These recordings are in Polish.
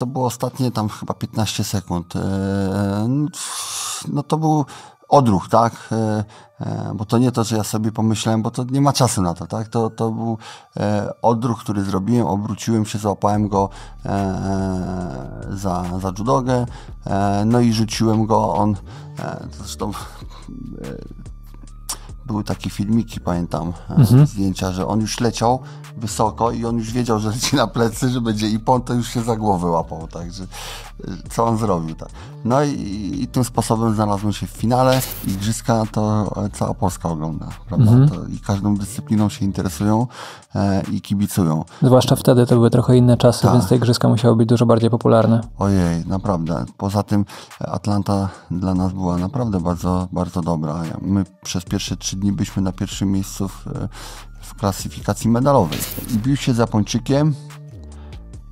To było ostatnie tam chyba 15 sekund. E, e, no to był odruch, tak? E, bo to nie to, że ja sobie pomyślałem, bo to nie ma czasu na to, tak? To, to był odruch, który zrobiłem, obróciłem się, złapałem go za, za judogę, no i rzuciłem go, on zresztą były takie filmiki, pamiętam, e, mhm. zdjęcia, że on już leciał wysoko i on już wiedział, że leci na plecy, że będzie i pon, to już się za głowę łapał, także e, co on zrobił. Tak. No i, i, tym sposobem znalazłem się w finale. Igrzyska to e, cała Polska ogląda, prawda? Mhm. to, I każdą dyscypliną się interesują e, i kibicują. Zwłaszcza wtedy to były trochę inne czasy, tak. więc te igrzyska musiały być dużo bardziej popularne. Ojej, naprawdę. Poza tym e, Atlanta dla nas była naprawdę bardzo, bardzo dobra. My przez pierwsze trzy dni byliśmy na pierwszym miejscu w, e, w klasyfikacji medalowej. I bił się z Japończykiem,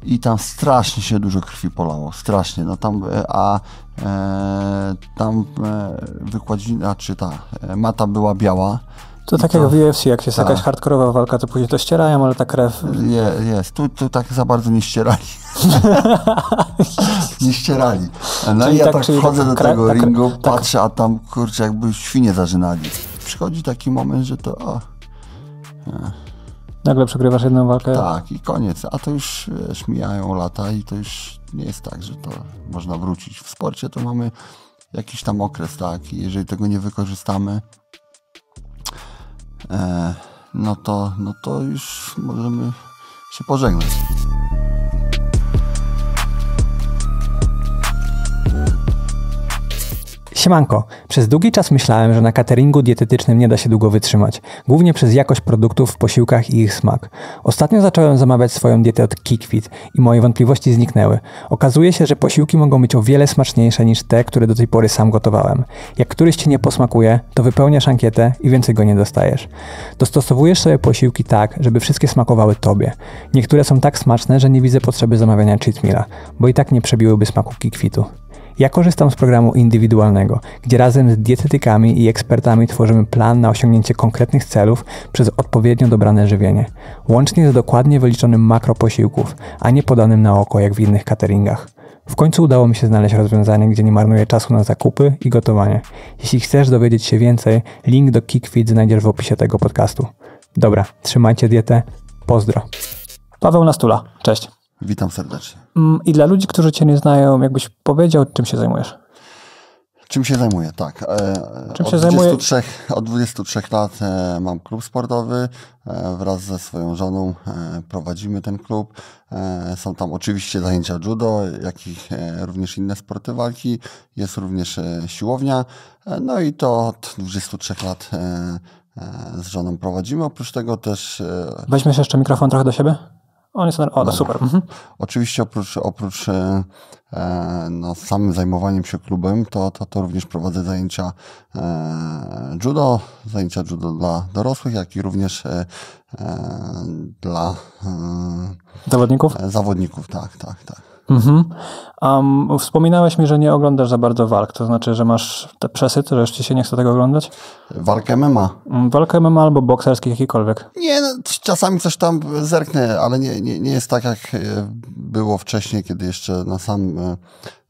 i tam strasznie się dużo krwi polało, strasznie, no tam, e, a e, tam e, wykładzina, czy ta e, mata była biała, to tak to, jak w UFC, jak jest jakaś hardkorowa walka, to później to ścierają, ale ta krew... Jest, jest. Tu, tu tak za bardzo nie ścierali. nie ścierali. No czyli i ja tak, tak wchodzę tak do tego tak ringu, tak- patrzę, a tam, kurczę, jakby świnie zażynali. Przychodzi taki moment, że to... O, e, Nagle przegrywasz jedną walkę. Tak, i koniec. A to już wiesz, mijają lata i to już nie jest tak, że to można wrócić. W sporcie to mamy jakiś tam okres, tak? I jeżeli tego nie wykorzystamy, e, no, to, no to już możemy się pożegnać. Siemanko, przez długi czas myślałem, że na cateringu dietetycznym nie da się długo wytrzymać, głównie przez jakość produktów w posiłkach i ich smak. Ostatnio zacząłem zamawiać swoją dietę od KickFit i moje wątpliwości zniknęły. Okazuje się, że posiłki mogą być o wiele smaczniejsze niż te, które do tej pory sam gotowałem. Jak któryś ci nie posmakuje, to wypełniasz ankietę i więcej go nie dostajesz. Dostosowujesz sobie posiłki tak, żeby wszystkie smakowały tobie. Niektóre są tak smaczne, że nie widzę potrzeby zamawiania cheat meala, bo i tak nie przebiłyby smaku KickFitu. Ja korzystam z programu indywidualnego, gdzie razem z dietetykami i ekspertami tworzymy plan na osiągnięcie konkretnych celów przez odpowiednio dobrane żywienie, łącznie z dokładnie wyliczonym makro posiłków, a nie podanym na oko jak w innych cateringach. W końcu udało mi się znaleźć rozwiązanie, gdzie nie marnuję czasu na zakupy i gotowanie. Jeśli chcesz dowiedzieć się więcej, link do KickFit znajdziesz w opisie tego podcastu. Dobra, trzymajcie dietę. Pozdro. Paweł Nastula, cześć. Witam serdecznie. Mm, I dla ludzi, którzy Cię nie znają, jakbyś powiedział, czym się zajmujesz? Czym się zajmuję, tak. E, czym od, 23, zajmuję? od 23 lat e, mam klub sportowy. E, wraz ze swoją żoną prowadzimy ten klub. są tam oczywiście zajęcia judo, jak i również inne sporty walki. Jest również siłownia. no i to od 23 lat z żoną prowadzimy. Oprócz tego też... Weźmiesz jeszcze mikrofon trochę do siebie? Oni są. O, no, super. Mhm. Oczywiście oprócz, oprócz e, e, no, samym zajmowaniem się klubem, to, to, to również prowadzę zajęcia e, judo, zajęcia judo dla dorosłych, jak i również e, e dla e, zawodników. zawodników, tak, tak, tak. Mhm. Um, wspominałeś mi, że nie oglądasz za bardzo walk, to znaczy, że masz te przesyt, że jeszcze się nie chce tego oglądać? Walkę MMA. Walkę MMA albo bokserski jakikolwiek. Nie, no, czasami coś tam zerknę, ale nie, nie, nie jest tak, jak e, było wcześniej, kiedy jeszcze na sam e,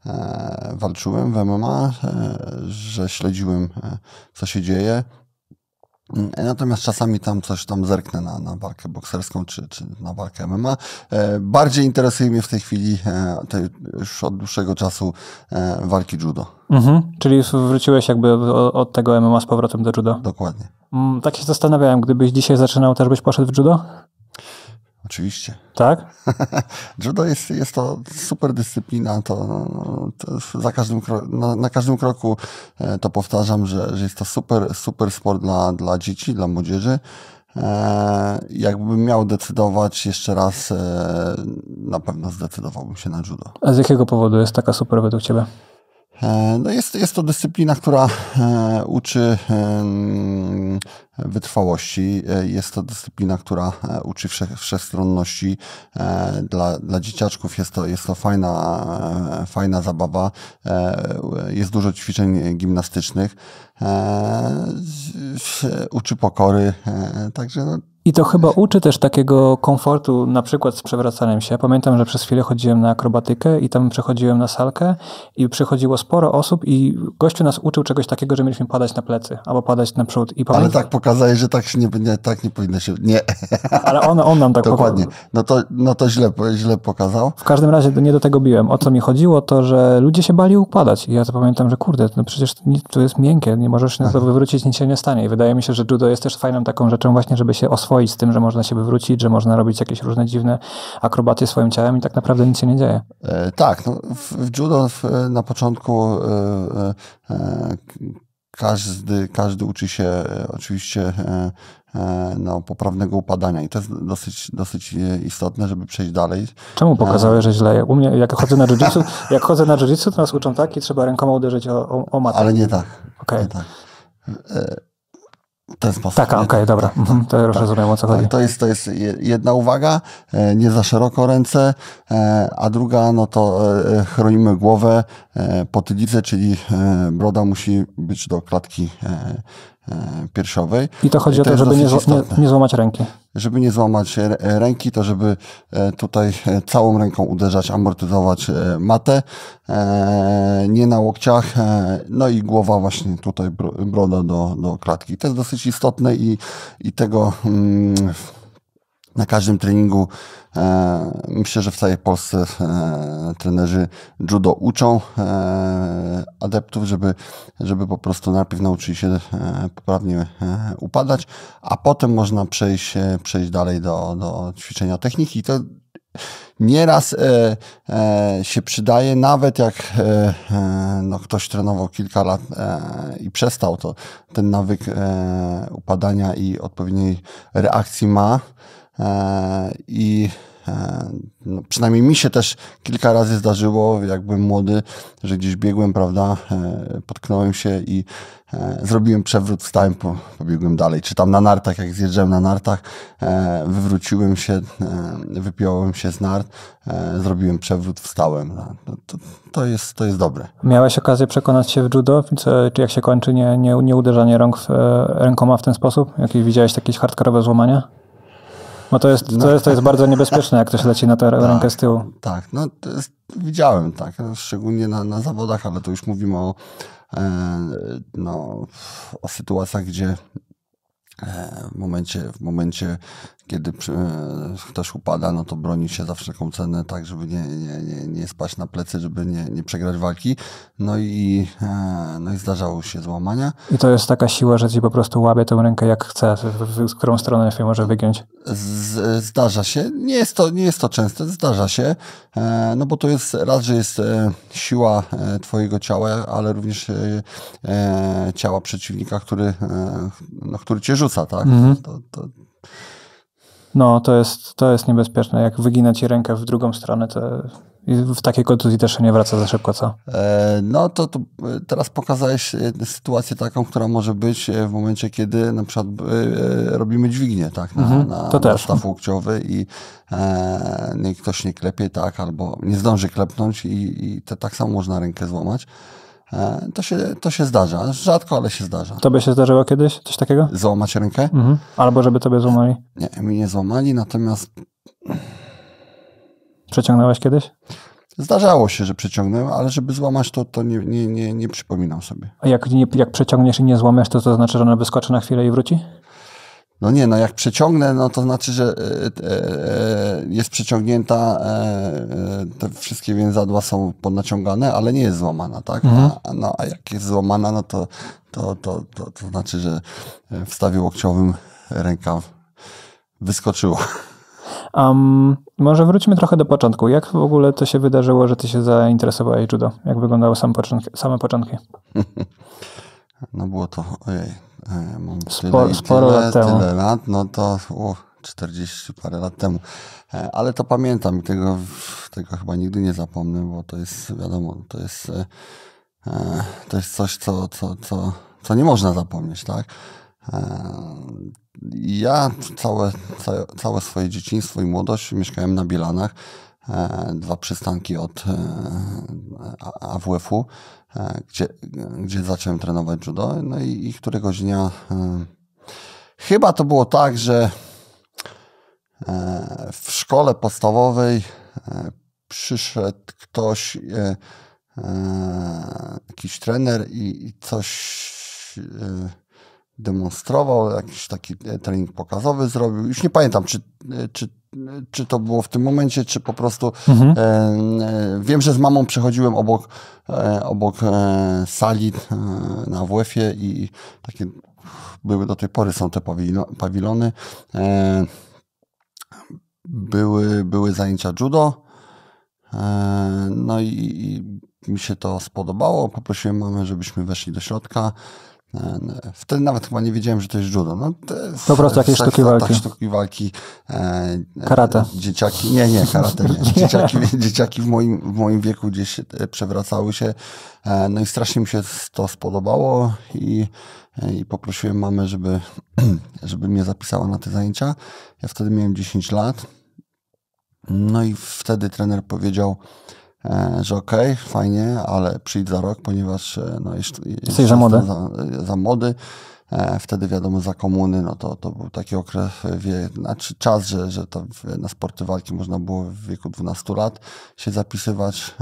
e, walczyłem w MMA, że śledziłem, co się dzieje. Mm, natomiast czasami tam coś tam zerknę na, na walkę bokserską czy, czy na walkę MMA. E, bardziej interesuje mnie w tej chwili, e, już od dłuższego czasu, e, walki judo. Mhm, czyli wróciłeś jakby od tego MMA z powrotem do judo. Dokładnie. Mm, tak się zastanawiałem, gdybyś dzisiaj zaczynał, też byś poszedł w judo? Oczywiście. Tak? judo jest, jest to super dyscyplina, to, to za każdym na, na, każdym kroku e, to powtarzam, że, że jest to super, super sport dla, dla dzieci, dla młodzieży. E, jakbym miał decydować jeszcze raz, e, na pewno zdecydowałbym się na judo. A z jakiego powodu jest taka super według Ciebie? E, no jest, jest to dyscyplina, która e, uczy wytrwałości. E, jest to dyscyplina, która uczy wszechstronności dla, dla dzieciaczków. Jest to, jest to fajna, fajna zabawa. Jest dużo ćwiczeń gimnastycznych. Uczy pokory. Także no, i to chyba uczy też takiego komfortu, na przykład z przewracaniem się. Pamiętam, że przez chwilę chodziłem na akrobatykę i tam przechodziłem na salkę i przychodziło sporo osób i gościu nas uczył czegoś takiego, że mieliśmy padać na plecy albo padać na przód. I pamiętam, Ale tak pokazałeś, że tak się nie, nie, tak nie powinno się... Nie. Ale on, on nam tak Dokładnie. Pokazał. No to, no to źle, źle pokazał. W każdym razie nie do tego biłem. O co mi chodziło, to że ludzie się bali upadać. I ja to pamiętam, że kurde, no przecież to jest miękkie, nie możesz się na to wywrócić, nic się nie stanie. I wydaje mi się, że judo jest też fajną taką rzeczą właśnie, żeby się oswoić oswoić z tym, że można się wywrócić, że można robić jakieś różne dziwne akrobaty swoim ciałem i tak naprawdę nic się nie dzieje. E, tak, no, w, w judo w, na początku e, e, każdy, każdy uczy się oczywiście no, poprawnego upadania i to jest dosyć, dosyć istotne, żeby przejść dalej. Czemu pokazałeś, że źle? U mnie, jak chodzę na jiu jak chodzę na jiu to nas uczą tak i trzeba rękoma uderzyć o, o, o matę. Ale nie tak. Okay. Nie tak ten sposób. Tak, okej, okay, dobra. Mhm, to tak, rozumiem, o co chodzi. To jest, to jest jedna uwaga, e, nie za szeroko ręce, e, a druga, no to e, chronimy głowę, potylicę, czyli broda musi być do klatki piersiowej. I to chodzi I o to, żeby nie, nie złamać ręki żeby nie złamać e, ręki, to żeby e, tutaj e, całą ręką uderzać, amortyzować matę, nie na łokciach, no i głowa właśnie tutaj, broda do, do klatki. To jest dosyć istotne i, i tego... Mm, na każdym treningu e, myślę, że w całej Polsce e, trenerzy judo uczą e, adeptów, żeby, żeby po prostu najpierw nauczyli się poprawnie upadać, a potem można przejść, przejść dalej do, do ćwiczenia techniki. I to nieraz się przydaje, nawet jak no, ktoś trenował kilka lat i przestał, to ten nawyk upadania i odpowiedniej reakcji ma. I e, no, przynajmniej mi się też kilka razy zdarzyło, jak byłem młody, że gdzieś biegłem, prawda, e, potknąłem się i e, zrobiłem przewrót, wstałem, po, pobiegłem dalej, czy tam na nartach, jak zjeżdżałem na nartach, wywróciłem się, wypiąłem się z nart, zrobiłem przewrót, wstałem. No, to, to, jest, to jest dobre. Miałeś okazję przekonać się w judo, czy jak się kończy nie, nie, nie uderzanie rąk w, rękoma w ten sposób? Jakie widziałeś jakieś hardkorowe złamania? Bo no to jest, to no. jest, to jest bardzo niebezpieczne, jak ktoś leci na tę tak, rękę z tyłu. Tak, no jest, widziałem, tak, szczególnie na, na zawodach, ale tu już mówimy o, e, no, o sytuacjach, gdzie e, w momencie, w momencie kiedy e, ktoś upada, no to broni się za wszelką cenę, tak, żeby nie, nie, nie, nie spać na plecy, żeby nie, nie przegrać walki. No i, e, no i zdarzało się złamania. I to jest taka siła, że ci po prostu łabie, tę rękę jak chce, z którą stronę się może wygiąć. Z, zdarza się. Nie jest, to, nie jest to częste, zdarza się, e, no bo to jest raz, że jest siła twojego ciała, ale również ciała przeciwnika, który, no, który cię rzuca, tak? Mhm. To, to, no, to jest, to jest niebezpieczne. Jak wygina ci rękę w drugą stronę, to w takiej kontuzji też się nie wraca za szybko, co? E, no to, to, e, teraz pokazałeś e, sytuację taką, która może być w momencie, kiedy na przykład robimy dźwignię, tak? Na, mhm, na, to też. staw łokciowy i e, ktoś nie klepie, tak? Albo nie zdąży klepnąć i, i to, tak samo można rękę złamać. E, to się, to się zdarza. Rzadko, ale się zdarza. Tobie się zdarzyło kiedyś coś takiego? Złamać rękę? Mhm. Albo żeby tobie złamali? Nie, mi nie złamali, natomiast... Przeciągnąłeś kiedyś? Zdarzało się, że przeciągnąłem, ale żeby złamać to, to nie, nie, nie, nie przypominam sobie. A jak, nie, jak przeciągniesz i nie złamiesz, to to znaczy, że ona wyskoczy na chwilę i wróci? No nie, no jak przeciągnę, no to znaczy, że e, e, e, jest przeciągnięta, te wszystkie więzadła są podnaciągane, ale nie jest złamana, tak? Mhm. A, no a jak jest złamana, no to, to, to, to, to znaczy, że w stawie łokciowym ręka wyskoczyła. Um, może wróćmy trochę do początku. Jak w ogóle to się wydarzyło, że ty się zainteresowałeś judo? Jak wyglądały same początki? Same początki? No było to, ojej, E, mam tyle, sporo tyle, lat temu. tyle lat, no to uf, 40 parę lat temu. E, ale to pamiętam i tego, tego chyba nigdy nie zapomnę, bo to jest, wiadomo, to jest, e, to jest coś, co, co, co, co nie można zapomnieć, tak? Ja całe, całe, całe swoje dzieciństwo i młodość mieszkałem na Bielanach, dwa przystanki od AWF-u. E, gdzie, gdzie zacząłem trenować judo. No i, i któregoś dnia e, chyba to było tak, że e, w szkole podstawowej przyszedł ktoś, jakiś trener i, i coś demonstrował, jakiś taki trening pokazowy zrobił. Już nie pamiętam, czy, czy czy to było w tym momencie, czy po prostu mhm. e, e wiem, że z mamą przechodziłem obok, e, obok e, sali e, na WF-ie i, takie były do tej pory są te pawilo, pawilony. E, były, były zajęcia judo. no i, i mi się to spodobało. Poprosiłem mamę, żebyśmy weszli do środka. Wtedy nawet chyba nie wiedziałem, że to jest judo. No, to po prostu jakieś sztuki walki. Tak, sztuki walki. E, karate. Dzieciaki, nie, nie, karate nie. Dzieciaki, dzieciaki w, moim, w moim wieku gdzieś e, przewracały się. E, no i strasznie mi się to spodobało i, e, i poprosiłem mamę, żeby, żeby mnie zapisała na te zajęcia. Ja wtedy miałem 10 lat. No i wtedy trener powiedział, E, że okej, okay, fajnie, ale przyjdź za rok, ponieważ e, no, jeśli jesteś za młody. Za, za młody. E, wtedy wiadomo, za komuny, no to, to był taki okres, wie, znaczy czas, że, że to na sporty walki można było w wieku 12 lat się zapisywać.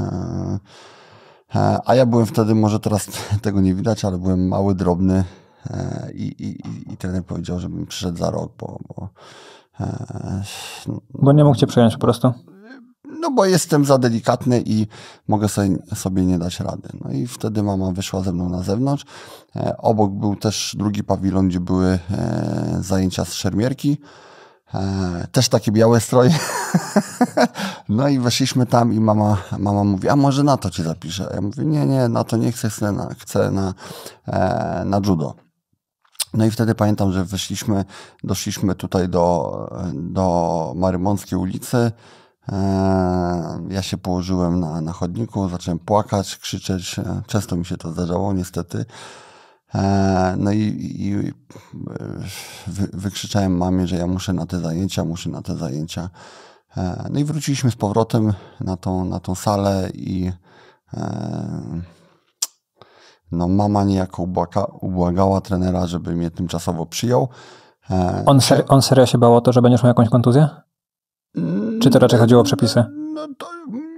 A ja byłem wtedy, może teraz tego nie widać, ale byłem mały, drobny i, i, i trener powiedział, żebym przyszedł za rok, bo, bo bo nie mógł cię przejąć po prostu? no bo jestem za delikatny i mogę sobie, sobie nie dać rady. No i wtedy mama wyszła ze mną na zewnątrz. E, obok był też drugi pawilon, gdzie były e, zajęcia z szermierki. E, też takie białe stroje. no i weszliśmy tam i mama, mama mówi, a może na to cię zapiszę? Ja mówię, nie, nie, na to nie chcę, chcę na, chcę na, e, na judo. No i wtedy pamiętam, że weszliśmy, doszliśmy tutaj do, do Marymąckiej ulicy, Eee, ja się położyłem na, na chodniku, zacząłem płakać, krzyczeć. Eee, często mi się to zdarzało, niestety. Eee, no i, i e, wykrzyczałem mamie, że ja muszę na te zajęcia, muszę na te zajęcia. No i wróciliśmy z powrotem na tą, na tą salę i no mama niejako ubłaga, ubłagała trenera, żeby mnie tymczasowo przyjął. On, ser, on serio się bał o to, że będziesz miał jakąś kontuzję? Mm, czy to raczej chodziło o przepisy? No to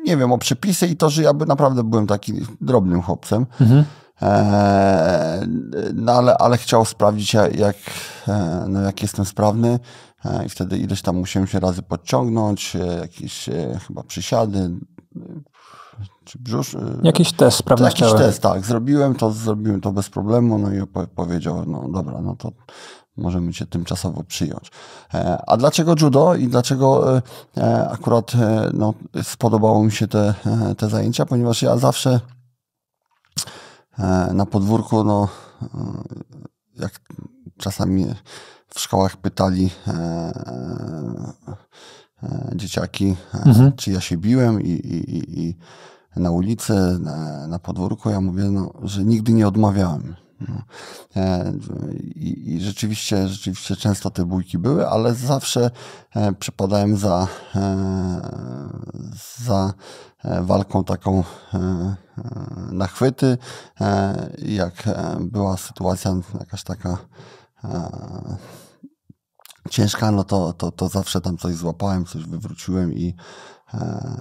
nie wiem, o przepisy i to, że ja by naprawdę byłem takim drobnym chłopcem. Mhm. E, no ale, ale chciał sprawdzić, jak, e, no jak jestem sprawny. E, I wtedy ileś tam musiałem się razy podciągnąć, jakieś chyba przysiady, czy brzusz... Jakiś test sprawnościowy. Jakiś test, tak. Zrobiłem to, zrobiłem to bez problemu, no i powiedział, no dobra, no to możemy cię tymczasowo przyjąć. E, a dlaczego judo i dlaczego e, e, akurat no, spodobało mi się te, te zajęcia? Ponieważ ja zawsze na podwórku, no, jak czasami w szkołach pytali dzieciaki, mhm. czy ja się biłem i, i, i na ulicy, na, na podwórku, ja mówię, no, że nigdy nie odmawiałem. No. E, I, I, rzeczywiście, rzeczywiście często te bójki były, ale zawsze e, przepadałem za, e, za walką taką na chwyty. Jak była sytuacja jakaś taka ciężka, no to, to, to zawsze tam coś złapałem, coś wywróciłem i,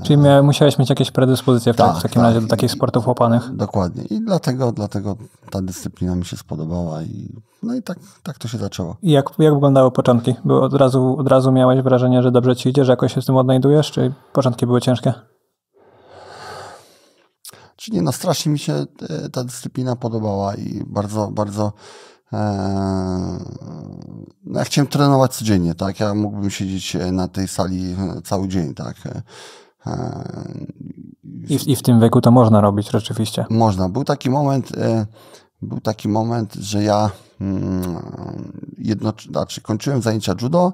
Czyli miał, musiałeś mieć jakieś predyspozycje w, tak, w takim tak. razie do takich sportów łopanych. Dokładnie. I dlatego, dlatego ta dyscyplina mi się spodobała i no i tak, tak to się zaczęło. I jak, jak wyglądały początki? Bo od razu, od razu miałeś wrażenie, że dobrze ci idzie, że jakoś się z tym odnajdujesz, czy początki były ciężkie? Czy nie, no strasznie mi się e, ta dyscyplina podobała i bardzo, bardzo Eee, ja chciałem trenować codziennie, tak? Ja mógłbym siedzieć e, na tej sali e, cały dzień, tak? E, I w, I w tym wieku to można robić rzeczywiście. Można. Był taki moment, był taki moment, że ja mm, jedno, znaczy kończyłem zajęcia judo,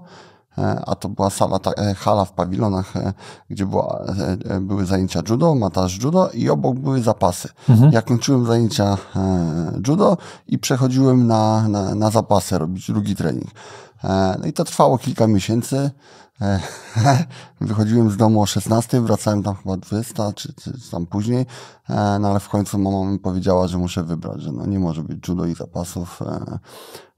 E, a to była sala, ta, e, hala w pawilonach, e, gdzie była, były zajęcia judo, mataż judo i obok były zapasy. Mhm. Ja kończyłem zajęcia judo i przechodziłem na, na, na zapasy robić drugi trening. No i to trwało kilka miesięcy. Wychodziłem z domu o 16, wracałem tam chyba 20 czy, czy, czy, tam później, no ale w końcu mama mi powiedziała, że muszę wybrać, że no nie może być judo i zapasów.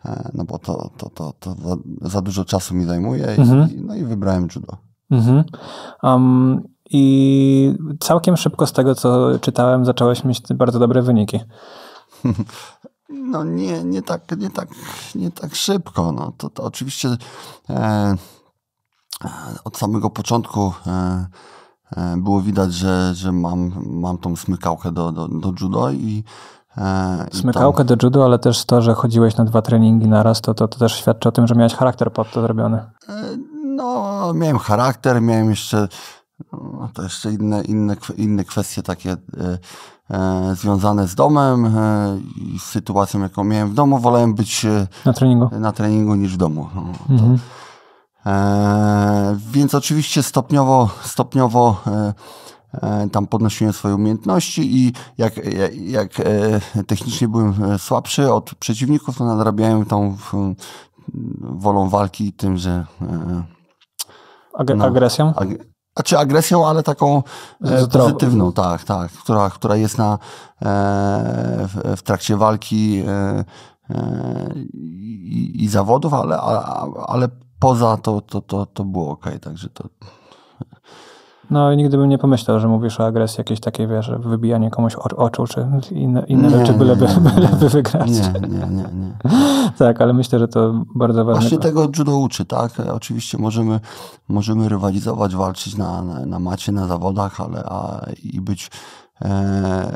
E, no bo to, to, to, to za, za dużo czasu mi zajmuje mhm. i, no i wybrałem judo. Mhm. Um, I całkiem szybko z tego, co czytałem, zacząłeś mieć bardzo dobre wyniki. No nie, nie, tak, nie, tak, nie tak szybko. No, to, to oczywiście e, e od samego początku e, e, było widać, że, że mam, mam tą smykałkę do, do, do judo i E, Smykałkę do judo, ale też to, że chodziłeś na dwa treningi naraz, to, to, to też świadczy o tym, że miałeś charakter pod to zrobiony. E, no, miałem charakter, miałem jeszcze, no, to jeszcze inne, inne, inne kwestie takie e, e, związane z domem e, i z sytuacją, jaką miałem w domu. Wolałem być e, na treningu, na treningu niż w domu. No, mhm. to, więc oczywiście stopniowo, stopniowo E, tam podnosiłem swoje umiejętności i jak, e, jak e, technicznie byłem słabszy od przeciwników, to nadrabiałem tą wolą walki tym, że... no, agresją? Ag a czy agresją, ale taką e, pozytywną, tak, tak, która, która jest na, e, w, w, trakcie walki e, i, i, zawodów, ale, a, ale poza to, to, to, to było ok, także to no i nigdy bym nie pomyślał, że mówisz o agresji jakiejś takiej, wiesz, wybijanie komuś oczu czy inne, inne nie, rzeczy, byleby, nie, byleby wygrać. Nie, nie, nie, nie. tak, ale myślę, że to bardzo ważne. Właśnie tego judo uczy, tak? Oczywiście możemy, możemy rywalizować, walczyć na, na, na macie, na zawodach, ale a, i być e,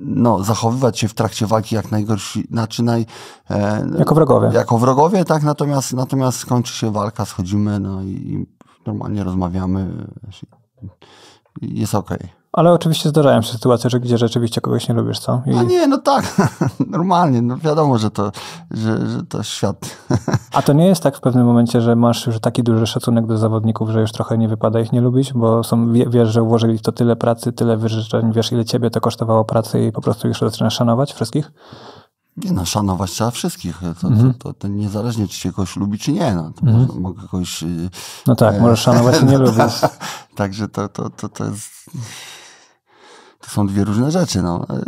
no, zachowywać się w trakcie walki jak najgorsi, znaczy naj, e, jako wrogowie. Jako wrogowie, tak, natomiast, natomiast kończy się walka, schodzimy, no i, normalnie rozmawiamy. Jest okej. Okay. Ale oczywiście zdarzają się sytuacje, że gdzie rzeczywiście kogoś nie lubisz, co? I... A nie, no tak, normalnie, no wiadomo, że to, że, że to świat. A to nie jest tak w pewnym momencie, że masz już taki duży szacunek do zawodników, że już trochę nie wypada ich nie lubić, bo są, wiesz, że ułożyli w to tyle pracy, tyle wyrzeczeń, wiesz ile ciebie to kosztowało pracy i po prostu już zaczynasz szanować wszystkich? Nie no, szanować trzeba wszystkich. E, to, mhm. to, to, to, niezależnie, czy się kogoś lubi, czy nie. No, mhm. może, mogę kogoś... Y, no tak, e, możesz szanować i nie no, lubisz. Tak. Także to, to, to, to jest... To są dwie różne rzeczy. No. E,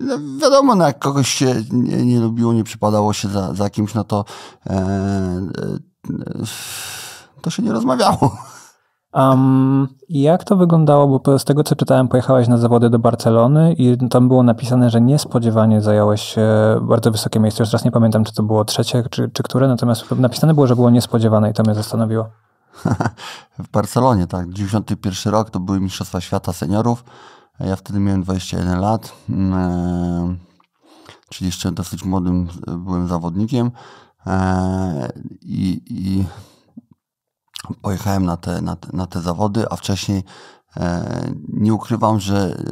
no wiadomo, no, jak kogoś się nie, nie, lubiło, nie przypadało się za, za kimś, no to... E, e, to się nie rozmawiało. Um, jak to wyglądało? Bo z tego co czytałem, pojechałeś na zawody do Barcelony i tam było napisane, że niespodziewanie zająłeś e, bardzo wysokie miejsce. Już teraz nie pamiętam, czy to było trzecie, czy, czy które, natomiast napisane było, że było niespodziewane i to mnie zastanowiło. w Barcelonie, tak. 91 rok to były Mistrzostwa Świata Seniorów. Ja wtedy miałem 21 lat, mm, e, czyli jeszcze dosyć młodym e, byłem zawodnikiem. I, i pojechałem na te, na, na te zawody, a wcześniej e, nie ukrywam, że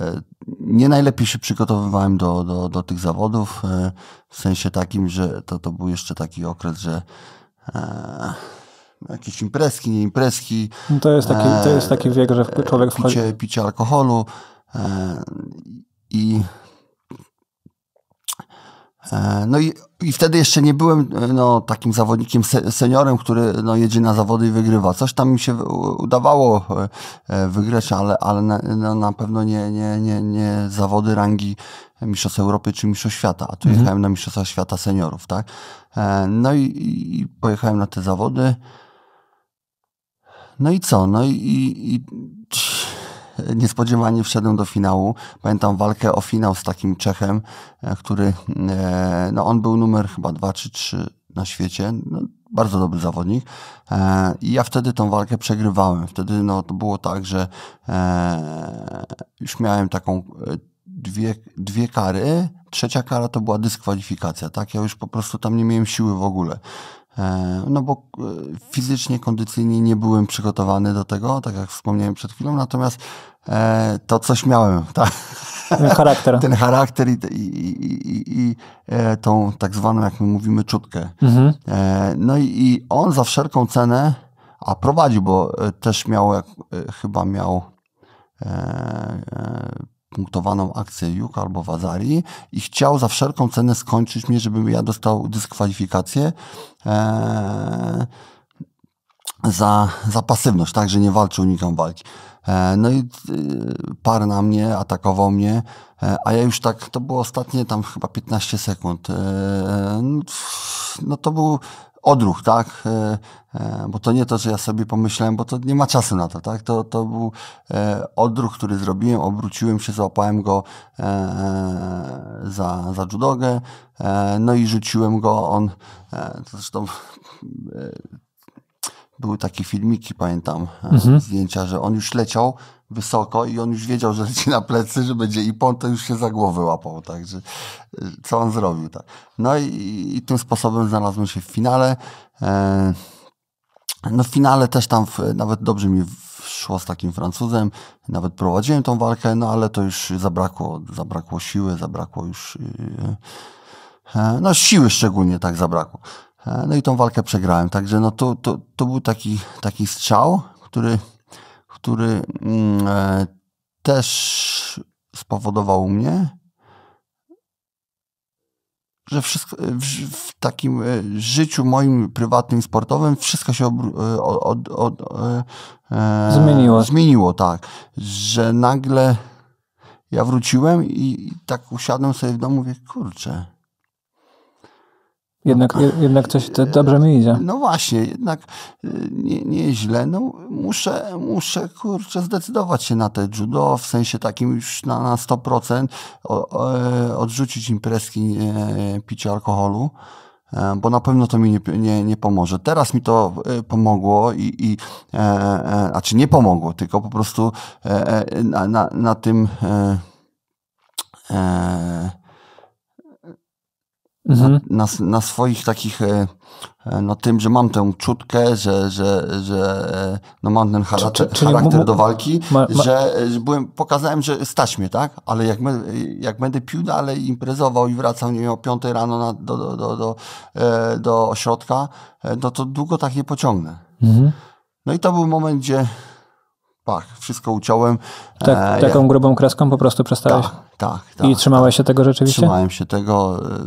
e, nie najlepiej się przygotowywałem do, do, do tych zawodów, e, w sensie takim, że to, to był jeszcze taki okres, że e, jakieś imprezki, nie imprezki. No to, jest taki, to jest taki e, wiek, że e, człowiek... Picie, wchodzi... picie alkoholu i E, no i, i wtedy jeszcze nie byłem e, no, takim zawodnikiem seniorem, który no, jedzie na zawody i wygrywa. Coś tam mi się udawało e, wygrać, ale, ale na, no, na pewno nie, nie, nie, nie zawody rangi Mistrzostw Europy czy Mistrzostw Świata, a tu mhm. jechałem na Mistrzostwa Świata Seniorów, tak? No i, i pojechałem na te zawody. No i co? No i, i, i niespodziewanie wszedłem do finału. Pamiętam walkę o finał z takim Czechem, e, który, e, no on był numer chyba 2 czy 3 na świecie. No, bardzo dobry zawodnik. E, I ja wtedy tą walkę przegrywałem. Wtedy no, to było tak, że już miałem taką dwie, dwie kary. Trzecia kara to była dyskwalifikacja, tak? Ja już po prostu tam nie miałem siły w ogóle. E, no bo e, fizycznie, kondycyjnie nie byłem przygotowany do tego, tak jak wspomniałem przed chwilą, natomiast e, to coś miałem. tak. ten charakter. Ten charakter i, i, i, i tą tak zwaną, jak my mówimy, czutkę. Mhm. No i, on za wszelką cenę, a prowadził, bo też miał, jak, chyba miał punktowaną akcję Juka albo Wazari i chciał za wszelką cenę skończyć mnie, żebym ja dostał dyskwalifikację e, za, za pasywność, tak, że nie walczy, unikam walki. E, no i e, par na mnie, atakował mnie, e, a ja już tak, to było ostatnie tam chyba 15 sekund. E, no, no to był odruch, tak? E, e, bo to nie to, co ja sobie pomyślałem, bo to nie ma czasu na to, tak? To, to był e, odruch, który zrobiłem, obróciłem się, złapałem go za, za judogę, no i rzuciłem go, on, to zresztą były takie filmiki, pamiętam, mhm. zdjęcia, że on już leciał, wysoko i on już wiedział, że leci na plecy, że będzie pont, to już się za głowę łapał, także y, co on zrobił. Tak. No i, i tym sposobem znalazłem się w finale. E, no w finale też tam w, nawet dobrze mi szło z takim Francuzem, nawet prowadziłem tą walkę, no ale to już zabrakło, zabrakło siły, zabrakło już y, y, e, no siły szczególnie tak zabrakło. E, no i tą walkę przegrałem, także no to, to, to był taki, taki strzał, który który mm, e, też spowodował u mnie, że wszystko, e, w, takim e, życiu moim prywatnym, sportowym wszystko się od, od, od, e, zmieniło. zmieniło, tak. Że nagle ja wróciłem i, i tak usiadłem sobie w domu, mówię, kurczę, jednak, jednak coś dobrze mi idzie. No właśnie, jednak y, nieźle. Nie, źle. no muszę, muszę, kurczę, zdecydować się na te judo, w sensie takim już na, na 100%, o, o, odrzucić imprezki e, picia alkoholu, e, bo na pewno to mi nie, nie, nie pomoże. Teraz mi to e, pomogło i, i e, e, znaczy nie pomogło, tylko po prostu e, na, na, na tym... E, mhm. na, na, swoich takich, e, e, no tym, że mam tę czutkę, że, że, że e, no mam ten charakter, charakter do walki, ma, ma... że byłem, pokazałem, że stać mnie, tak? Ale jak, me, jak będę pił dalej, imprezował i wracał, nie wiem, o 5 rano na, do, do, do, do, do ośrodka, no to długo tak nie pociągnę. Mhm. No i to był moment, gdzie Pach, wszystko uciąłem. Tak, taką ja... grubą kreską po prostu przestałeś? Tak, tak. tak I trzymałeś tak. się tego rzeczywiście? Trzymałem się tego e,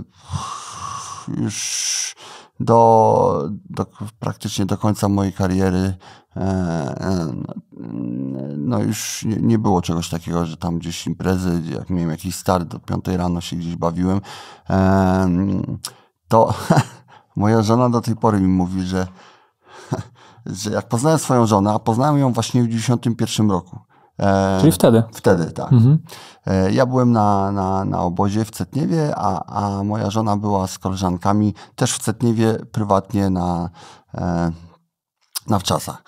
już do, do praktycznie do końca mojej kariery. E, no, no już nie, nie, było czegoś takiego, że tam gdzieś imprezy, jak miałem jakiś start, do piątej rano się gdzieś bawiłem. To moja żona do tej pory mi mówi, że że jak poznałem swoją żonę, a poznałem ją właśnie w 1991 roku. E, Czyli wtedy? Wtedy, tak. Mhm. E, ja byłem na, na, na obozie w Cetniewie, a, a moja żona była z koleżankami też w Cetniewie, prywatnie na, e, na wczasach.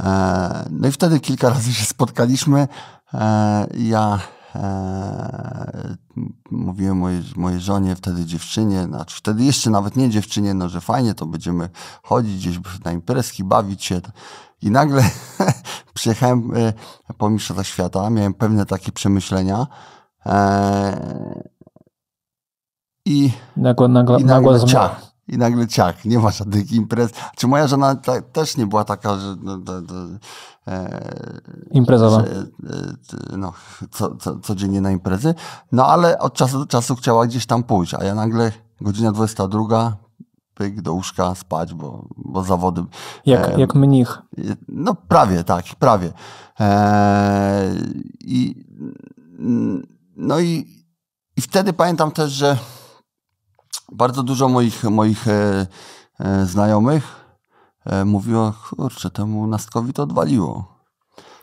E, no i wtedy kilka razy się spotkaliśmy. E, ja Eee, mówiłem mojej, mojej żonie, wtedy dziewczynie, znaczy wtedy jeszcze nawet nie dziewczynie, no że fajnie, to będziemy chodzić gdzieś na imprezki, bawić się. I nagle przyjechałem e, po Mistrzostwach Świata, miałem pewne takie przemyślenia. E, i, nagła, nagła, i nagła ciach i nagle ciach, nie ma żadnych imprez. Czy moja żona ta, też nie była taka, że... No, e, Imprezowa. Że, e, e, no, co, co, codziennie na imprezy. No ale od czasu do czasu chciała gdzieś tam pójść, a ja nagle godzina 22, pyk do łóżka, spać, bo, bo zawody... Jak, e, jak mnich. E, no prawie, tak, prawie. E, I... No i, i wtedy pamiętam też, że bardzo dużo moich, moich e, e, znajomych e, mówiło, kurczę, temu nastkowi to odwaliło.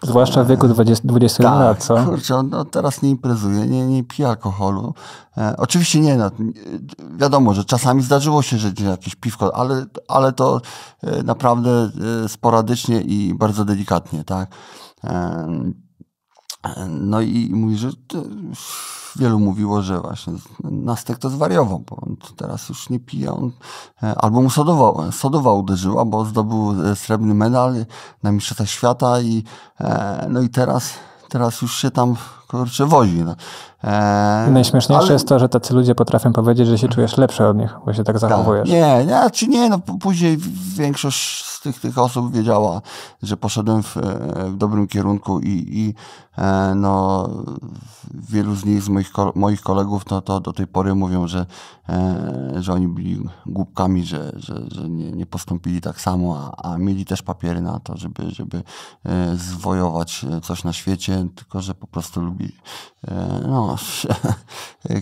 Zwłaszcza w wieku 20, 20 tak, lat, co? Kurczę, on no, teraz nie imprezuje, nie, nie pije alkoholu. E, oczywiście nie, no, e, wiadomo, że czasami zdarzyło się, że jakieś piwko, ale, ale to e, naprawdę sporadycznie i bardzo delikatnie, tak? E, no i mówi, że wielu mówiło, że właśnie Nastek to zwariował, bo on teraz już nie pije, on, e, albo mu sodowa, sodowa uderzyła, bo zdobył e, srebrny medal na Mistrzostwach Świata i no i teraz, teraz już się tam kurczę wozi. No. Eee, Najśmieszniejsze ale... jest to, że tacy ludzie potrafią powiedzieć, że się czujesz lepszy od nich, bo się tak, tak. zachowujesz. Tak. Nie, nie, czy znaczy nie, no później większość z tych, tych osób wiedziała, że poszedłem w, e, w dobrym kierunku i, i e, no, wielu z nich, z moich, moich kolegów, no, to do tej pory mówią, że, e, że oni byli głupkami, że, że, że nie, nie postąpili tak samo, a, a mieli też papiery na to, żeby, żeby e, zwojować e, coś na świecie, tylko że po prostu lubi E, no,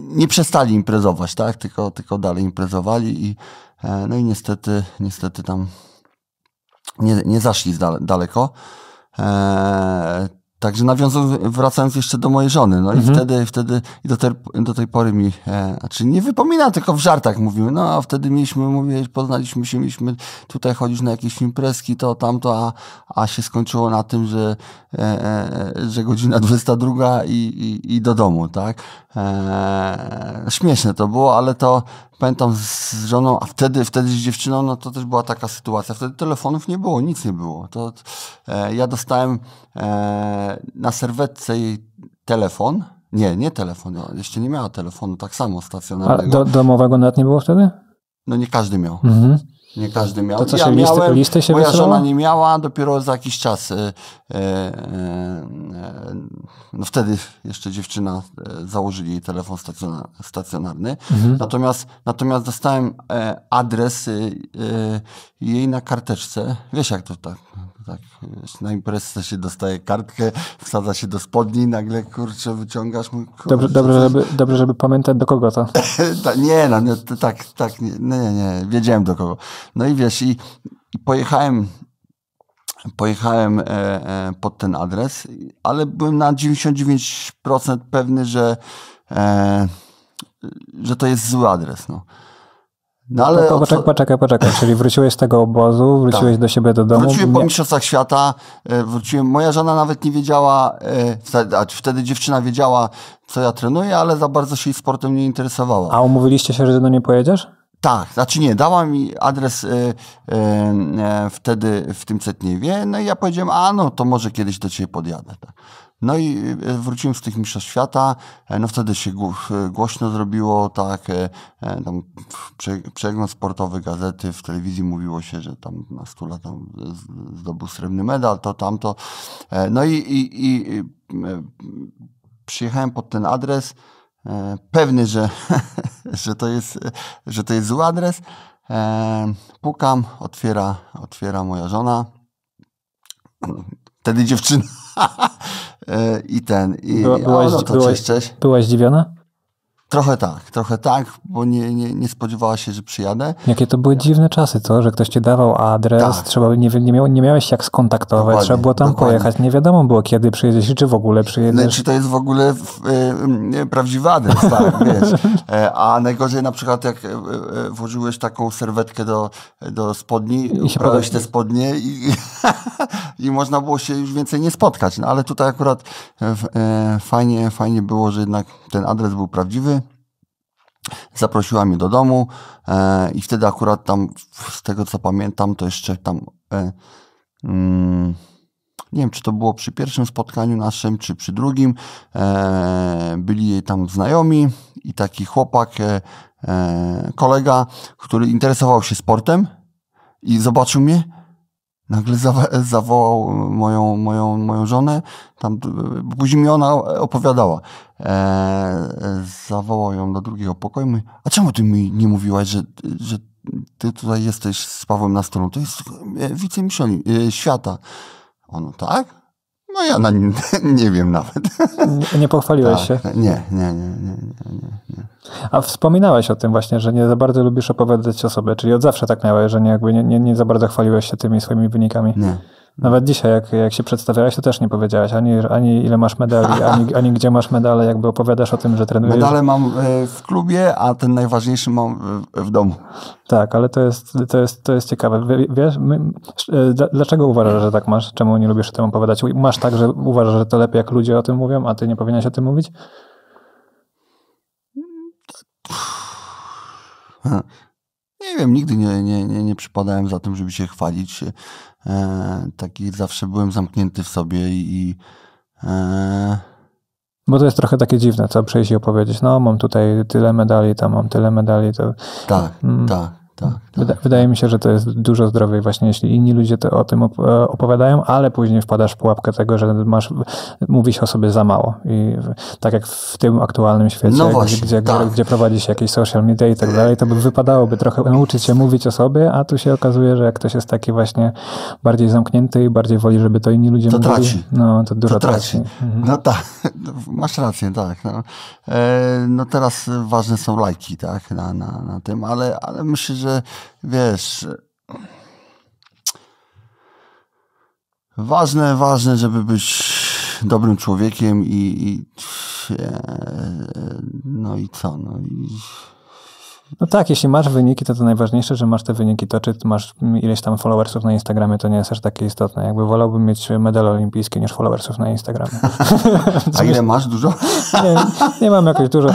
nie przestali imprezować, tak? Tylko, tylko dalej imprezowali i e, no i niestety, niestety tam nie, nie zaszli daleko. E, Także nawiązując, wracając jeszcze do mojej żony, no mhm. i wtedy, wtedy i do, ter, do tej pory mi, e, znaczy nie wypomina, tylko w żartach mówimy, no a wtedy mieliśmy, mówię, poznaliśmy się, mieliśmy tutaj chodzić na jakieś imprezki, to tamto, a, a się skończyło na tym, że, e, e, że godzina 22 i, i, i do domu, tak? Eee, śmieszne to było, ale to pamiętam z żoną, a wtedy, wtedy z dziewczyną, no to też była taka sytuacja. Wtedy telefonów nie było, nic nie było. To, e, ja dostałem e, na serwetce jej telefon. Nie, nie telefon. No, jeszcze nie miała telefonu, tak samo stacjonarnego. A do, domowego nawet nie było wtedy? No nie każdy miał. Mhm nie każdy miał. To co, ja listy, miałem, listy się moja żona nie miała, dopiero za jakiś czas e, e, e, no wtedy jeszcze dziewczyna e, założyli jej telefon stacjonarny. Mhm. Natomiast, natomiast dostałem e, adres e, jej na karteczce. Wiesz jak to tak tak, na imprezę się dostaje kartkę, wsadza się do spodni nagle, kurczę, wyciągasz Kurczę, dobrze, dobrze, coś... żeby, dobrze, żeby pamiętać do kogo to. nie, no, nie, no, tak, tak, nie, nie, nie, wiedziałem do kogo. No i wiesz, i, i pojechałem pojechałem e, e, pod ten adres, ale byłem na 99% pewny, że, e, że to jest zły adres. No. No ale... Po, po, poczekaj, poczekaj, poczekaj, czyli wróciłeś z tego obozu, tak. wróciłeś tak. do siebie do domu. Wróciłem po Mistrzostwach Świata, e, wróciłem, moja żona nawet nie wiedziała, e, a wtedy dziewczyna wiedziała, co ja trenuję, ale za bardzo się sportem nie interesowała. A umówiliście się, że do niej pojedziesz? Tak, znaczy nie, dała mi adres y, y, y, wtedy w tym Cetniewie, no i ja powiedziałem, a no to może kiedyś do ciebie podjadę. Tak. No i e, wróciłem z tych Mistrzostw Świata, e, no wtedy się e, głośno zrobiło, tak, tam przegląd sportowy, gazety, w telewizji mówiło się, że tam na 100 lat zdobył srebrny medal, to tamto. No i, i, i przyjechałem pod ten adres, pewny, że, że, to jest, że to jest zły adres. Pukam, otwiera, otwiera moja żona, wtedy dziewczyna. E, i ten. I, byłaś, o, no to byłaś, cześć, cześć. byłaś zdziwiona? Trochę tak, trochę tak, bo nie, nie, nie spodziewała się, że przyjadę. Jakie to były dziwne czasy, to Że ktoś ci dawał adres, tak. trzeba, nie, nie, miał, nie miałeś jak skontaktować, dokładnie, trzeba było tam dokładnie. pojechać. Nie wiadomo było, kiedy przyjedziesz i czy w ogóle no przyjedziesz. No, czy to jest w ogóle e, prawdziwy adres, tak, wiesz. E, a najgorzej na przykład jak e, włożyłeś taką serwetkę do, do spodni, I się ubrałeś te spodnie i, i, można było się już więcej nie spotkać. No ale tutaj akurat fajnie, fajnie było, że jednak ten adres był prawdziwy. Zaprosiła mnie do domu e, i wtedy akurat tam, z tego co pamiętam, to jeszcze tam. E, mm, nie wiem, czy to było przy pierwszym spotkaniu naszym, czy przy drugim. E, byli tam znajomi i taki chłopak, e, e, kolega, który interesował się sportem i zobaczył mnie Nagle zawo- zawołał moją, moją, moją żonę, tam, później mi ona opowiadała. E, zawołał ją do drugiego pokoju mówi, a czemu ty mi nie mówiłaś, że, że ty tutaj jesteś z Pawłem na stronę? To jest e, wicemistrz e, świata. On, tak? No ja na nim nie wiem nawet. Nie pochwaliłeś tak. się? Nie nie, nie, nie, nie, nie. A wspominałeś o tym właśnie, że nie za bardzo lubisz opowiadać o sobie, czyli od zawsze tak miałeś, że nie, jakby nie, nie, nie za bardzo chwaliłeś się tymi swoimi wynikami. Nie. Nawet dzisiaj, jak, jak się przedstawiałeś, to też nie powiedziałeś ani, ani ile masz medali, ani, ani gdzie masz medale, jakby opowiadasz o tym, że trenujesz. Medale mam e, w klubie, a ten najważniejszy mam e, w domu. Tak, ale to jest, to jest, to jest ciekawe. Wiesz, my, e, dlaczego uważasz, że tak masz? Czemu nie lubisz o tym opowiadać? Masz tak, że uważasz, że to lepiej, jak ludzie o tym mówią, a ty nie powinieneś o tym mówić? Hmm. Nie wiem, nigdy nie, nie, nie, nie przypadałem za tym, żeby się chwalić. E, taki zawsze byłem zamknięty w sobie i. E... Bo to jest trochę takie dziwne, co przejść i opowiedzieć, no mam tutaj tyle medali, tam mam tyle medali. To... Tak, mm. tak. Tak, tak, tak. Wydaje mi się, że to jest dużo zdrowiej właśnie, jeśli inni ludzie to o tym e, opowiadają, ale później wpadasz w pułapkę tego, że masz, mówi się o sobie za mało. I tak jak w tym aktualnym świecie, no właśnie, gdzie, tak. gdzie, prowadzi się jakieś social media i tak dalej, to by wypadałoby trochę nauczyć się mówić o sobie, a tu się okazuje, że jak ktoś jest taki właśnie bardziej zamknięty i bardziej woli, żeby to inni ludzie to mówili, traci. no to dużo to traci. traci. Mhm. No tak, masz rację, tak. No. E, no. teraz ważne są lajki, tak, na, na, na tym, ale, ale myślę, że że wiesz. Ważne, ważne, żeby być dobrym człowiekiem i, i e, no i co, no i no tak, jeśli masz wyniki, to to najważniejsze, że masz te wyniki. To, czy masz ileś tam followersów na Instagramie, to nie jest aż takie istotne. Jakby wolałbym mieć medal olimpijski niż followersów na Instagramie. A ile masz? Dużo? nie, nie mam jakoś dużo.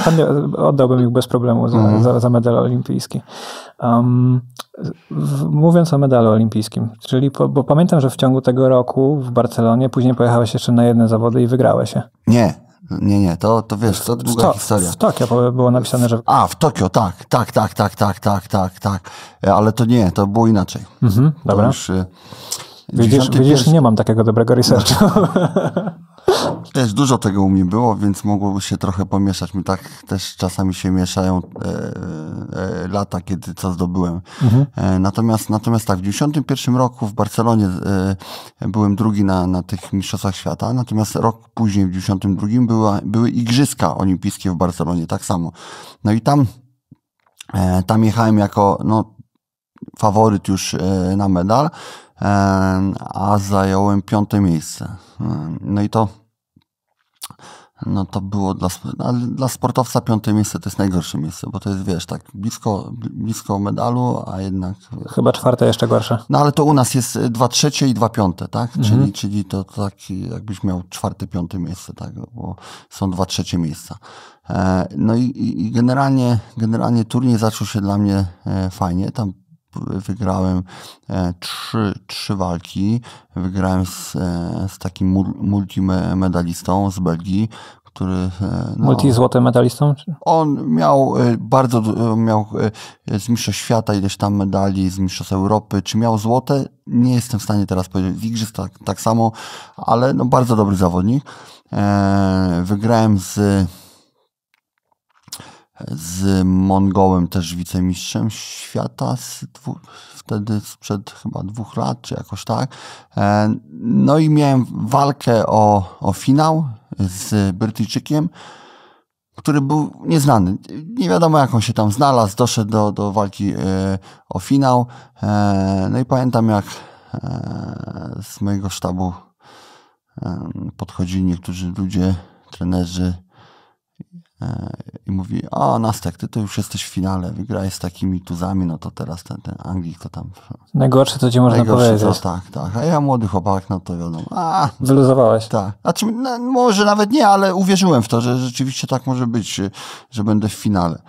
Oddałbym ich bez problemu za, mm. za, za medal olimpijski. Um, w, mówiąc o medalu olimpijskim, czyli po, bo pamiętam, że w ciągu tego roku w Barcelonie później pojechałeś jeszcze na jedne zawody i wygrałeś się. Nie, nie, nie, to, to wiesz, to długa to, historia. W Tokio było napisane, że... A, w Tokio, tak, tak, tak, tak, tak, tak, tak, tak. E, ale to nie, to było inaczej. Mhm, dobra. Już, e, widzisz, widzisz, nie mam takiego dobrego researchu. No. Też dużo tego u mnie było, więc mogłoby się trochę pomieszać. Mi tak też czasami się mieszają e, e, lata, kiedy co zdobyłem. Mhm. E, natomiast, natomiast tak, w 1991 roku w Barcelonie e, byłem drugi na, na tych Mistrzostwach Świata, natomiast rok później, w 1992, była, były Igrzyska Olimpijskie w Barcelonie, tak samo. No i tam, e, tam jechałem jako, no, faworyt już e, na medal a zająłem piąte miejsce. No i to no to było dla, dla sportowca piąte miejsce to jest najgorsze miejsce, bo to jest, wiesz, tak blisko, blisko medalu, a jednak... Chyba czwarte jeszcze gorsze. No ale to u nas jest e, dwa trzecie i dwa piąte, tak? Mhm. Czyli, czyli to tak jakbyś miał czwarte, piąte miejsce, tak? Bo są dwa trzecie miejsca. E, no i, i generalnie, generalnie turniej zaczął się dla mnie e, fajnie. Tam wygrałem e, trzy, trzy walki. Wygrałem z, e, z takim multimedalistą z Belgii, który... E, no, Multi-złotym medalistą? On miał bardzo, miał z Mistrzostw świata ileś tam medali, z mistrzostw Europy. Czy miał złote? Nie jestem w stanie teraz powiedzieć. Z igrzysk tak, tak samo, ale no bardzo dobry zawodnik. Wygrałem z z Mongołem też wicemistrzem świata z dwu, wtedy sprzed chyba dwóch lat, czy jakoś tak. E, no i miałem walkę o, o finał z Brytyjczykiem, który był nieznany. Nie wiadomo jak on się tam znalazł, doszedł do, do walki e, o finał. E, no i pamiętam jak z mojego sztabu podchodzili niektórzy ludzie, trenerzy, E, i mówi, o Nastek, ty to już jesteś w finale, wygraj z takimi tuzami, no to teraz ten, ten Anglik to tam... Najgorsze, to ci można najgorsze, powiedzieć. To, tak, tak. A ja młody chłopak, no to wiadomo. A, Wyluzowałeś. Tak. Znaczy, no, może nawet nie, ale uwierzyłem w to, że rzeczywiście tak może być, że będę w finale.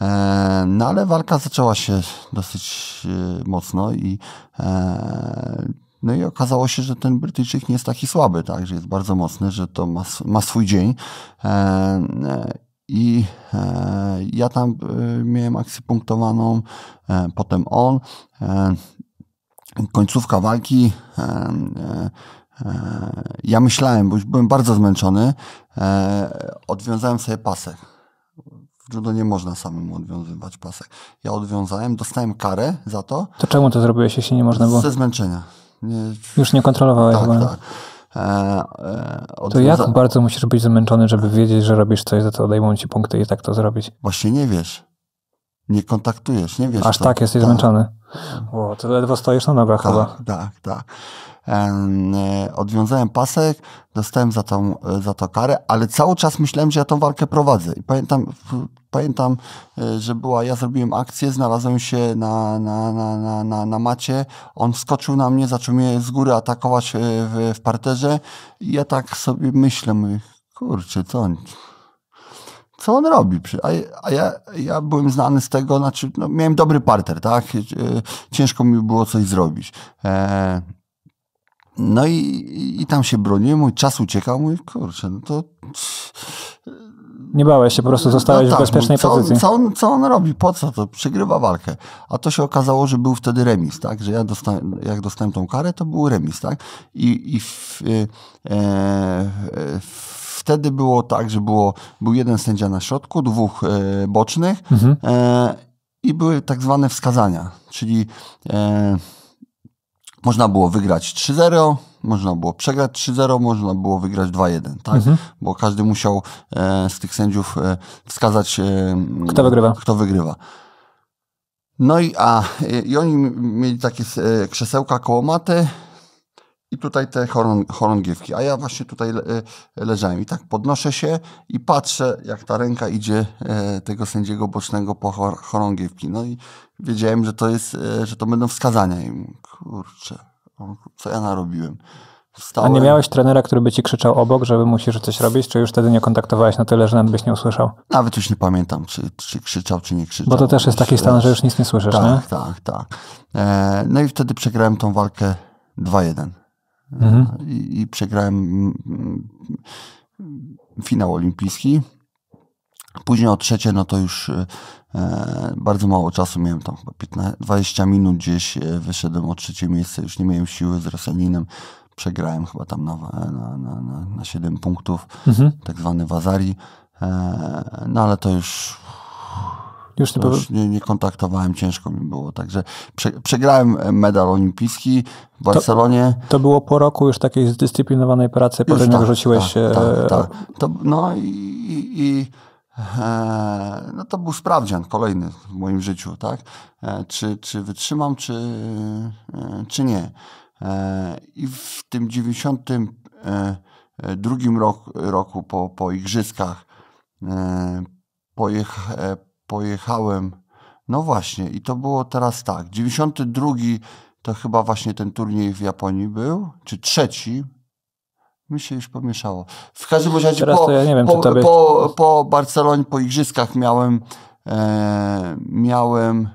E, no ale walka zaczęła się dosyć e, mocno i e, no i okazało się, że ten Brytyjczyk nie jest taki słaby, tak, że jest bardzo mocny, że to ma, ma swój dzień. E, e i e, ja tam e, miałem akcję punktowaną, e, potem on. Końcówka walki ja myślałem, bo już byłem bardzo zmęczony, odwiązałem sobie pasek. W judo nie można samemu odwiązywać pasek. Ja odwiązałem, dostałem karę za to. To czemu to zrobiłeś, jeśli nie można było? Ze zmęczenia. Nie... Już nie kontrolowałeś. Tak, tak. E, e, to jak bardzo musisz być zmęczony, żeby wiedzieć, że robisz coś, za co odejmą ci punkty i tak to zrobić? Właśnie nie wiesz. Nie kontaktujesz, nie wiesz. Aż tak jesteś tak. zmęczony. O, ty ledwo stoisz na nogach tak, chyba. Tak, tak. E, odwiązałem pasek, dostałem za, tą, e, za to karę, ale cały czas myślałem, że ja tą walkę prowadzę. I pamiętam, pamiętam e, że była, ja zrobiłem akcję, znalazłem się na, na, na, na, na, na macie, on skoczył na mnie, zaczął mnie z góry atakować w, w parterze i ja tak sobie myślę, mówię, kurczę, co on co on robi. A, ja, ja byłem znany z tego, znaczy, no, miałem dobry parter, tak? Ciężko mi było coś zrobić. E, no i, i tam się broniłem, mój czas uciekał, mój kurczę, no to... Nie bałeś się, po prostu no zostałeś no tak, w bezpiecznej co, pozycji. Co on, co on robi? Po co to? Przegrywa walkę. A to się okazało, że był wtedy remis, tak? Że ja dostałem, jak dostałem tą karę, to był remis, tak? I, i w, y, e, e, wtedy było tak, że było, był jeden sędzia na środku, dwóch e, bocznych mhm. E, i były tak zwane wskazania, czyli e, można było wygrać 3-0, można było przegrać 3-0, można było wygrać 2-1, tak? Mhm. Bo każdy musiał e, z tych sędziów e, wskazać, e, kto wygrywa. Kto wygrywa. No i, a, e, i oni mieli takie e, krzesełka koło maty, i tutaj te chorą, chorągiewki. A ja właśnie tutaj e, leżałem i tak podnoszę się i patrzę, jak ta ręka idzie e, tego sędziego bocznego po chorągiewki. No i wiedziałem, że to jest, e, że to będą wskazania. im. kurczę, co ja narobiłem. Wstałem. A nie miałeś trenera, który by ci krzyczał obok, żeby musisz coś robić, czy już wtedy nie kontaktowałeś na tyle, że nawet byś nie usłyszał? Nawet już nie pamiętam, czy, czy krzyczał, czy nie krzyczał. Bo to też jest taki stan, że już nic nie słyszysz, tak, nie? Tak, tak, tak. E, no i wtedy przegrałem tą walkę 2-1 mhm. E, i, i przegrałem mm, finał olimpijski. Później o trzecie, no to już e, bardzo mało czasu miałem, tam chyba 15, 20 minut gdzieś e, wyszedłem o trzecie miejsce, już nie miałem siły z Rosjaninem Przegrałem chyba tam na, na, na, na 7 punktów, mhm. tak zwany Wazari. E, no ale to już już, nie, nie, nie, kontaktowałem, ciężko mi było. Także prze, przegrałem medal olimpijski w Barcelonie. To, to, było po roku już takiej zdyscyplinowanej pracy, po tym tak, rzuciłeś... Tak, e, tak, tak, tak. To, no i... i e, no to był sprawdzian kolejny w moim życiu, tak? E, czy, czy wytrzymam, czy, e, czy nie. E, I w tym 92 roku, roku po, po igrzyskach pojech pojechałem. No właśnie, i to było teraz tak. 92 to chyba właśnie ten turniej w Japonii był, czy trzeci. Mi się już pomieszało. W każdym razie po, ja wiem, po, tobie... po, po, Barcelonie, po Igrzyskach miałem. E, miałem.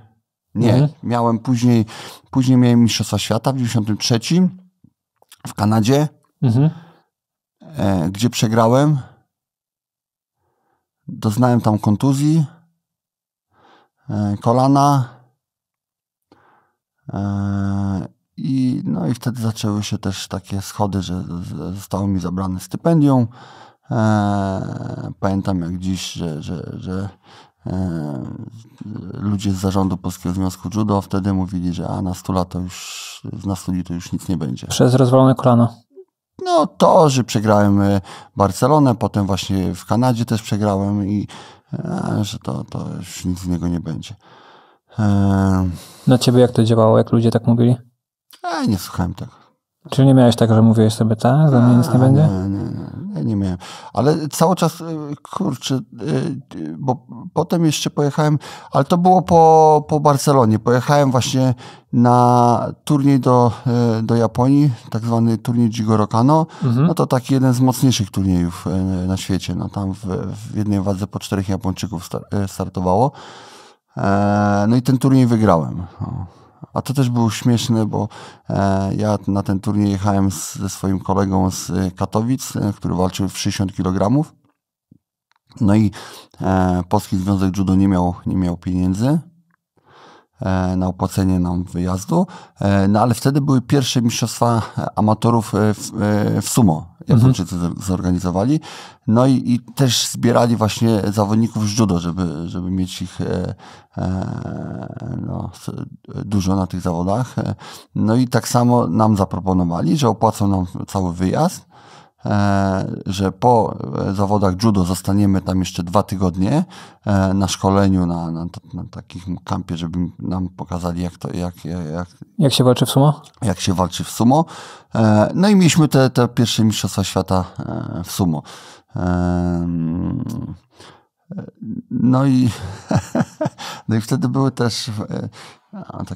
Nie, mhm. miałem później. Później miałem Mistrzostwa Świata w 93 w Kanadzie, mhm. e, gdzie przegrałem. Doznałem tam kontuzji E, kolana. E, I, no i wtedy zaczęły się też takie schody, że zostało mi zabrane stypendium. E, pamiętam jak dziś, że, że, że ludzie z zarządu Polskiego Związku Judo wtedy mówili, że a na 100 lat to już, na 100 to już nic nie będzie. Przez rozwalone kolano. No to, że przegrałem Barcelonę, potem właśnie w Kanadzie też przegrałem i że to, to już nic z niego nie będzie. Eee. Na ciebie jak to działało, jak ludzie tak mówili? E, nie słuchałem tego. Czy nie miałeś tak, że mówiłeś sobie, tak, ze mnie nic nie będzie? Nie, nie, nie miałem. Ale cały czas, y, kurczę, y, y, bo potem jeszcze pojechałem, ale to było po, po Barcelonie. Pojechałem właśnie na turniej do, do Japonii, tak zwany turniej Jigoro Kano. Mhm. No to taki jeden z mocniejszych turniejów na świecie. No tam w, w jednej wadze po czterech Japończyków startowało. E, no i ten turniej wygrałem. No. A to też było śmieszne, bo e, ja na ten turniej jechałem z, ze swoim kolegą z e, Katowic, e, który walczył w 60 kg. No i Polski Związek Judo nie miał, nie miał pieniędzy na opłacenie nam wyjazdu, no ale wtedy były pierwsze mistrzostwa amatorów w, w sumo Japończycy mhm. zorganizowali. No i, i, też zbierali właśnie zawodników z judo, żeby, żeby mieć ich e, e, no, dużo na tych zawodach. E, no i tak samo nam zaproponowali, że opłacą nam cały wyjazd E, że po e, zawodach judo zostaniemy tam jeszcze dwa tygodnie e, na szkoleniu, na, na, na takim kampie, żeby nam pokazali, jak to, jak, jak, jak się walczy w sumo. Jak się walczy w sumo. No i mieliśmy te, te pierwsze Mistrzostwa Świata w sumo. Mm, no i, no i wtedy były też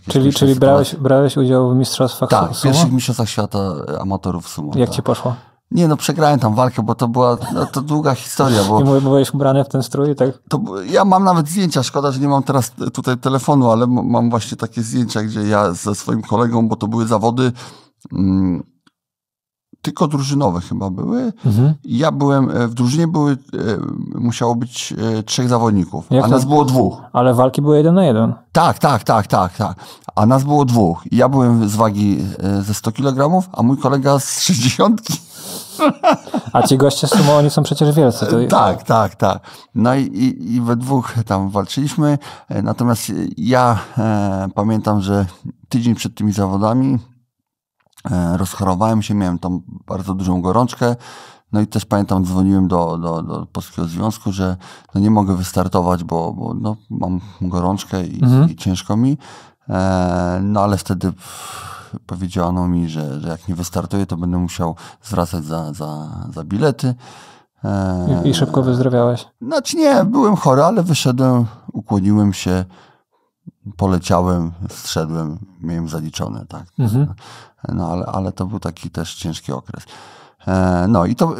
Czyli, czyli brałeś, brałeś udział w mistrzostwach Tak, w pierwszych mistrzostwach świata amatorów sumo. Jak tak. ci poszło? Nie no, przegrałem tam walkę, bo to była no, to długa historia. Bo nie byłeś ubrany w ten strój, tak? To, ja mam nawet zdjęcia, szkoda, że nie mam teraz tutaj telefonu, ale mam właśnie takie zdjęcia, gdzie ja ze swoim kolegą, bo to były zawody mm, tylko drużynowe chyba były. Mhm. Ja byłem, e, w drużynie były, e, musiało być e, trzech zawodników, Jak a nas było dwóch. Ale walki były jeden na jeden. Tak, tak, tak, tak, tak. A nas było dwóch. Ja byłem z wagi ze 100 kg, a mój kolega z 60 a ci goście z sumo, oni są przecież wielcy. To... Tak, tak, tak. No i, i, i we dwóch tam walczyliśmy. Natomiast ja e, pamiętam, że tydzień przed tymi zawodami e, rozchorowałem się, miałem tam bardzo dużą gorączkę. No i też pamiętam, dzwoniłem do, do, do Polskiego Związku, że no nie mogę wystartować, bo, bo no, mam gorączkę i, mhm. i ciężko mi. E, no ale wtedy... Pff, powiedziano mi, że, że jak nie wystartuję, to będę musiał zwracać za, za, za bilety. I, I szybko e, wyzdrowiałeś? Znaczy nie, byłem chory, ale wyszedłem, ukłoniłem się, poleciałem, zszedłem, miałem zaliczone, tak. Mhm. No ale, ale to był taki też ciężki okres. E, no i to e,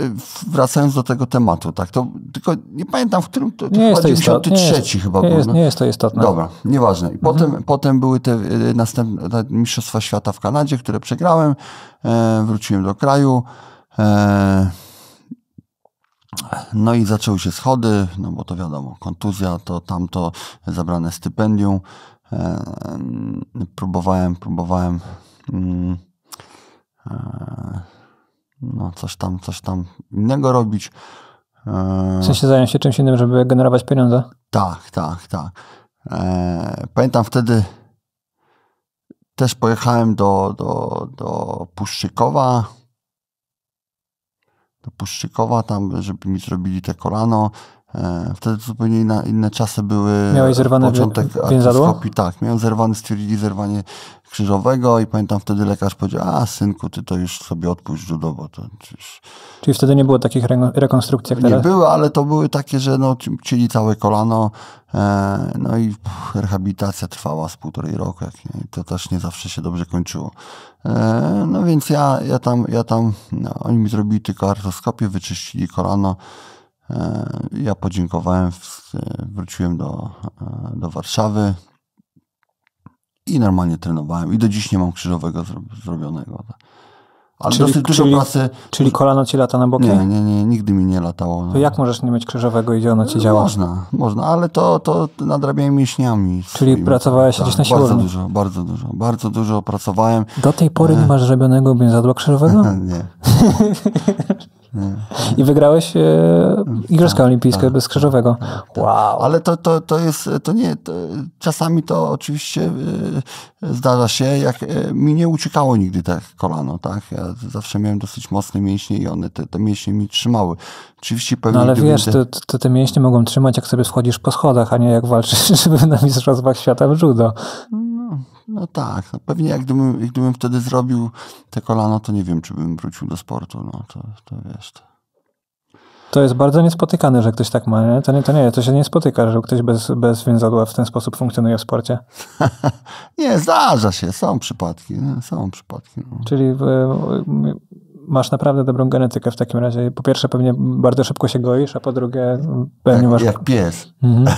wracając do tego tematu, tak, to tylko nie pamiętam, w którym to, nie jest to 93 nie jest, chyba nie był. Jest, no. Nie jest to istotne. Dobra, nieważne. I mhm. potem, potem były te e, następne Mistrzostwa Świata w Kanadzie, które przegrałem. E, wróciłem do kraju. E, no i zaczęły się schody, no bo to wiadomo, kontuzja, to tamto, zabrane stypendium. E, próbowałem, próbowałem. Mm, no, coś tam, coś tam innego robić. Eee, w sensie zająć się czymś innym, żeby generować pieniądze? Tak, tak, tak. Eee, pamiętam wtedy też pojechałem do, do, do Puszczykowa. Do Puszczykowa tam, żeby mi zrobili te kolano. E, wtedy zupełnie inna, inne czasy były. Miałeś zerwany początek artroskopii. Tak, miałem zerwany, stwierdzili zerwanie krzyżowego i pamiętam wtedy lekarz powiedział, a synku, ty to już sobie odpuść judo, to już... Czyli wtedy nie było takich re rekonstrukcji jak Nie było, ale to były takie, że no, cieli całe kolano, e, no i rehabilitacja trwała z półtorej roku, jak nie, to też nie zawsze się dobrze kończyło. E, no więc ja, ja tam, ja tam no, oni mi zrobili tylko artroskopię, wyczyścili kolano, E, ja podziękowałem, e, wróciłem do, e, do Warszawy i normalnie trenowałem. I do dziś nie mam krzyżowego zrobionego. Ale czyli, dosyć dużo czyli, pracy. Czyli kolano ci lata na boki? Nie, nie, nie, nigdy mi nie latało. No. To jak możesz nie mieć krzyżowego i ono ci działa? Można, można, ale to, to nadrabiałem mięśniami. Czyli swoimi. pracowałeś tak, gdzieś na tak, siłowni? Bardzo dużo, bardzo dużo, bardzo dużo pracowałem. Do tej pory nie, masz zrobionego więzadła krzyżowego? nie. I wygrałeś e, Igrzyska tak, Olimpijskie tak, bez tak, krzyżowego. Tak, wow. Ale to, to, to jest, to nie, to, czasami to oczywiście e, zdarza się, jak e, mi nie uciekało nigdy tak kolano, tak? Ja zawsze miałem dosyć mocne mięśnie i one, te, te mięśnie mi trzymały. Oczywiście pewnie... No ale wiesz, te to, to, te mięśnie mogą trzymać, jak sobie schodzisz po schodach, a nie jak walczysz żeby na Mistrzostwach Świata w judo. No, no tak, no pewnie jak gdybym, jak gdybym wtedy zrobił te kolano, to nie wiem, czy bym wrócił do sportu, no to, to jest. To jest bardzo niespotykane, że ktoś tak ma, nie? To, nie, to nie, to się nie spotyka, że ktoś bez, bez więzadła w ten sposób funkcjonuje w sporcie. nie, zdarza się, są przypadki, nie? No, są przypadki. No. Czyli y, masz naprawdę dobrą genetykę w takim razie. Po pierwsze pewnie bardzo szybko się goisz, a po drugie pewnie jak, masz... Jak pies. Mhm.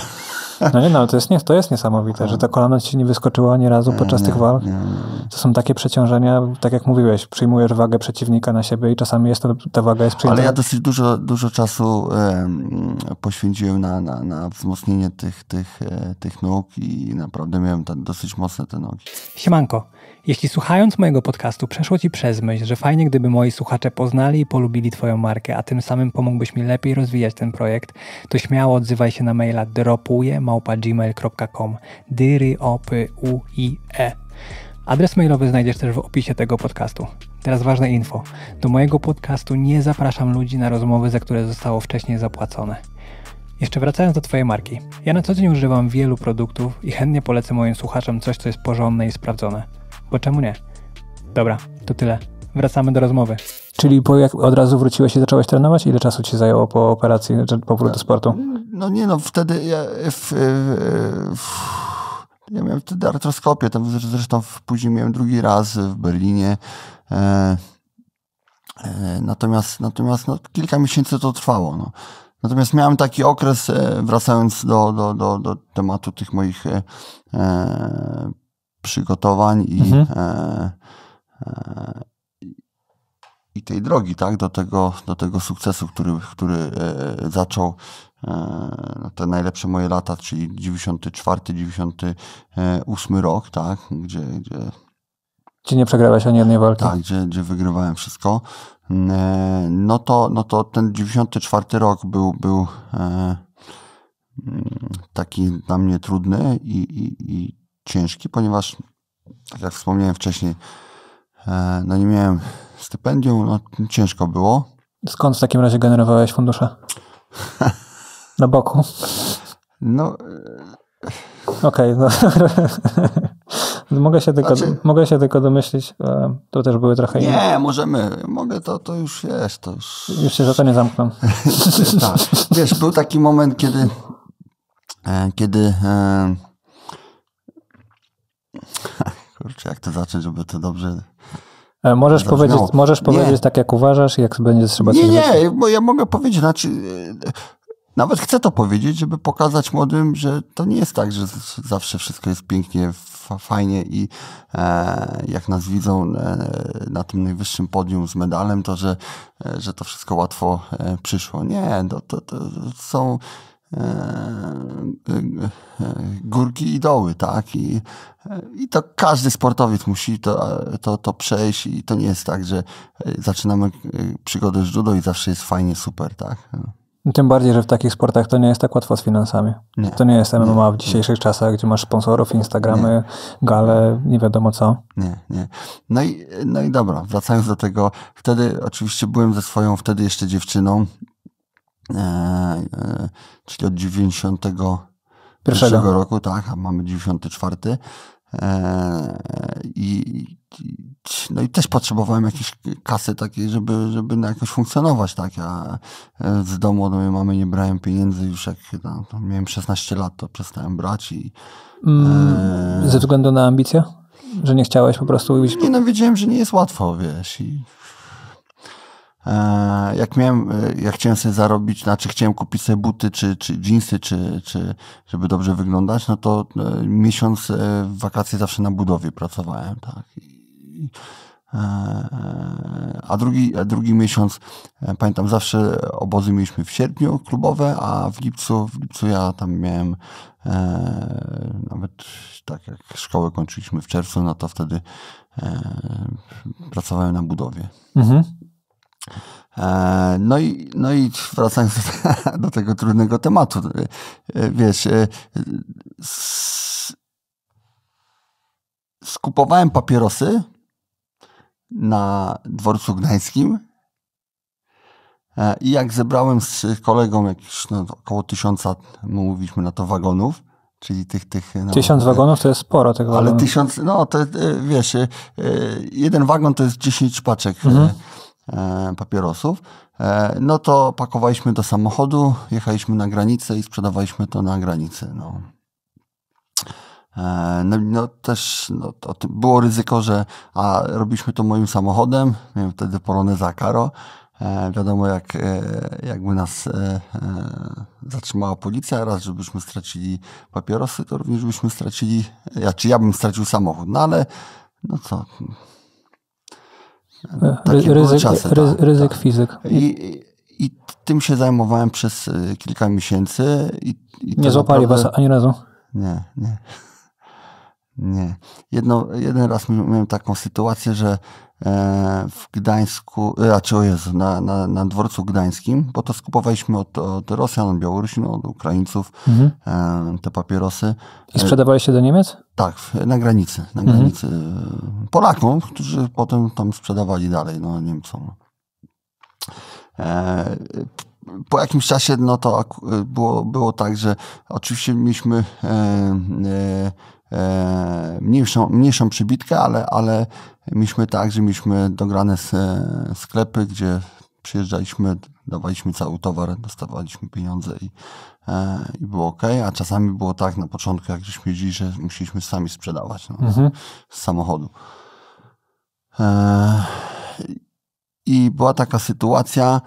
No nie, no to jest, nie, to jest niesamowite, tak. że to kolano ci nie wyskoczyło ani razu podczas nie, tych walk. Nie, nie. To są takie przeciążenia, tak jak mówiłeś, przyjmujesz wagę przeciwnika na siebie i czasami jest to, ta waga jest przyjmowana. Ale ja dosyć dużo, dużo czasu poświęciłem na, na, na wzmocnienie tych, tych, e, tych nóg i naprawdę miałem dosyć mocne te nogi. Siemanko. Jeśli słuchając mojego podcastu przeszło Ci przez myśl, że fajnie gdyby moi słuchacze poznali i polubili Twoją markę, a tym samym pomógłbyś mi lepiej rozwijać ten projekt, to śmiało odzywaj się na maila dropuje.gmail.com dyryopyuie Adres mailowy znajdziesz też w opisie tego podcastu. Teraz ważne info. Do mojego podcastu nie zapraszam ludzi na rozmowy, za które zostało wcześniej zapłacone. Jeszcze wracając do Twojej marki. Ja na co dzień używam wielu produktów i chętnie polecę moim słuchaczom coś, co jest porządne i sprawdzone bo czemu nie? Dobra, to tyle. Wracamy do rozmowy. Czyli po jak od razu wróciłeś i zacząłeś trenować? Ile czasu ci zajęło po operacji, powrót do sportu? No nie no, wtedy ja, w, w, ja miałem wtedy artroskopię, tam zresztą później miałem drugi raz w Berlinie. E, e, natomiast natomiast no, kilka miesięcy to trwało. No. Natomiast miałem taki okres, e, wracając do, do, do, do tematu tych moich e, e przygotowań i, mhm. e, e, i tej drogi, tak, do tego, do tego sukcesu, który, który e, zaczął e, no, te najlepsze moje lata, czyli 94-98 rok, tak, gdzie, gdzie gdzie nie przegrałeś ani jednej walki. Tak, gdzie, gdzie wygrywałem wszystko. E, no to, no to ten 94 rok był, był e, mm, taki dla mnie trudny i, i, i ciężki, ponieważ, tak jak wspomniałem wcześniej, e, no nie miałem stypendium, no ciężko było. Skąd w takim razie generowałeś fundusze? Na boku. No. E, Okej, okay, no. mogę, się tylko, znaczy, mogę się tylko domyślić. E, to też były trochę nie, inne. Nie, możemy. Mogę, to, to już jest. To już... już się za to nie zamknę. Tak, wiesz, był taki moment, kiedy, kiedy kurczę, jak to zacząć, żeby to dobrze e, Możesz powiedzieć, możesz powiedzieć tak, jak uważasz, jak będzie trzeba Nie, nie, bo ja mogę powiedzieć, znaczy, e, nawet chcę to powiedzieć, żeby pokazać młodym, że to nie jest tak, że zawsze wszystko jest pięknie, fajnie i e, jak nas widzą e, na tym najwyższym podium z medalem, to że, e, że to wszystko łatwo e, przyszło. Nie, to, to, to są górki i doły, tak? I, i to każdy sportowiec musi to, to, to przejść i to nie jest tak, że zaczynamy e, przygodę z judo i zawsze jest fajnie, super, tak? No, tym bardziej, że w takich sportach to nie jest tak łatwo z finansami. Nie. To nie jest MMA w dzisiejszych czasach, gdzie masz sponsorów, Instagramy, nie. gale, nie wiadomo co. Nie, nie. No i, no i dobra, wracając do tego, wtedy oczywiście byłem ze swoją wtedy jeszcze dziewczyną, E, e, czyli od 91 pierwszego roku, tak, a mamy 94. E, I, no i też potrzebowałem jakiejś kasy takiej, żeby, żeby jakoś funkcjonować, tak. Ja z domu od mojej mamy nie brałem pieniędzy już jak no, tam miałem 16 lat, to przestałem brać i... Mm, e... Ze względu na ambicje? Że nie chciałeś po prostu... Nie, no wiedziałem, że nie jest łatwo, wiesz, i E, jak miałem, e, jak chciałem sobie zarobić, znaczy chciałem kupić sobie buty, czy, czy dżinsy, czy, czy żeby dobrze wyglądać, no to e, miesiąc w wakacje zawsze na budowie pracowałem, tak. I, a drugi, a drugi miesiąc, pamiętam, zawsze obozy mieliśmy w sierpniu klubowe, a w lipcu, w lipcu ja tam miałem e, nawet tak jak szkołę kończyliśmy w czerwcu, no to wtedy e, pracowałem na budowie. Mhm. E, no i, no i wracając do tego trudnego tematu, e, wiesz, e, skupowałem papierosy na dworcu gdańskim i jak zebrałem z kolegą jakieś no, około tysiąca, mówiliśmy na to wagonów, czyli tych... tych no, tysiąc wagonów to jest sporo tego. Ale tysiąc, no to wiesz, jeden wagon to jest dziesięć paczek. Mhm. E, papierosów, e, no to pakowaliśmy do samochodu, jechaliśmy na granicę i sprzedawaliśmy to na granicy. No. E, no, no też no, było ryzyko, że a robiliśmy to moim samochodem, miałem wtedy Poloneza Karo. E, wiadomo, jak, e, jakby nas e, zatrzymała policja, raz, żebyśmy stracili papierosy, to również byśmy stracili, ja, czy ja bym stracił samochód. No ale, no co, E, ryzyk, czasy, ryzyk, tak, ryzyk tak. fizyk. I, I, tym się zajmowałem przez e, kilka miesięcy. I, i nie złapali naprawdę... was ani razu? Nie, nie. Nie. Jedno, jeden raz miałem taką sytuację, że E, w Gdańsku, raczej e, czy Jezu, na, na, na dworcu gdańskim, bo to skupowaliśmy od, od Rosjan, od Białorusinów, od Ukraińców mhm. E, te papierosy. I sprzedawali się do Niemiec? Tak, na granicy, na mhm. granicy Polakom, którzy potem tam sprzedawali dalej, no Niemcom. po jakimś czasie, no to było, było tak, że oczywiście mieliśmy e, e, E, mniejszą, mniejszą przybitkę, ale, ale mieliśmy tak, że mieliśmy dograne e, sklepy, gdzie przyjeżdżaliśmy, dawaliśmy cały towar, dostawaliśmy pieniądze i, e, i było ok. A czasami było tak na początku, jak żeśmy jeździli, że musieliśmy sami sprzedawać no, mhm. z, samochodu. I była taka sytuacja,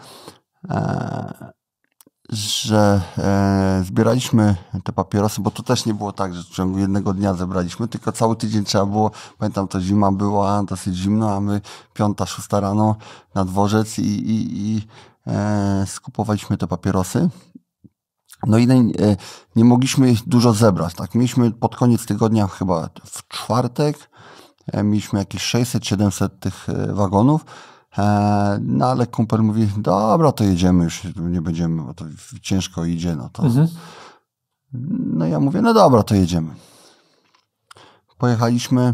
że e, zbieraliśmy te papierosy, bo to też nie było tak, że w ciągu jednego dnia zebraliśmy, tylko cały tydzień trzeba było, pamiętam to zima była dosyć zimno, a my piąta, szósta rano na dworzec i, i, i e, skupowaliśmy te papierosy. No i nie, nie mogliśmy dużo zebrać, tak? Mieliśmy pod koniec tygodnia, chyba w czwartek, e, mieliśmy jakieś 600-700 tych e, wagonów, E, no ale kumper mówi, dobra, to jedziemy już, nie będziemy, bo to ciężko idzie, no to... Mhm. No ja mówię, no dobra, to jedziemy. Pojechaliśmy,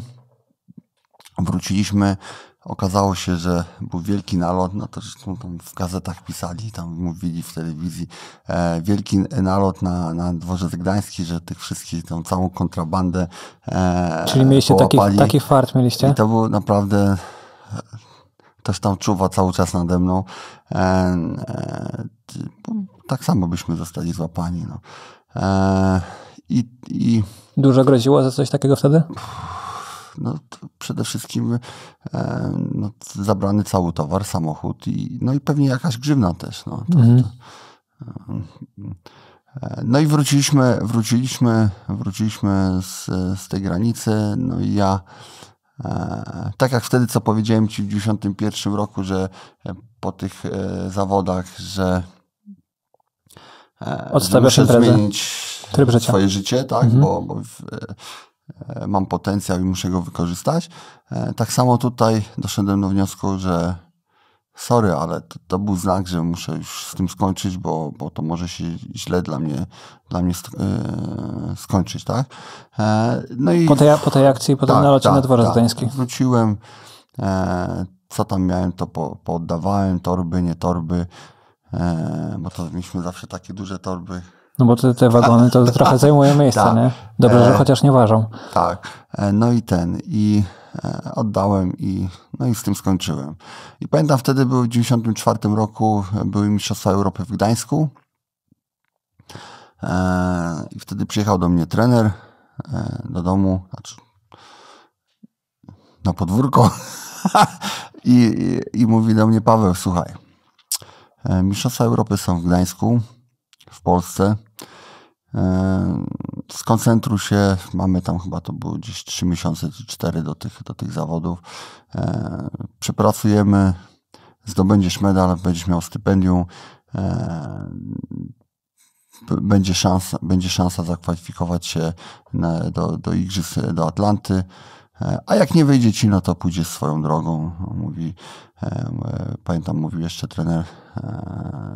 wróciliśmy, okazało się, że był wielki nalot, no to tam w gazetach pisali, tam mówili w telewizji, e, wielki nalot na, na dworzec gdański, że tych wszystkich, tą całą kontrabandę e, Czyli mieliście połapali. taki, taki fart, mieliście? I to było naprawdę też tam czuwa cały czas nade mną. E, e, tak samo byśmy zostali złapani. No. E, i, i, Dużo groziło za coś takiego wtedy? No, przede wszystkim e, no, zabrany cały towar, samochód i, no i pewnie jakaś grzywna też. No, to, mhm. to, e, no i wróciliśmy, wróciliśmy, wróciliśmy z, z tej granicy. No i ja E, tak jak wtedy, co powiedziałem Ci w 91 roku, że e, po tych e, zawodach, że Odstawiasz muszę zmienić Tryb życia. swoje życie, tak, mhm. bo, bo w, mam potencjał i muszę go wykorzystać. Tak samo tutaj doszedłem do wniosku, że sorry, ale to, to, był znak, że muszę już z tym skończyć, bo, bo to może się źle dla mnie, dla mnie e, skończyć, tak? E, no i po, tej, po tej akcji potem tak, nalocie tak, na dworze tak, Wróciłem, e, co tam miałem, to po, poddawałem, torby, nie torby, bo to mieliśmy zawsze takie duże torby. No bo te, te wagony to trochę zajmują miejsce, tak. nie? Dobrze, że chociaż nie ważą. Tak, no i ten, i E, oddałem i, no i z tym skończyłem. I pamiętam wtedy był w 94 roku, e, były Mistrzostwa Europy w Gdańsku. E, I wtedy przyjechał do mnie trener do domu, znaczy na podwórko I, i, i mówi do mnie Paweł, słuchaj, Mistrzostwa Europy są w Gdańsku, w Polsce Yy, skoncentruj się, mamy tam chyba to było gdzieś 3 miesiące czy 4 do tych, do tych zawodów. Yy, przepracujemy, zdobędziesz medal, będziesz miał stypendium, yy, będzie szansa, będzie szansa zakwalifikować się na, do, do Igrzysk, do Atlanty. A jak nie wyjdzie ci, no to pójdziesz swoją drogą. Mówi, pamiętam, mówił jeszcze trener,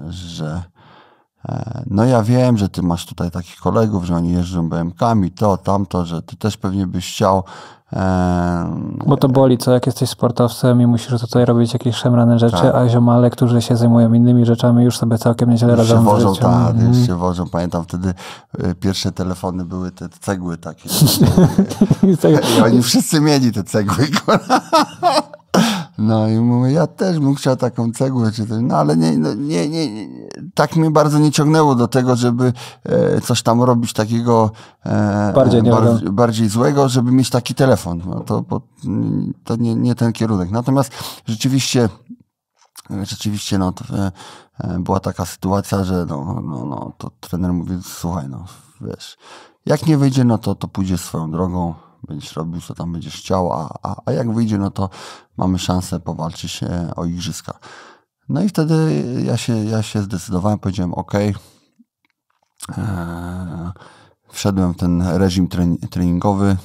że E, no ja wiem, że ty masz tutaj takich kolegów, że oni jeżdżą BMK-ami, to, tamto, że ty też pewnie byś chciał. E, Bo to boli, co jak jesteś sportowcem i musisz tutaj robić jakieś szemrane rzeczy, tak. a ziomale, którzy się zajmują innymi rzeczami, już sobie całkiem nieźle radzą. Się wożą, tak, mhm. się wożą. Pamiętam wtedy y, pierwsze telefony były te cegły takie. I oni wszyscy mieli te cegły. No i mówię, ja też bym chciał taką cegłę, czy coś, no ale nie, no, nie, nie, nie tak mnie bardzo nie ciągnęło do tego, żeby e, coś tam robić takiego e, bardziej, bar bardziej złego, żeby mieć taki telefon. No to bo, to nie, nie ten kierunek. Natomiast rzeczywiście rzeczywiście no, to, e, była taka sytuacja, że no, no, no, to trener mówi, słuchaj, no wiesz, jak nie wyjdzie, no to, to pójdzie swoją drogą, będziesz robił, co tam będziesz chciał, a, a, a jak wyjdzie, no to mamy szansę powalczyć o igrzyska. No i wtedy ja się, ja się zdecydowałem, powiedziałem OK. Eee, wszedłem w ten reżim treningowy.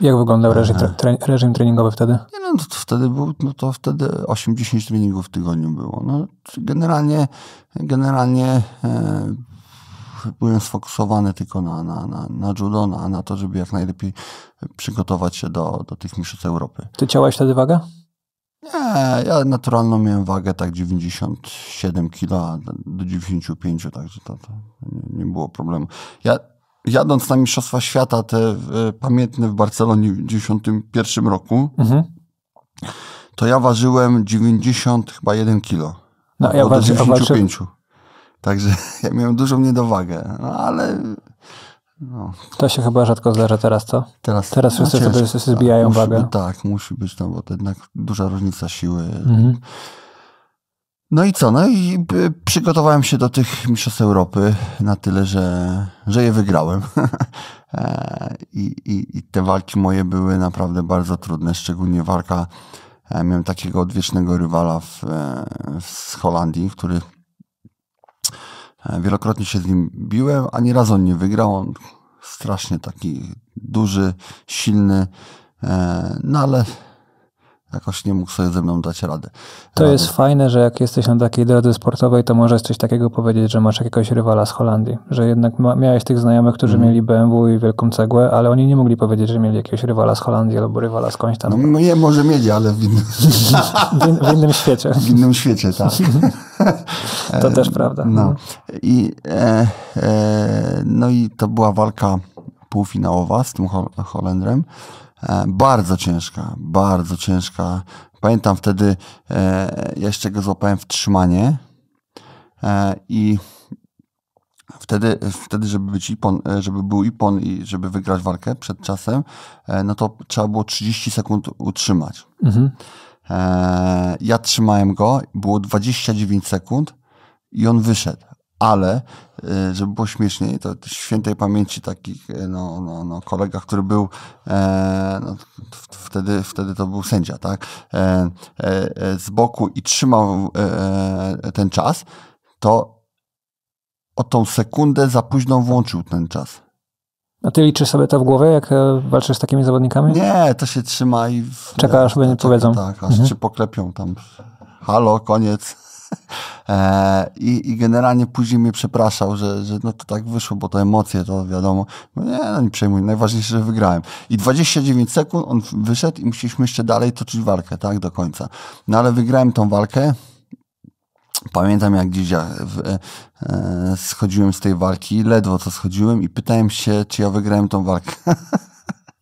Jak wyglądał reżim, eee. tre, reżim treningowy wtedy? Nie, no, to wtedy był, no to wtedy 80 treningów w tygodniu było. No, generalnie generalnie e, byłem sfokusowany tylko na, na, na, na judo, na, na to, żeby jak najlepiej przygotować się do, do tych mistrzostw Europy. Ty ciałaś wtedy wagę? Nie, ja naturalną miałem wagę tak 97 kg do 95, także to, to nie, było problemu. Ja jadąc na Mistrzostwa Świata, te y, pamiętne w Barcelonie w 91 roku, mhm. to ja ważyłem 90 chyba 1 kg. No, ja do waży, 95. Waży... Także ja miałem dużą niedowagę, no ale no. To się chyba rzadko zdarza teraz, co? Teraz, teraz wszyscy ciężko, sobie zbijają tak, wagę. Musi, tak, musi być, no bo to jednak duża różnica siły. Mhm. No i co? No i przygotowałem się do tych Mistrzostw Europy na tyle, że, że je wygrałem. E, I, i, I te walki moje były naprawdę bardzo trudne, szczególnie walka. E, miałem takiego odwiecznego rywala w, e, z Holandii, który Wielokrotnie się z nim biłem, ani razu on nie wygrał. On strasznie taki duży, silny, e, no ale jakoś nie mógł sobie ze mną dać rady. To rady. jest fajne, że jak jesteś na takiej drodze sportowej, to możesz coś takiego powiedzieć, że masz jakiegoś rywala z Holandii. Że jednak miałeś tych znajomych, którzy mm. mieli BMW i wielką cegłę, ale oni nie mogli powiedzieć, że mieli jakiegoś rywala z Holandii albo rywala skądś tam. No, nie, no może mieli, ale w innym... w, in, w innym świecie. W innym świecie, tak. to też prawda. No. I, e, e, no i to była walka półfinałowa z tym Hol Holendrem. E, bardzo ciężka, bardzo ciężka. Pamiętam wtedy, e, ja jeszcze go złapałem w trzymanie e, i wtedy, wtedy żeby być ipon, żeby był ipon i żeby wygrać walkę przed czasem, no to trzeba było 30 sekund utrzymać. Mhm. Ja trzymałem go, było 29 sekund i on wyszedł ale e, żeby było śmieszniej, to świętej pamięci takich e, no, no, no, kolega, który był e, no, wtedy, wtedy to był sędzia, tak? E, e, e z boku i trzymał ten czas, to o tą sekundę za późno włączył ten czas. A ty liczysz sobie to w głowie, jak walczysz z takimi zawodnikami? Nie, to się trzyma i... W, Czeka, aż będzie powiedzą. Tak, aż mhm. cię poklepią tam. Halo, koniec. E, I, I, generalnie później mnie przepraszał, że, że no to tak wyszło, bo to emocje, to wiadomo. No nie, no nie przejmuj, najważniejsze, że wygrałem. I 29 sekund on wyszedł i musieliśmy jeszcze dalej toczyć walkę, tak, do końca. No ale wygrałem tą walkę. Pamiętam jak gdzieś ja w, e, e schodziłem z tej walki, ledwo co schodziłem i pytałem się, czy ja wygrałem tą walkę.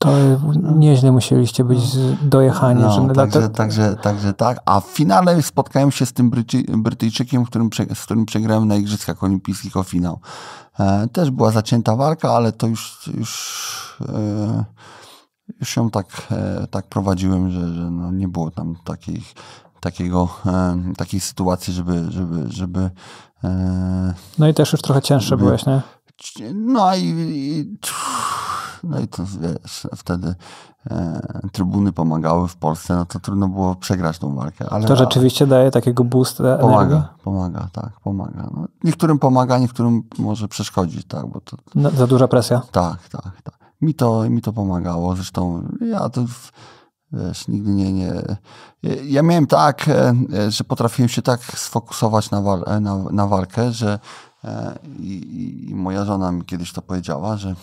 to nieźle musieliście być no. dojechani. No, także, także, także tak. A w finale spotkałem się z tym Brytyjczykiem, którym, z którym przegrałem na Igrzyskach Olimpijskich o finał. E, też była zacięta walka, ale to już, już, e, już ją tak, e, tak prowadziłem, że, że no nie było tam takich, takiego, e, takiej sytuacji, żeby... żeby, żeby e, no i też już trochę cięższe byłeś, nie? No i, i no i to wiesz, wtedy e, trybuny pomagały w Polsce, no to trudno było przegrać tą walkę. Ale, to rzeczywiście daje takiego boost Pomaga, energii? pomaga, tak, pomaga. No, niektórym pomaga, niektórym może przeszkodzić, tak, bo to... No, za duża presja. Tak, tak, tak. Mi to, mi to pomagało, zresztą ja to... W, Wiesz, nigdy nie, nie. Ja miałem tak, e, że potrafiłem się tak sfokusować na, wal, na, na walkę, że e, i, i, moja żona mi kiedyś to powiedziała, że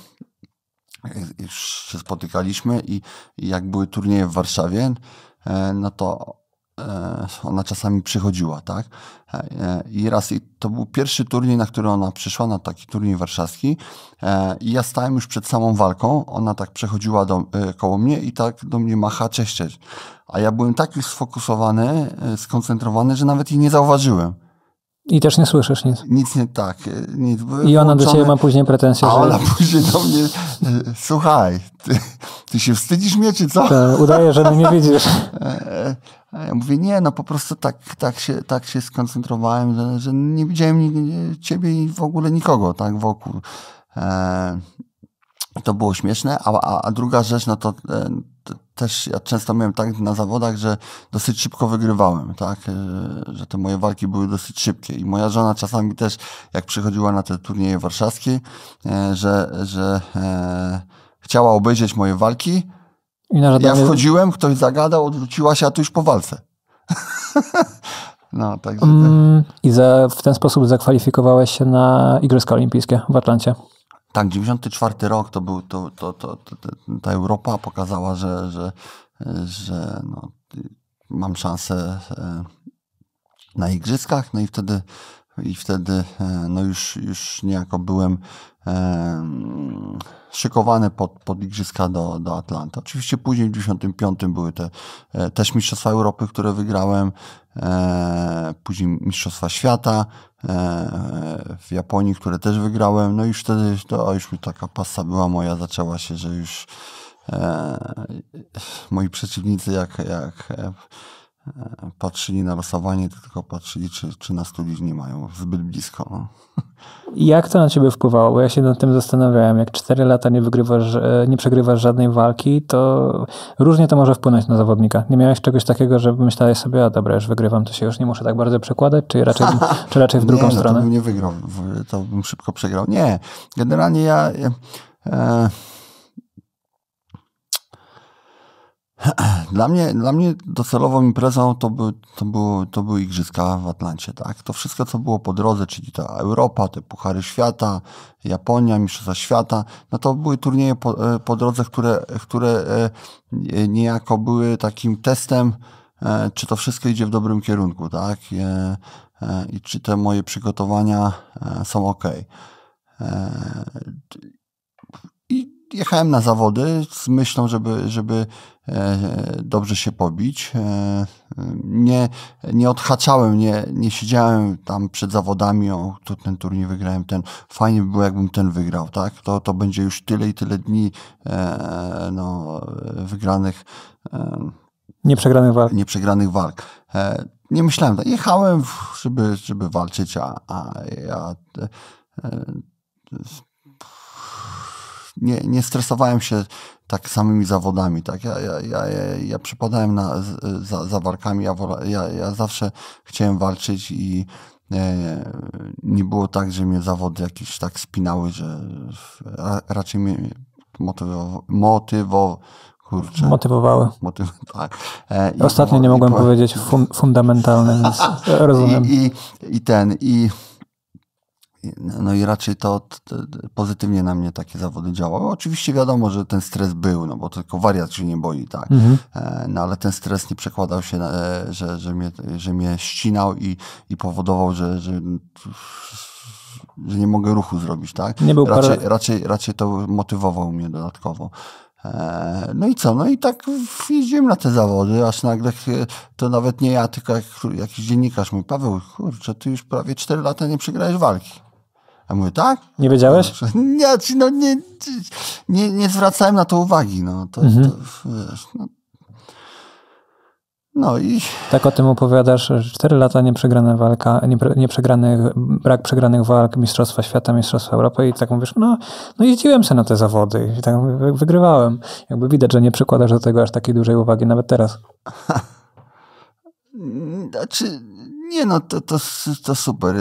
już się spotykaliśmy i, jak były turnieje w Warszawie, e, no to e, ona czasami przychodziła, tak? E, I raz i to był pierwszy turniej, na który ona przyszła, na taki turniej warszawski. I ja stałem już przed samą walką. Ona tak przechodziła do, koło mnie i tak do mnie macha cześć, cześć. A ja byłem tak już sfokusowany, skoncentrowany, że nawet jej nie zauważyłem. I też nie słyszysz nic. Nic nie tak. E, nic. I ona do ciebie ma później pretensje. A że... ona później do mnie, e, słuchaj, ty, ty się wstydzisz mnie, czy co? To tak, udaje, że mnie nie widzisz. E, ja mówię, nie, no po prostu tak, tak, się, tak się skoncentrowałem, że, że nie widziałem nigdy, ciebie i w ogóle nikogo tak wokół. E, to było śmieszne. A, a, a druga rzecz, no to, to, też ja często miałem tak na zawodach, że dosyć szybko wygrywałem, tak, e, że te moje walki były dosyć szybkie i moja żona czasami też, jak przychodziła na te turnieje warszawskie, e, że, że e, chciała obejrzeć moje walki, ja wchodziłem, ktoś zagadał, odwróciła się, a tu już po walce. no, także tak. Mm, I za, w ten sposób zakwalifikowałeś się na Igrzyska Olimpijskie w Atlancie. Tak, 94 rok to był, to, to, to, to ta Europa pokazała, że, że, że no, mam szansę e, na igrzyskach, no i wtedy i wtedy e, no już, już niejako byłem e, szykowane pod, pod igrzyska do, do Atlanty. Oczywiście później w 95 były te e, też Mistrzostwa Europy, które wygrałem, e, później Mistrzostwa Świata e, w Japonii, które też wygrałem. No i już wtedy to już mi taka pasa była moja, zaczęła się, że już e, moi przeciwnicy jak, jak e, patrzyli na losowanie, to tylko patrzyli, czy, czy na studiów nie mają zbyt blisko. No. Jak to na ciebie wpływało? Bo ja się nad tym zastanawiałem. Jak 4 lata nie, wygrywasz, e, nie przegrywasz żadnej walki, to różnie to może wpłynąć na zawodnika. Nie miałeś czegoś takiego, że myślałeś sobie, a dobra, już wygrywam, to się już nie muszę tak bardzo przekładać, czy raczej, czy raczej w drugą nie, stronę? No to bym nie wygrał, to bym szybko przegrał. Nie, generalnie ja... ja e Dla mnie, dla mnie docelową imprezą to, by, to, było, to były igrzyska w Atlancie, tak? To wszystko, co było po drodze, czyli ta Europa, te Puchary Świata, Japonia, Mistrzostwa Świata, no to były turnieje po, e, po drodze, które, które e, e, niejako były takim testem, czy to wszystko idzie w dobrym kierunku, tak? I czy te moje przygotowania są ok. I jechałem na zawody z myślą, żeby, żeby E, dobrze się pobić. E, nie, nie odhaczałem, nie, nie siedziałem tam przed zawodami, o, tu ten turniej wygrałem, ten, fajnie by było, jakbym ten wygrał, tak? To, to będzie już tyle i tyle dni e, no, wygranych Nieprzegranych walk. Nieprzegranych walk. Nie myślałem, tak, jechałem, żeby, żeby walczyć, a, a ja nie, nie stresowałem się tak samymi zawodami. Tak? Ja, ja, ja, ja przepadałem na, za, za walkami, ja, ja, ja zawsze chciałem walczyć i e, nie było tak, że mnie zawody jakieś tak spinały, że raczej mnie motywowały. Motywo, kurczę. Motywowały. Motyw, tak. E, Ostatnio no, nie mogłem powiedzieć fun fundamentalny, więc rozumiem. I, i, I ten, i no, no i raczej to, to pozytywnie na mnie takie zawody działały. Oczywiście wiadomo, że ten stres był, no bo tylko wariat się nie boi, tak. Mhm. E, no ale ten stres nie przekładał się, na, e, że, że, mnie, że mnie ścinał i, i powodował, że, że że nie mogę ruchu zrobić, tak? Nie był raczej, raczej, raczej to motywował mnie dodatkowo. E, no i co? No i tak jeździłem na te zawody, aż nagle to nawet nie ja, tylko jakiś dziennikarz mówi, Paweł, kurczę, ty już prawie 4 lata nie przegrałeś walki. Ja mówię, tak? Nie wiedziałeś? No, nie, no, nie, nie, nie zwracałem na to uwagi. No, to, mhm. to wiesz, no. no. i... Tak o tym opowiadasz. Cztery lata nieprzegrana walka, nieprzegranych, brak przegranych walk, Mistrzostwa Świata, Mistrzostwa Europy i tak mówisz, no, no jeździłem się na te zawody i tak wygrywałem. Jakby widać, że nie przykładasz do tego aż takiej dużej uwagi nawet teraz. Znaczy, nie no, to, to, to super. Y,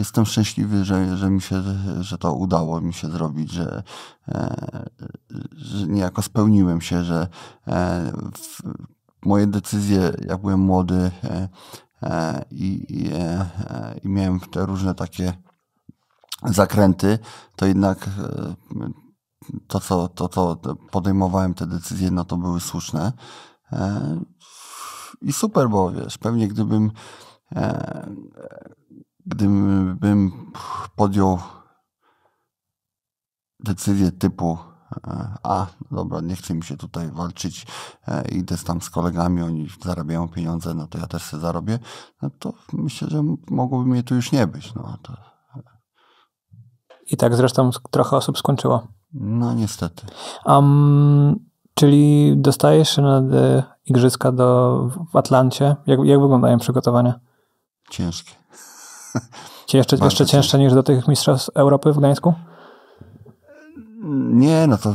jestem szczęśliwy, że, że mi się, że to udało mi się zrobić, że, e, że niejako spełniłem się, że e, moje decyzje, jak byłem młody e, i, i, i miałem te różne takie zakręty, to jednak to, co to, to podejmowałem te decyzje, no to były słuszne. I super, bo wiesz, pewnie gdybym gdybym podjął decyzję typu e, a, no dobra, nie chcę mi się tutaj walczyć, e, idę tam z kolegami, oni zarabiają pieniądze, no to ja też sobie zarobię, no to myślę, że mogłoby mnie tu już nie być. No, to... I tak zresztą trochę osób skończyło. No niestety. Um, czyli dostajesz na e, igrzyska do, w Atlancie. Jak, jak wyglądają przygotowania? Ciężkie. Jeszcze, jeszcze cięższe niż do tych mistrzostw Europy w Gdańsku? Nie, no to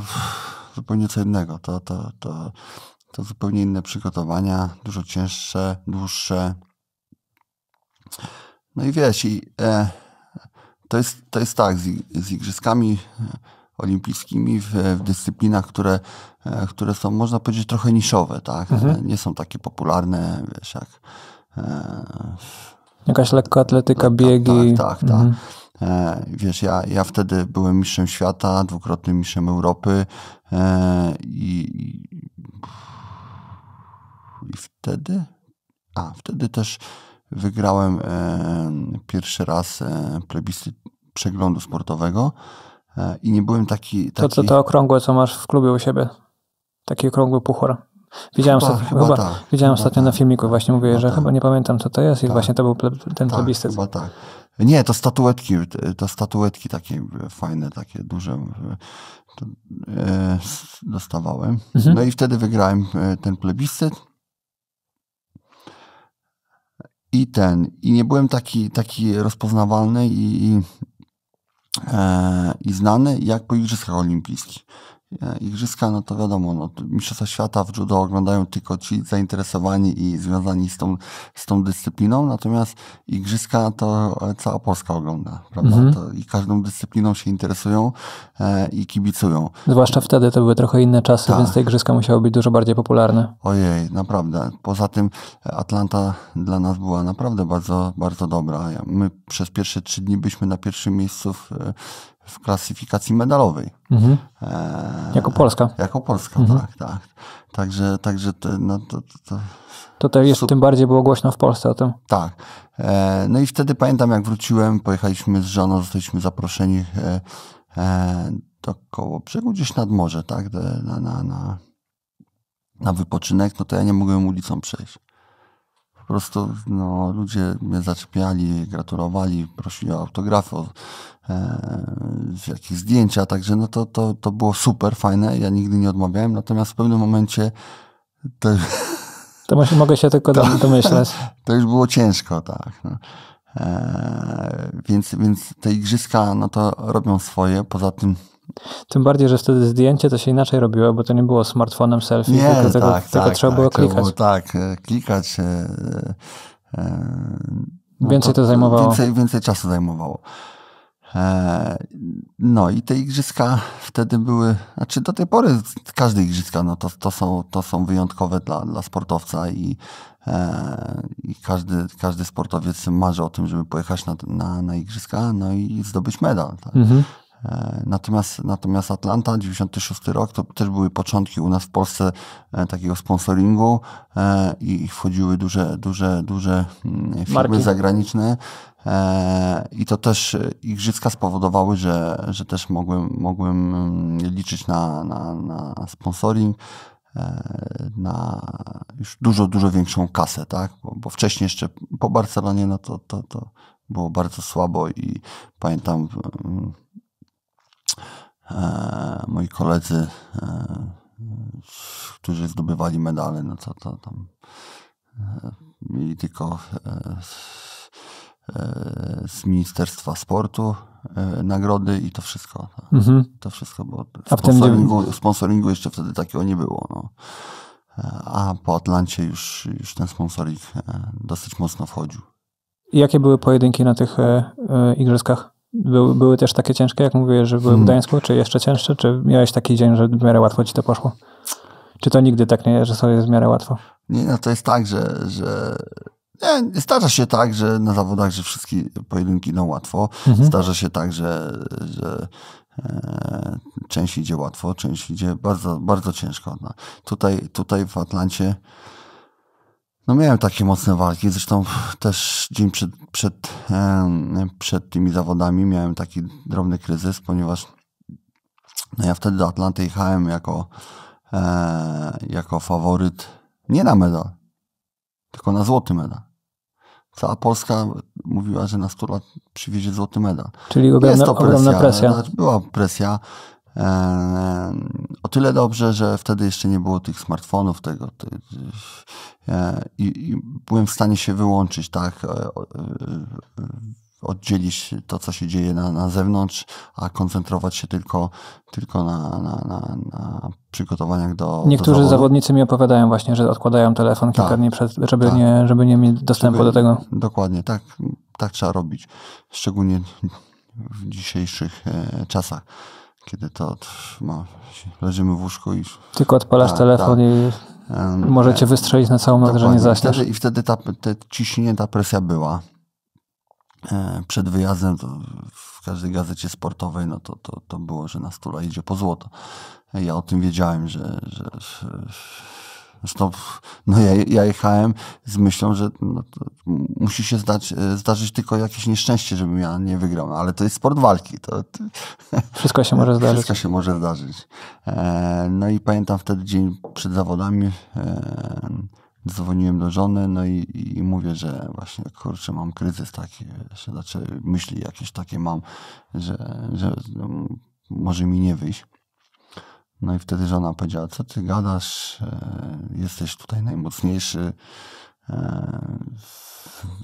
zupełnie co innego. To, to, to, to zupełnie inne przygotowania, dużo cięższe, dłuższe. No i wiesz, i, e, to, jest, to jest tak, z, z igrzyskami e, olimpijskimi w, w, dyscyplinach, które, e, które są, można powiedzieć, trochę niszowe, tak? Mhm. Nie są takie popularne, wiesz, jak e, Jakaś lekka atletyka, tak, biegi. Tak, tak, tak. Mhm. E, wiesz, ja, ja wtedy byłem mistrzem świata, dwukrotnym mistrzem Europy e, i, i wtedy, a wtedy też wygrałem e, pierwszy raz plebiscyt przeglądu sportowego i nie byłem taki... taki... To co to okrągłe, co masz w klubie u siebie? Taki okrągły puchar. Widziałem, chyba, chyba, chyba tak, widziałem chyba ostatnio tak. na filmiku, właśnie mówię, chyba że tak. chyba nie pamiętam co to jest i tak. właśnie to był ple, ten tak, plebiscyt. Chyba tak. Nie, to statuetki, to statuetki takie fajne, takie duże to, e, dostawałem. Mhm. No i wtedy wygrałem e, ten plebiscyt. I ten, i nie byłem taki, taki rozpoznawalny i, i, e, i znany jak po Igrzyskach Olimpijskich. E, igrzyska, no to wiadomo, no, Mistrzostwa Świata w judo oglądają tylko ci zainteresowani i związani z tą, z tą dyscypliną, natomiast igrzyska to e, cała Polska ogląda, prawda? Mhm. to, I każdą dyscypliną się interesują e, i kibicują. Zwłaszcza wtedy to były trochę inne czasy, tak. więc te igrzyska musiały być dużo bardziej popularne. Ojej, naprawdę. Poza tym e, Atlanta dla nas była naprawdę bardzo, bardzo dobra. My przez pierwsze trzy dni byliśmy na pierwszym miejscu w, w klasyfikacji medalowej. Mhm. E, jako Polska. Jako Polska, mhm. tak, tak. Także, także no, to, to, to, to też jest, tym bardziej było głośno w Polsce o tym. Tak. E, no i wtedy pamiętam, jak wróciłem, pojechaliśmy z żoną, zostaliśmy zaproszeni e, e, do koło brzegu, gdzieś nad morze, tak, de, na, na, na, na wypoczynek, no to ja nie mogłem ulicą przejść. Po prostu no, ludzie mnie zaczepiali, gratulowali, prosili o autografy, o, jakieś zdjęcia, także no to, to, to było super fajne, ja nigdy nie odmawiałem, natomiast w pewnym momencie to... To może, mogę się tylko to, domyślać. To już było ciężko, tak. No. E, więc, więc te igrzyska, no to robią swoje, poza tym tym bardziej, że wtedy zdjęcie to się inaczej robiło, bo to nie było smartfonem selfie, nie, tylko tego, tak, tego tak, trzeba tak, było klikać. Było, tak, e, klikać. E, e, no więcej to, to zajmowało. Więcej, więcej czasu zajmowało. E, no i te igrzyska wtedy były, znaczy do tej pory każde igrzyska no to, to, są, to są wyjątkowe dla, dla sportowca i, e, i każdy, każdy sportowiec marzy o tym, żeby pojechać na, na, na igrzyska no i zdobyć medal. Tak? Mhm. E, natomiast, natomiast Atlanta, 96 rok, to też były początki u nas w Polsce takiego sponsoringu i wchodziły duże, duże, duże mm, firmy Marki. zagraniczne. E, I to też e, igrzyska spowodowały, że, że też mogłem, mogłem mm, liczyć na, na, na sponsoring, e, na już dużo, dużo większą kasę, tak? Bo, bo wcześniej jeszcze po Barcelonie, no to, to, to było bardzo słabo i pamiętam moi koledzy, którzy zdobywali medale, no to, to tam mieli tylko E, z Ministerstwa Sportu e, nagrody i to wszystko. Mhm. To wszystko było. Sponsoringu, sponsoringu jeszcze wtedy takiego nie było. No. E, a po Atlancie już, już ten sponsoring dosyć mocno wchodził. Jakie były pojedynki na tych igrzyskach? Były, były też takie ciężkie, jak mówiłeś, że były hmm. w Gdańsku, czy jeszcze cięższe? Czy miałeś taki dzień, że w miarę łatwo ci to poszło? Czy to nigdy tak nie jest, że sobie jest w miarę łatwo? Nie, no to jest tak, że, że nie, zdarza się tak, że na zawodach, że wszystkie pojedynki idą łatwo. Mhm. Zdarza się tak, że, że e, część idzie łatwo, część idzie bardzo, bardzo ciężko. No, tutaj, tutaj w Atlancie no miałem takie mocne walki, zresztą też dzień przed, przed, przed tymi zawodami miałem taki drobny kryzys, ponieważ no ja wtedy do Atlanty jechałem jako, e, jako faworyt, nie na medal, tylko na złoty medal. Cała Polska mówiła, że na 100 lat przywiezie złoty medal. Czyli ogromna, Jest to presja. presja. Była presja. O tyle dobrze, że wtedy jeszcze nie było tych smartfonów, tego. Ty, e, i, i byłem w stanie się wyłączyć, tak, e, e, oddzielić to, co się dzieje na, na zewnątrz, a koncentrować się tylko, tylko na, na, na, na przygotowaniach do. Niektórzy do zawodnicy mi opowiadają właśnie, że odkładają telefon kilka tak, dni przed, żeby, tak. nie, żeby nie mieć dostępu żeby, do tego. Dokładnie, tak, tak trzeba robić. Szczególnie w dzisiejszych e, czasach kiedy to no, leżymy w łóżku i... Tylko odpalasz tak, telefon tak. i możecie e, wystrzelić na całą noc, że nie zaśniesz. I wtedy ta, te ciśnienie, ta presja była. E, przed wyjazdem w każdej gazecie sportowej no to, to, to było, że na Nastula idzie po złoto. Ja o tym wiedziałem, że, że, że Zresztą no ja, ja, jechałem z myślą, że no, musi się zdać, e, zdarzyć tylko jakieś nieszczęście, żebym ja nie wygrał. ale to jest sport walki. To, to wszystko się może zdarzyć. Wszystko się może zdarzyć. E, no i pamiętam wtedy dzień przed zawodami. E, dzwoniłem do żony, no i, i mówię, że właśnie, kurczę, mam kryzys taki, się znaczy myśli jakieś takie mam, że, że no, może mi nie wyjść. No i wtedy żona powiedziała, co ty gadasz, e, jesteś tutaj najmocniejszy, e,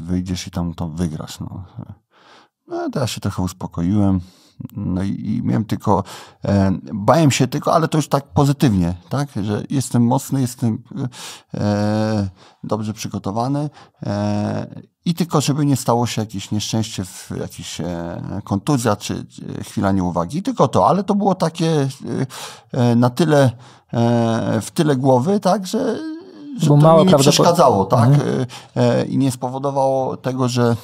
wyjdziesz i tam to wygrasz. No. no to ja się trochę uspokoiłem, no i, i miałem tylko, e, bałem się tylko, ale to już tak pozytywnie, tak, że jestem mocny, jestem e, dobrze przygotowany e, i tylko, żeby nie stało się jakieś nieszczęście, jakiś e, kontuzja czy chwila nieuwagi, tylko to, ale to było takie e, na tyle, e, w tyle głowy, tak, że że to mi nie przeszkadzało, tak? Mhm. I nie spowodowało tego, że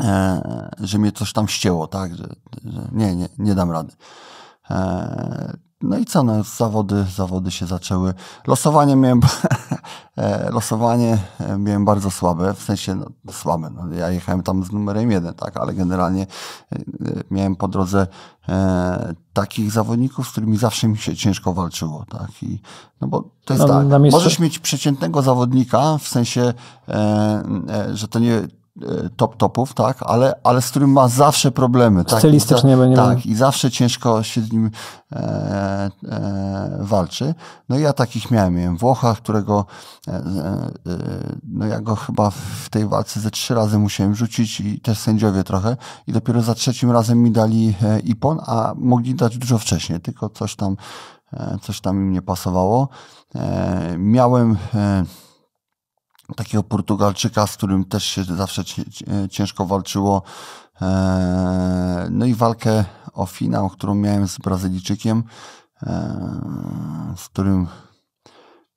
E, że mnie coś tam ścięło, tak, że, że nie, nie, nie dam rady. E, no i co, no, zawody, zawody się zaczęły. Losowanie miałem, e, losowanie miałem bardzo słabe, w sensie no, słabe. No, ja jechałem tam z numerem jeden, tak, ale generalnie miałem po drodze e, takich zawodników, z którymi zawsze mi się ciężko walczyło, tak. I, no bo to jest no, tak, możesz mieć przeciętnego zawodnika, w sensie, e, e, że to nie E, top topów, tak, ale, ale z którym ma zawsze problemy. Tak? będzie. Tak, i zawsze ciężko się z nim e, e, walczy. No i ja takich miałem. Miałem Włocha, którego e, e, no ja go chyba w tej walce ze trzy razy musiałem rzucić i też sędziowie trochę i dopiero za trzecim razem mi dali e, ipon, a mogli dać dużo wcześniej, tylko coś tam coś tam im nie pasowało. miałem takiego Portugalczyka, z którym też się zawsze ciężko walczyło. E, no i walkę o finał, którą miałem z Brazylijczykiem, e, z którym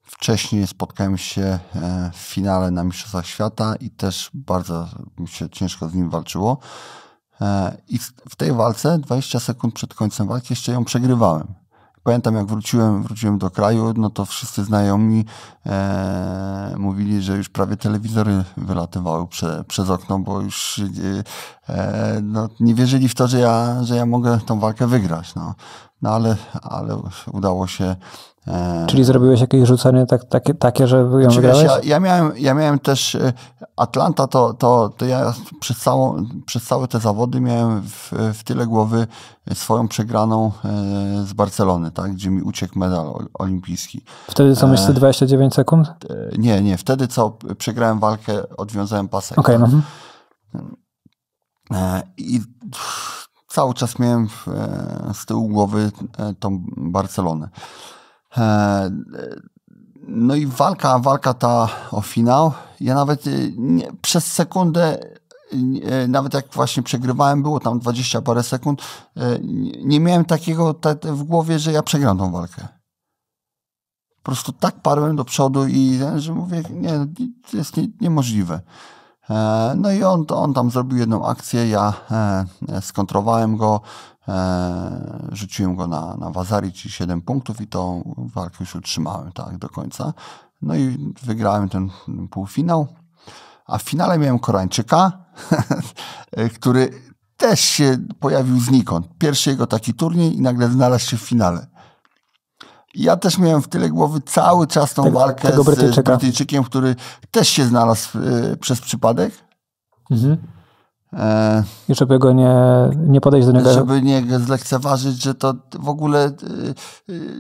wcześniej spotkałem się e, w finale na Mistrzostwach Świata i też bardzo mi się ciężko z nim walczyło. I w tej walce, 20 sekund przed końcem walki, jeszcze ją przegrywałem pamiętam jak wróciłem, wróciłem do kraju, no to wszyscy znajomi e, mówili, że już prawie telewizory wylatywały prze, przez okno, bo już e, no, nie wierzyli w to, że ja, że ja mogę tą walkę wygrać. No, no ale, ale udało się E, Czyli zrobiłeś jakieś rzucenie tak, takie, takie, że ją znaczy, wygrałeś? Wiesz, ja, ja, miałem, ja miałem też e, Atlanta, to, to, to ja przez, całą, przez całe te zawody miałem w, w tyle głowy swoją przegraną e, z Barcelony, tak, gdzie mi uciekł medal olimpijski. Wtedy co, myślisz 29 sekund? Nie, nie, wtedy co, przegrałem walkę, odwiązałem pasek. Okej, okay, tak? no. Mhm. I cały czas miałem z tyłu głowy tą Barcelonę. E, no i walka, walka ta o finał. Ja nawet e, nie, przez sekundę, e, nawet jak właśnie przegrywałem, było tam 20 parę sekund, nie miałem takiego w głowie, że ja przegram tą walkę. Po prostu tak parłem do przodu i że mówię, nie, to jest nie, niemożliwe. No i on, on tam zrobił jedną akcję, ja skontrowałem go, E, rzuciłem go na, na Wazari i 7 punktów i tą walkę już utrzymałem tak do końca. No i wygrałem ten półfinał. A w finale miałem Koreańczyka, który też się pojawił znikąd. Pierwszy jego taki turniej i nagle znalazł się w finale. Ja też miałem w tyle głowy cały czas tą tego, walkę tego z Brytyjczykiem, który też się znalazł y, przez przypadek. Mhm. E, I żeby go nie, nie podejść do niego. Żeby nie zlekceważyć, że to w ogóle e, e,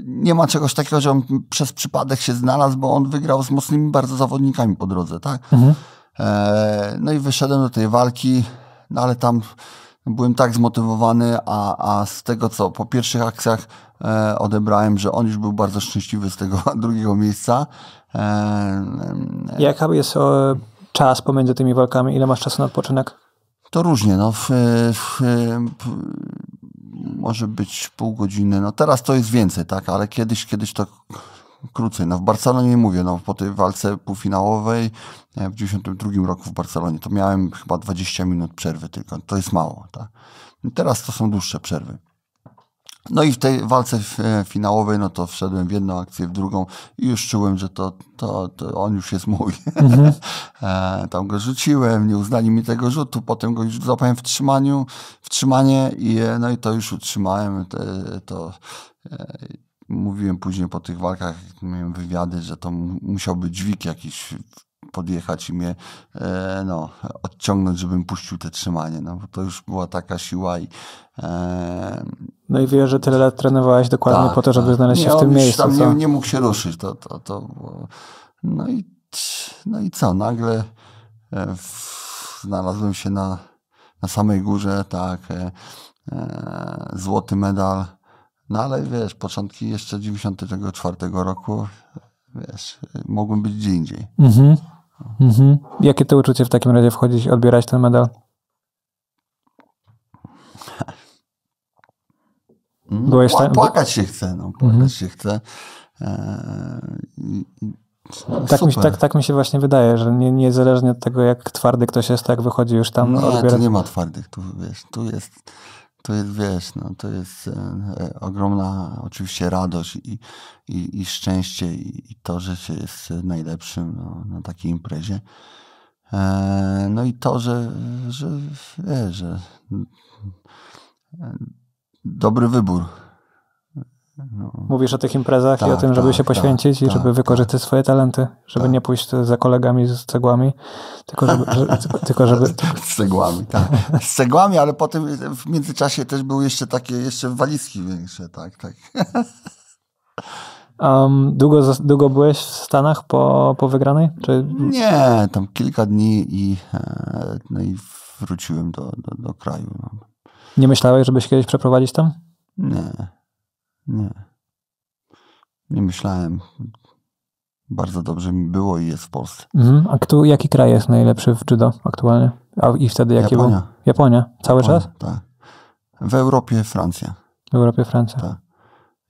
nie ma czegoś takiego, że on przez przypadek się znalazł, bo on wygrał z mocnymi bardzo zawodnikami po drodze, tak? Mhm. No i wyszedłem do tej walki, no ale tam byłem tak zmotywowany, a, a z tego co po pierwszych akcjach odebrałem, że on już był bardzo szczęśliwy z tego drugiego miejsca. E, Jaka jest czas pomiędzy tymi walkami? Ile masz czasu na odpoczynek? to różnie. No, w, w, może być pół godziny. No teraz to jest więcej, tak, ale kiedyś, kiedyś to krócej. No w Barcelonie mówię, no po tej walce półfinałowej e, w 92 roku w Barcelonie to miałem chyba 20 minut przerwy tylko. To jest mało, tak. teraz to są dłuższe przerwy. No i w tej walce e, finałowej, no to wszedłem w jedną akcję, w drugą i już czułem, że to, to, to on już jest mój. Mhm. E, tam go rzuciłem, nie uznali mi tego rzutu, potem go już złapałem w trzymaniu, w trzymanie i e, no i to już utrzymałem. To, to mówiłem później po tych walkach, miałem wywiady, że to musiał być dźwig jakiś podjechać i mnie e, no, odciągnąć, żebym puścił te trzymanie, no bo to już była taka siła i e, no i wiesz, że tyle lat trenowałeś dokładnie tak, po to, żeby tak. znaleźć się w tym miejscu. Tam nie, nie, mógł się ruszyć. To, to, to no, i, no i co? Nagle e, w... znalazłem się na, na samej górze, tak. E, e, złoty medal. No ale wiesz, początki jeszcze 94 roku, wiesz, mogłem być gdzie indziej. Mhm. Mhm. Jakie to uczucie w takim razie wchodzić, odbierać ten medal? No, Byłeś tam? Płakać się chce, no, płakać mhm. się chce. Eee, tak mi, tak, tak mi się właśnie wydaje, że nie, niezależnie od tego, jak twardy ktoś jest, tak wychodzi już tam. No, odbiera... tu nie ma twardych, tu wiesz, tu jest to jest, wiesz, no, to jest e, e, ogromna oczywiście radość i, i, i szczęście i, i, to, że się jest najlepszym no, na takiej imprezie. E, no i to, że, że, że mm, e, dobry wybór. No. Mówisz o tych imprezach tak, i o tak, tym, żeby tak, się tak, poświęcić tak, i żeby tak. wykorzystać swoje talenty, żeby nie pójść za kolegami z cegłami, tylko żeby... Że, tylko żeby... Z cegłami, tak. Z cegłami, ale potem w międzyczasie też były jeszcze takie, jeszcze walizki większe, tak, tak. Um, długo, długo byłeś w Stanach po, po wygranej? Czy... Nie, tam kilka dni i, e, no i wróciłem do, do, do kraju. No. Nie myślałeś, żebyś kiedyś przeprowadzić tam? Nie. Nie. Nie myślałem. Bardzo dobrze mi było i jest w Polsce. Mhm. A kto, jaki kraj jest najlepszy w judo aktualnie? A i wtedy jaki Japonia. był? Japonia. Cały Japonia, czas? Tak. W Europie Francja. W Europie Francja. Tak.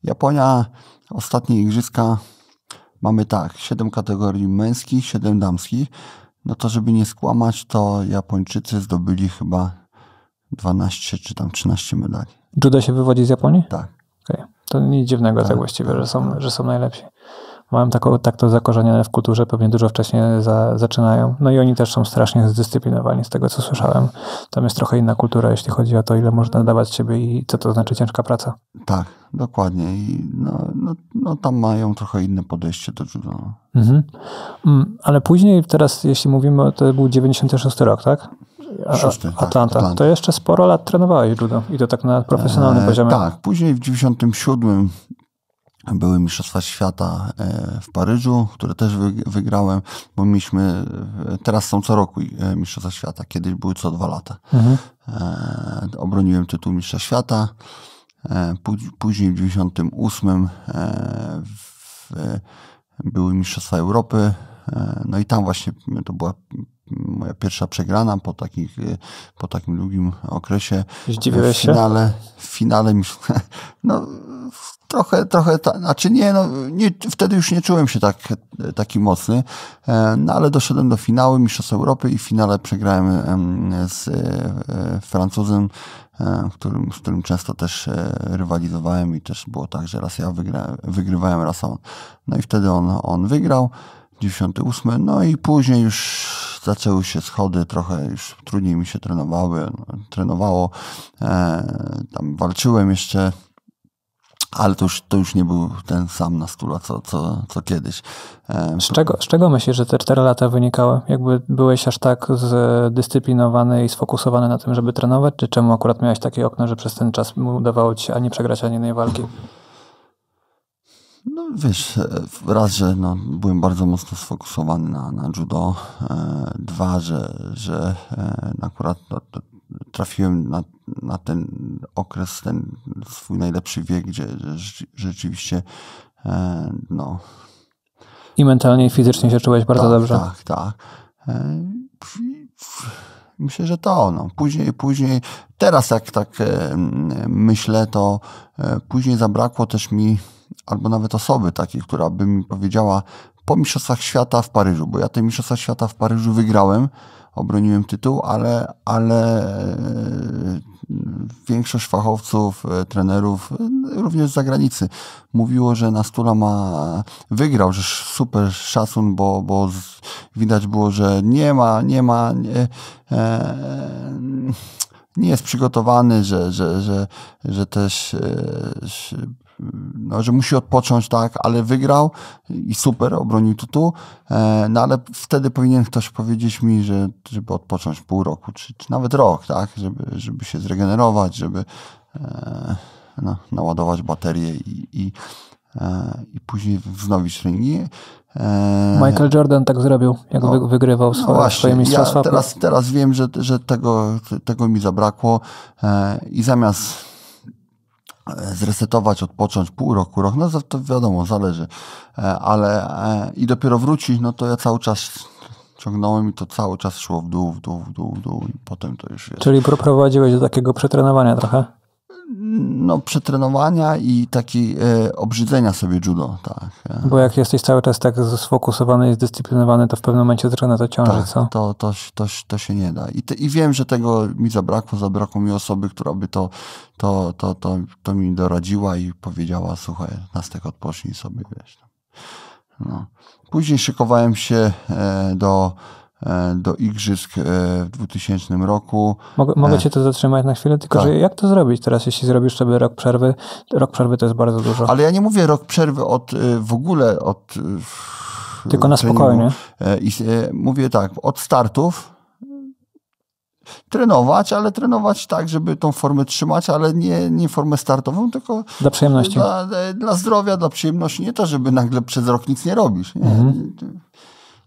Japonia, ostatnie igrzyska mamy tak, siedem kategorii męskich, siedem damskich. No to żeby nie skłamać, to Japończycy zdobyli chyba 12 czy tam 13 medali. Judo się wywodzi z Japonii? Tak. Okay. To nic dziwnego tak, tak właściwie, tak, że są, tak. że są najlepsi. Mają tako, tak to zakorzenione w kulturze, pewnie dużo wcześniej za, zaczynają. No i oni też są strasznie zdyscyplinowani, z tego co słyszałem. Tam jest trochę inna kultura, jeśli chodzi o to, ile można dawać siebie i co to znaczy ciężka praca. Tak, dokładnie. I no, no, no tam mają trochę inne podejście do judo. Mhm. Mm, ale później, teraz jeśli mówimy, to był 96 rok, tak? Szósty, tak, Atlanta. Atlanta. To jeszcze sporo lat trenowałeś judo i to tak na profesjonalnym e, poziomie. Tak, później w 97 były Mistrzostwa Świata e, w Paryżu, które też wygrałem, bo mieliśmy, e, teraz są co roku e, Mistrzostwa Świata, kiedyś były co dwa lata. Mhm. E, obroniłem tytuł Mistrza Świata. E, później w 98 w, były Mistrzostwa Europy. No i tam właśnie to była moja pierwsza przegrana po, takich, e, po takim długim okresie. Zdziwiłeś w finale, W finale mi, no, trochę, trochę, ta, znaczy nie, no, nie, wtedy już nie czułem się tak, taki mocny, e, no ale doszedłem do finału Mistrzostw Europy i w finale przegrałem z e, Francuzem, którym, z którym często też rywalizowałem i też było tak, że raz ja wygra, wygrywałem, raz on. No i wtedy on, on wygrał, 98, no i później już zaczęły się schody, trochę już trudniej mi się trenowały, no, trenowało. E, tam walczyłem jeszcze ale to już, to już nie był ten sam na co, co, co kiedyś. E, z czego, z czego myślisz, że te 4 lata wynikały? Jakby byłeś aż tak zdyscyplinowany i sfokusowany na tym, żeby trenować, czy czemu akurat miałeś takie okno, że przez ten czas udawało ci się ani przegrać, ani jednej walki? No wiesz, e, raz, że no, byłem bardzo mocno sfokusowany na, na judo, e, dwa, że, że e, akurat no, trafiłem na, na ten okres, ten swój najlepszy wiek, gdzie rzeczywiście no... I mentalnie i fizycznie się czułeś bardzo tak, dobrze. Tak, tak. Myślę, że to no Później, później, teraz jak tak myślę, to później zabrakło też mi albo nawet osoby takiej, która by mi powiedziała po Mistrzostwach Świata w Paryżu, bo ja te Mistrzostwa Świata w Paryżu wygrałem, obroniłem tytuł, ale, ale e, większość fachowców, e, trenerów, e, również z zagranicy, mówiło, że Nastula ma, wygrał, że super szacun, bo, bo widać było, że nie ma, nie ma, nie, nie jest przygotowany, że, że, że, że też no, że musi odpocząć, tak, ale wygrał i super, obronił tutu, e, no ale wtedy powinien ktoś powiedzieć mi, że żeby odpocząć pół roku, czy, czy nawet rok, tak, żeby, żeby się zregenerować, żeby e, no, naładować baterię i, i, e, i później wznowić treningi. Michael Jordan tak zrobił, jak no, wygrywał no swoje, no właśnie, swoje mistrzostwa. Ja teraz, teraz wiem, że, że tego, tego mi zabrakło i zamiast zresetować, odpocząć pół roku, rok, no to wiadomo, zależy, e, ale e, i dopiero wrócić, no to ja cały czas ciągnąłem i to cały czas szło w dół, w dół, w dół, w dół i potem to już jest. Czyli prowadziłeś do takiego przetrenowania trochę? no, przetrenowania i taki e, obrzydzenia sobie judo. Tak. E. Bo jak jesteś cały czas tak sfokusowany i zdyscyplinowany, to w pewnym momencie zaczyna to ciąży, tak, co? To, to, to, to się nie da. I, te, I wiem, że tego mi zabrakło, zabrakło mi osoby, która by to, to, to, to, to mi doradziła i powiedziała, słuchaj, tak odpocznij sobie, wiesz. No. Później szykowałem się e, do E, do igrzysk e, w 2000 roku. Mogę, e, mogę cię to zatrzymać na chwilę, tylko tak. że jak to zrobić teraz, jeśli zrobisz sobie rok przerwy? Rok przerwy to jest bardzo dużo. Ale ja nie mówię rok przerwy od w ogóle od. Tylko na spokojnie. I, mówię tak, od startów trenować, ale trenować tak, żeby tą formę trzymać, ale nie, nie formę startową, tylko dla przyjemności. Dla, dla zdrowia, dla przyjemności. Nie to, żeby nagle przez rok nic nie robisz. Nie? Mhm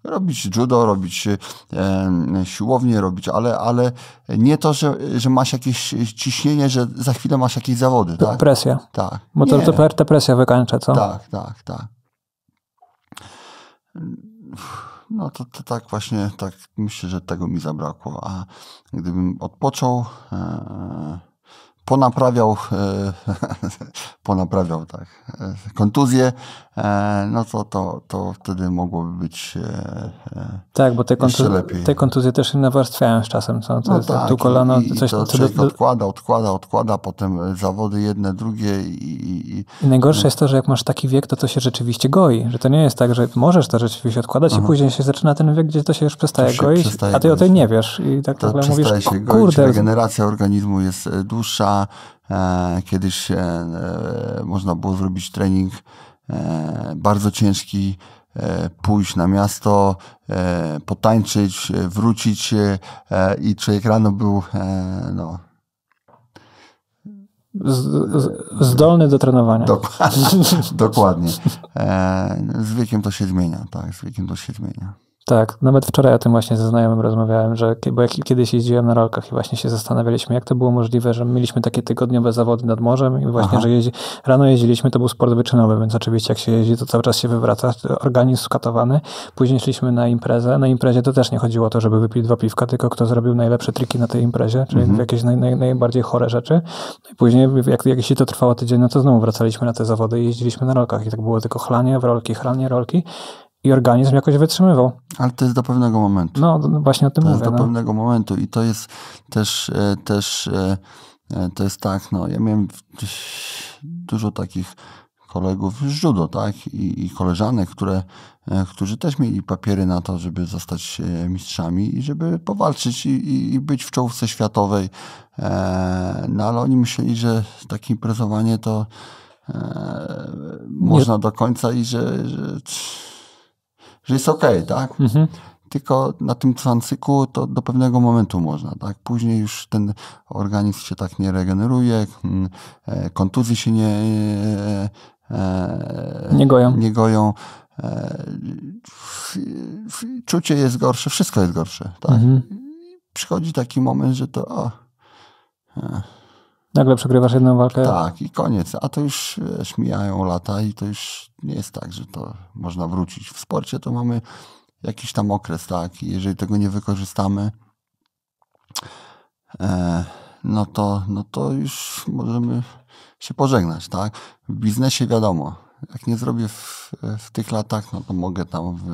robić judo, robić e, e, siłownię, robić, ale, ale nie to, że, że masz jakieś ciśnienie, że za chwilę masz jakieś zawody. Tak? Presja. Tak. Bo to, to, no. te presja wykańcza, co? Tak, tak, tak. No to, to, tak właśnie, tak myślę, że tego mi zabrakło. A gdybym odpoczął, e, ponaprawiał, e, ponaprawiał tak, e, kontuzję, E, no to, to, to wtedy mogłoby być e, e, Tak, bo te, kontuz lepiej. te kontuzje też się nawarstwiają z czasem. Co? To no jest, tak, tu kolano, i, coś, i to co do... odkłada, odkłada, odkłada, potem zawody jedne, drugie i... i najgorsze jest to, że jak masz taki wiek, to to się rzeczywiście goi, że to nie jest tak, że możesz to rzeczywiście odkładać i mhm. później się zaczyna ten wiek, gdzie to się już przestaje się goić, przestaje a ty goić. o tym nie tak. wiesz i tak to mówisz, się goić, kurde. Regeneracja organizmu jest dłuższa, Kiedyś można było zrobić trening E, bardzo ciężki, e, pójść na miasto, e, potańczyć, wrócić i człowiek rano był no, zdolny do trenowania. Dokładnie. Dokładnie. Z wiekiem to się zmienia, tak, z wiekiem to się zmienia. Tak, nawet wczoraj o tym właśnie ze znajomym rozmawiałem, że bo jak kiedyś jeździłem na rolkach i właśnie się zastanawialiśmy, jak to było możliwe, że mieliśmy takie tygodniowe zawody nad morzem i właśnie, Aha. że jeździ, rano jeździliśmy, to był sport wyczynowy, więc oczywiście jak się jeździ, to cały czas się wywraca, organizm skatowany. Później szliśmy na imprezę. Na imprezie to też nie chodziło o to, żeby wypić dwa piwka, tylko kto zrobił najlepsze triki na tej imprezie, czyli mhm. jakieś naj, naj, najbardziej chore rzeczy. No później, jak, jak jeśli to trwało tydzień, no to znowu wracaliśmy na te zawody i jeździliśmy na rolkach i tak było tylko chlanie w rolki, chlanie, rolki i organizm jakoś wytrzymywał. Ale to jest do pewnego momentu. No, no właśnie o tym to mówię. Jest do no. pewnego momentu i to jest też, e, też e, e, to jest tak, no ja miałem dużo takich kolegów z judo, tak, i, i koleżanek, które, którzy też mieli papiery na to, żeby zostać mistrzami i żeby powalczyć i, i być w czołówce światowej. No ale oni myśleli, że takie imprezowanie to można do końca i że, że że jest ok, tak? Mhm. Tylko na tym transyku to do pewnego momentu można, tak? Później już ten organizm się tak nie regeneruje, e, kontuzje się nie... E, e, nie goją. Nie goją czucie jest gorsze, wszystko jest gorsze. Tak? Mhm. Przychodzi taki moment, że to o, Nagle przegrywasz jedną walkę. Tak, i koniec. A to już wiesz, mijają lata i to już nie jest tak, że to można wrócić. W sporcie to mamy jakiś tam okres, tak? I jeżeli tego nie wykorzystamy, e, no, to, no to już możemy się pożegnać, tak? W biznesie wiadomo, jak nie zrobię w, w tych latach, no to mogę tam w,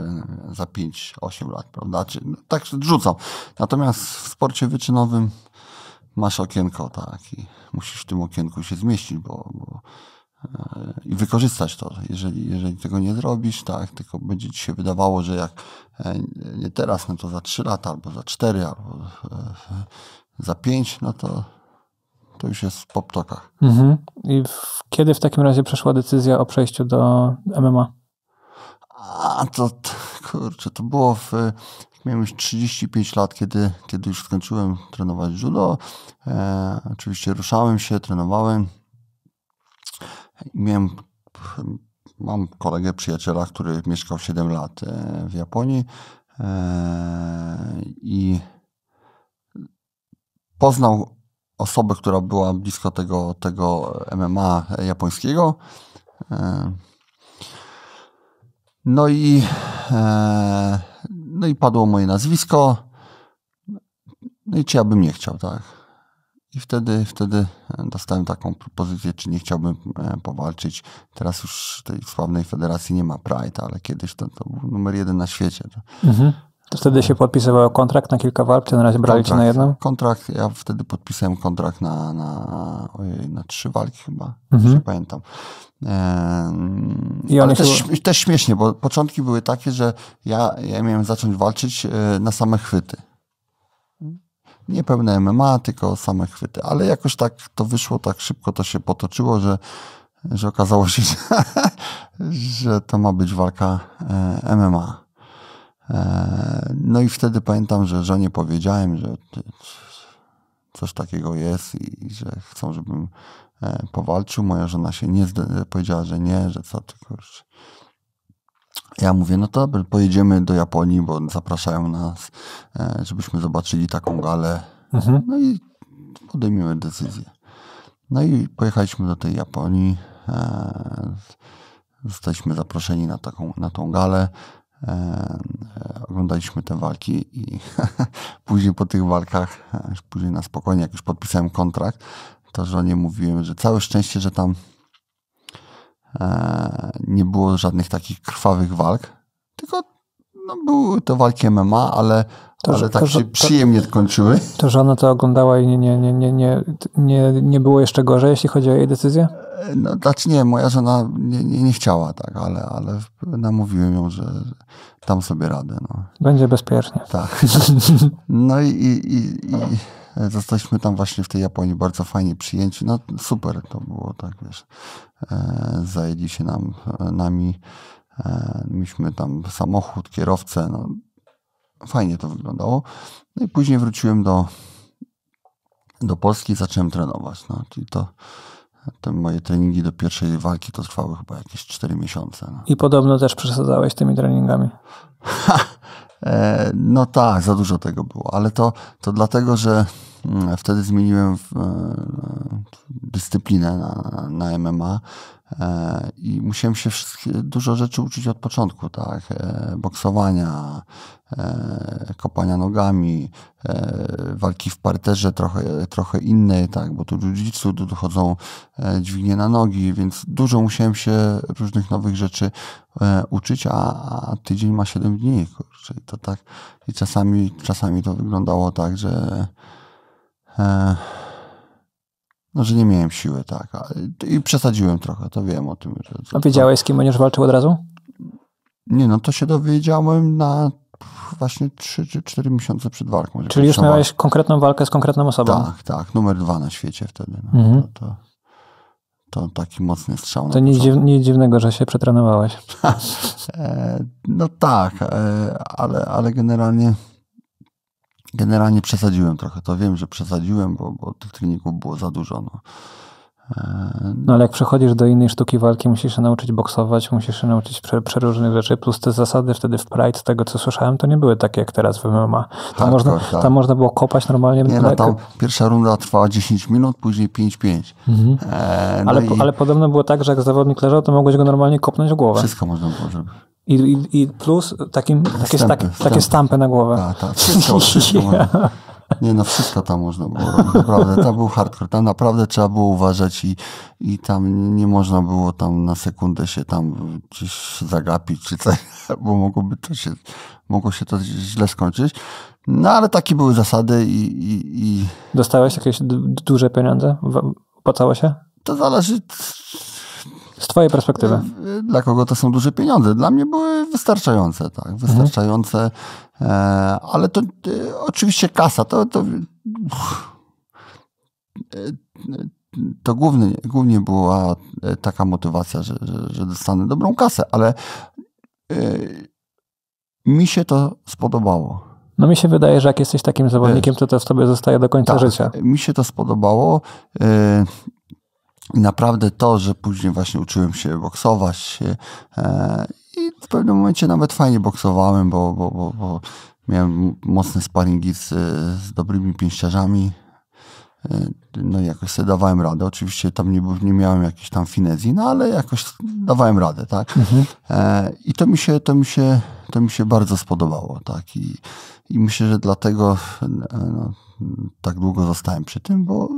za 5-8 lat, prawda? Czy, no, tak rzucam. Natomiast w sporcie wyczynowym masz okienko, tak, i musisz w tym okienku się zmieścić, bo, bo e, i wykorzystać to. Jeżeli, jeżeli tego nie zrobisz, tak, tylko będzie ci się wydawało, że jak e, nie teraz, no to za 3 lata, albo za 4, albo e, za 5, no to to już jest w poptokach. Mhm. I w, kiedy w takim razie przeszła decyzja o przejściu do MMA? A to, kurczę, to było w, Miałem już 35 lat, kiedy, kiedy już skończyłem trenować judo. E, oczywiście ruszałem się, trenowałem. Miałem, mam kolegę, przyjaciela, który mieszkał 7 lat e, w Japonii e, i poznał osobę, która była blisko tego, tego MMA japońskiego. E, no i e, no i padło moje nazwisko. No i czy ja bym nie chciał, tak? I wtedy, wtedy dostałem taką propozycję, czy nie chciałbym e, powalczyć. Teraz już tej sławnej federacji nie ma Pride, ale kiedyś to, to był numer jeden na świecie. Mhm. To wtedy się podpisywał kontrakt na kilka walk, czy na razie brali kontrakt, na jedną? Kontrakt, ja wtedy podpisałem kontrakt na, na, ojej, na trzy walki chyba, mhm. pamiętam. I ale też, się... też śmiesznie, bo początki były takie, że ja, ja miałem zacząć walczyć e, na same chwyty. Nie pełne MMA, tylko same chwyty. Ale jakoś tak to wyszło, tak szybko to się potoczyło, że, że okazało się, że, że to ma być walka e, MMA. E, no i wtedy pamiętam, że żonie powiedziałem, że coś takiego jest i, że chcą, żebym e, powalczył. Moja żona się nie powiedziała, że nie, że co, tylko już. Ja mówię, no to pojedziemy do Japonii, bo zapraszają nas, e, żebyśmy zobaczyli taką galę. Mhm. No i podejmiemy decyzję. No i pojechaliśmy do tej Japonii. Zostaliśmy zaproszeni na taką, na tą galę. E, oglądaliśmy te walki i później po tych walkach, e, później na spokojnie, jak już podpisałem kontrakt, to żonie mówiłem, że całe szczęście, że tam e, nie było żadnych takich krwawych walk, tylko no, były to walki MMA, ale, to, ale tak to, się to, przyjemnie kończyły. To żona to oglądała i nie, nie, nie, nie, nie, nie, nie było jeszcze gorzej, jeśli chodzi o jej decyzję? No, znaczy nie, moja żona nie, nie, nie, chciała, tak, ale, ale namówiłem ją, że tam sobie radę. No. Będzie bezpiecznie. Tak. No i, i, i, i zostaliśmy tam właśnie w tej Japonii bardzo fajnie przyjęci. No super to było, tak wiesz. E, zajęli się nam, nami. E, mieliśmy tam samochód, kierowcę. No, fajnie to wyglądało. No i później wróciłem do, do Polski i zacząłem trenować. No, czyli to te moje treningi do pierwszej walki to trwały chyba jakieś 4 miesiące. No. I podobno też przesadzałeś tymi treningami. Ha, e, no tak, za dużo tego było, ale to, to dlatego, że Mm, wtedy zmieniłem w, e, dyscyplinę na, na MMA e, i musiałem się dużo rzeczy uczyć od początku, tak, e, boksowania, kopania nogami, walki w parterze trochę, trochę innej, tak, bo tu jiu-jitsu, tu dochodzą dźwignie na nogi, więc dużo musiałem się różnych nowych rzeczy uczyć, a, tydzień ma 7 dni, kurczę, i to tak, i czasami, czasami to wyglądało tak, że no, e, że nie miałem siły, tak. I przesadziłem trochę, to wiem o tym. Że, A wiedziałeś, z kim będziesz walczył od razu? Nie, no to się dowiedziałem na właśnie 3 czy 4 miesiące przed walką. Czyli już miałeś walkę. konkretną walkę z konkretną osobą? Tak, tak. Numer dwa na świecie wtedy. No, mhm. to, to, to, taki mocny strzał. To nic, dziw, nic dziwnego, że się przetrenowałeś. E, no tak, e, ale, ale generalnie generalnie przesadziłem trochę. To wiem, że przesadziłem, bo, bo tych treningu było za dużo. No. No ale jak przechodzisz do innej sztuki walki, musisz się nauczyć boksować, musisz się nauczyć przeróżnych rzeczy, plus te zasady wtedy w Pride, z tego co słyszałem, to nie były takie jak teraz w MMA. Tam, tak, można, tak, tak. tam można było kopać normalnie. Nie, no, tam pierwsza runda trwała 10 minut, później 5-5. Mhm. E, no ale, i... ale podobno było tak, że jak zawodnik leżał, to mogłeś go normalnie kopnąć w głowę. Wszystko można było zrobić. I, i, i plus takim, takie, wstępy, wstępy. takie stampy na głowę. Tak, tak. Wszystko, wszystko. Nie no, wszystko tam można było robić, naprawdę. to był hardcore, tam naprawdę trzeba było uważać i, i tam nie można było tam na sekundę się tam gdzieś zagapić czy coś, bo mogłoby to się, mogło się to źle skończyć. No ale takie były zasady i... i, i... Dostałeś jakieś duże pieniądze? Opłacało się? To zależy... Z twojej perspektywy. E, dla kogo to są duże pieniądze? Dla mnie były wystarczające, tak. Mhm. Wystarczające. Mhm E, ale to e, oczywiście kasa, to, to, e, to głównie, głównie była taka motywacja, że, że, że dostanę dobrą kasę, ale mi się to spodobało. No mi się wydaje, że jak jesteś takim zawodnikiem, to to w tobie zostaje do końca tak, życia. Mi się to spodobało. Naprawdę to, że później właśnie uczyłem się boksować i w pewnym momencie nawet fajnie boksowałem, bo, bo, bo, bo miałem mocne sparingi z, z dobrymi pięściarzami. E, no i jakoś sobie dawałem radę. Oczywiście tam nie, nie miałem jakiejś tam finezji, no ale jakoś dawałem radę, tak? Mhm. E, I to mi, się, to, mi się, to mi się bardzo spodobało, tak? I, i myślę, że dlatego e, no, tak długo zostałem przy tym, bo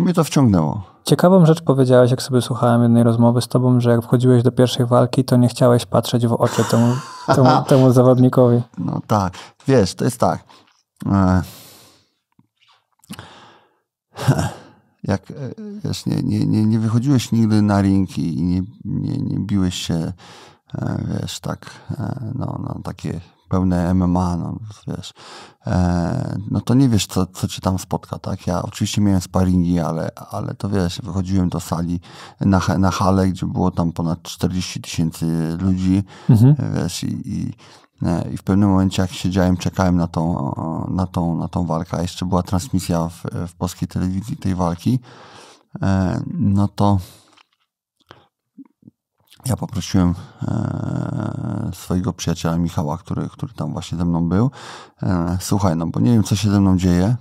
mnie to wciągnęło. Ciekawą rzecz powiedziałeś, jak sobie słuchałem jednej rozmowy z tobą, że jak wchodziłeś do pierwszej walki, to nie chciałeś patrzeć w oczy temu, temu, temu zawodnikowi. No tak, wiesz, to jest tak. E, jak e, wiesz, nie, nie, nie, nie wychodziłeś nigdy na ring i nie, nie, nie biłeś się, e, wiesz, tak, no, no takie pełne MMA, no, wiesz, e, no to nie wiesz, co, co cię tam spotka, tak? Ja oczywiście miałem sparingi, ale, ale to wiesz, wychodziłem do sali na, na hale, gdzie było tam ponad 40 tysięcy ludzi, mhm. wiesz, i, i e, i w pewnym momencie, jak siedziałem, czekałem na tą, na tą, na tą walkę, jeszcze była transmisja w, w polskiej telewizji tej walki, e, no to ja poprosiłem e, swojego przyjaciela Michała, który, który tam właśnie ze mną był. E, słuchaj, no bo nie wiem, co się ze mną dzieje,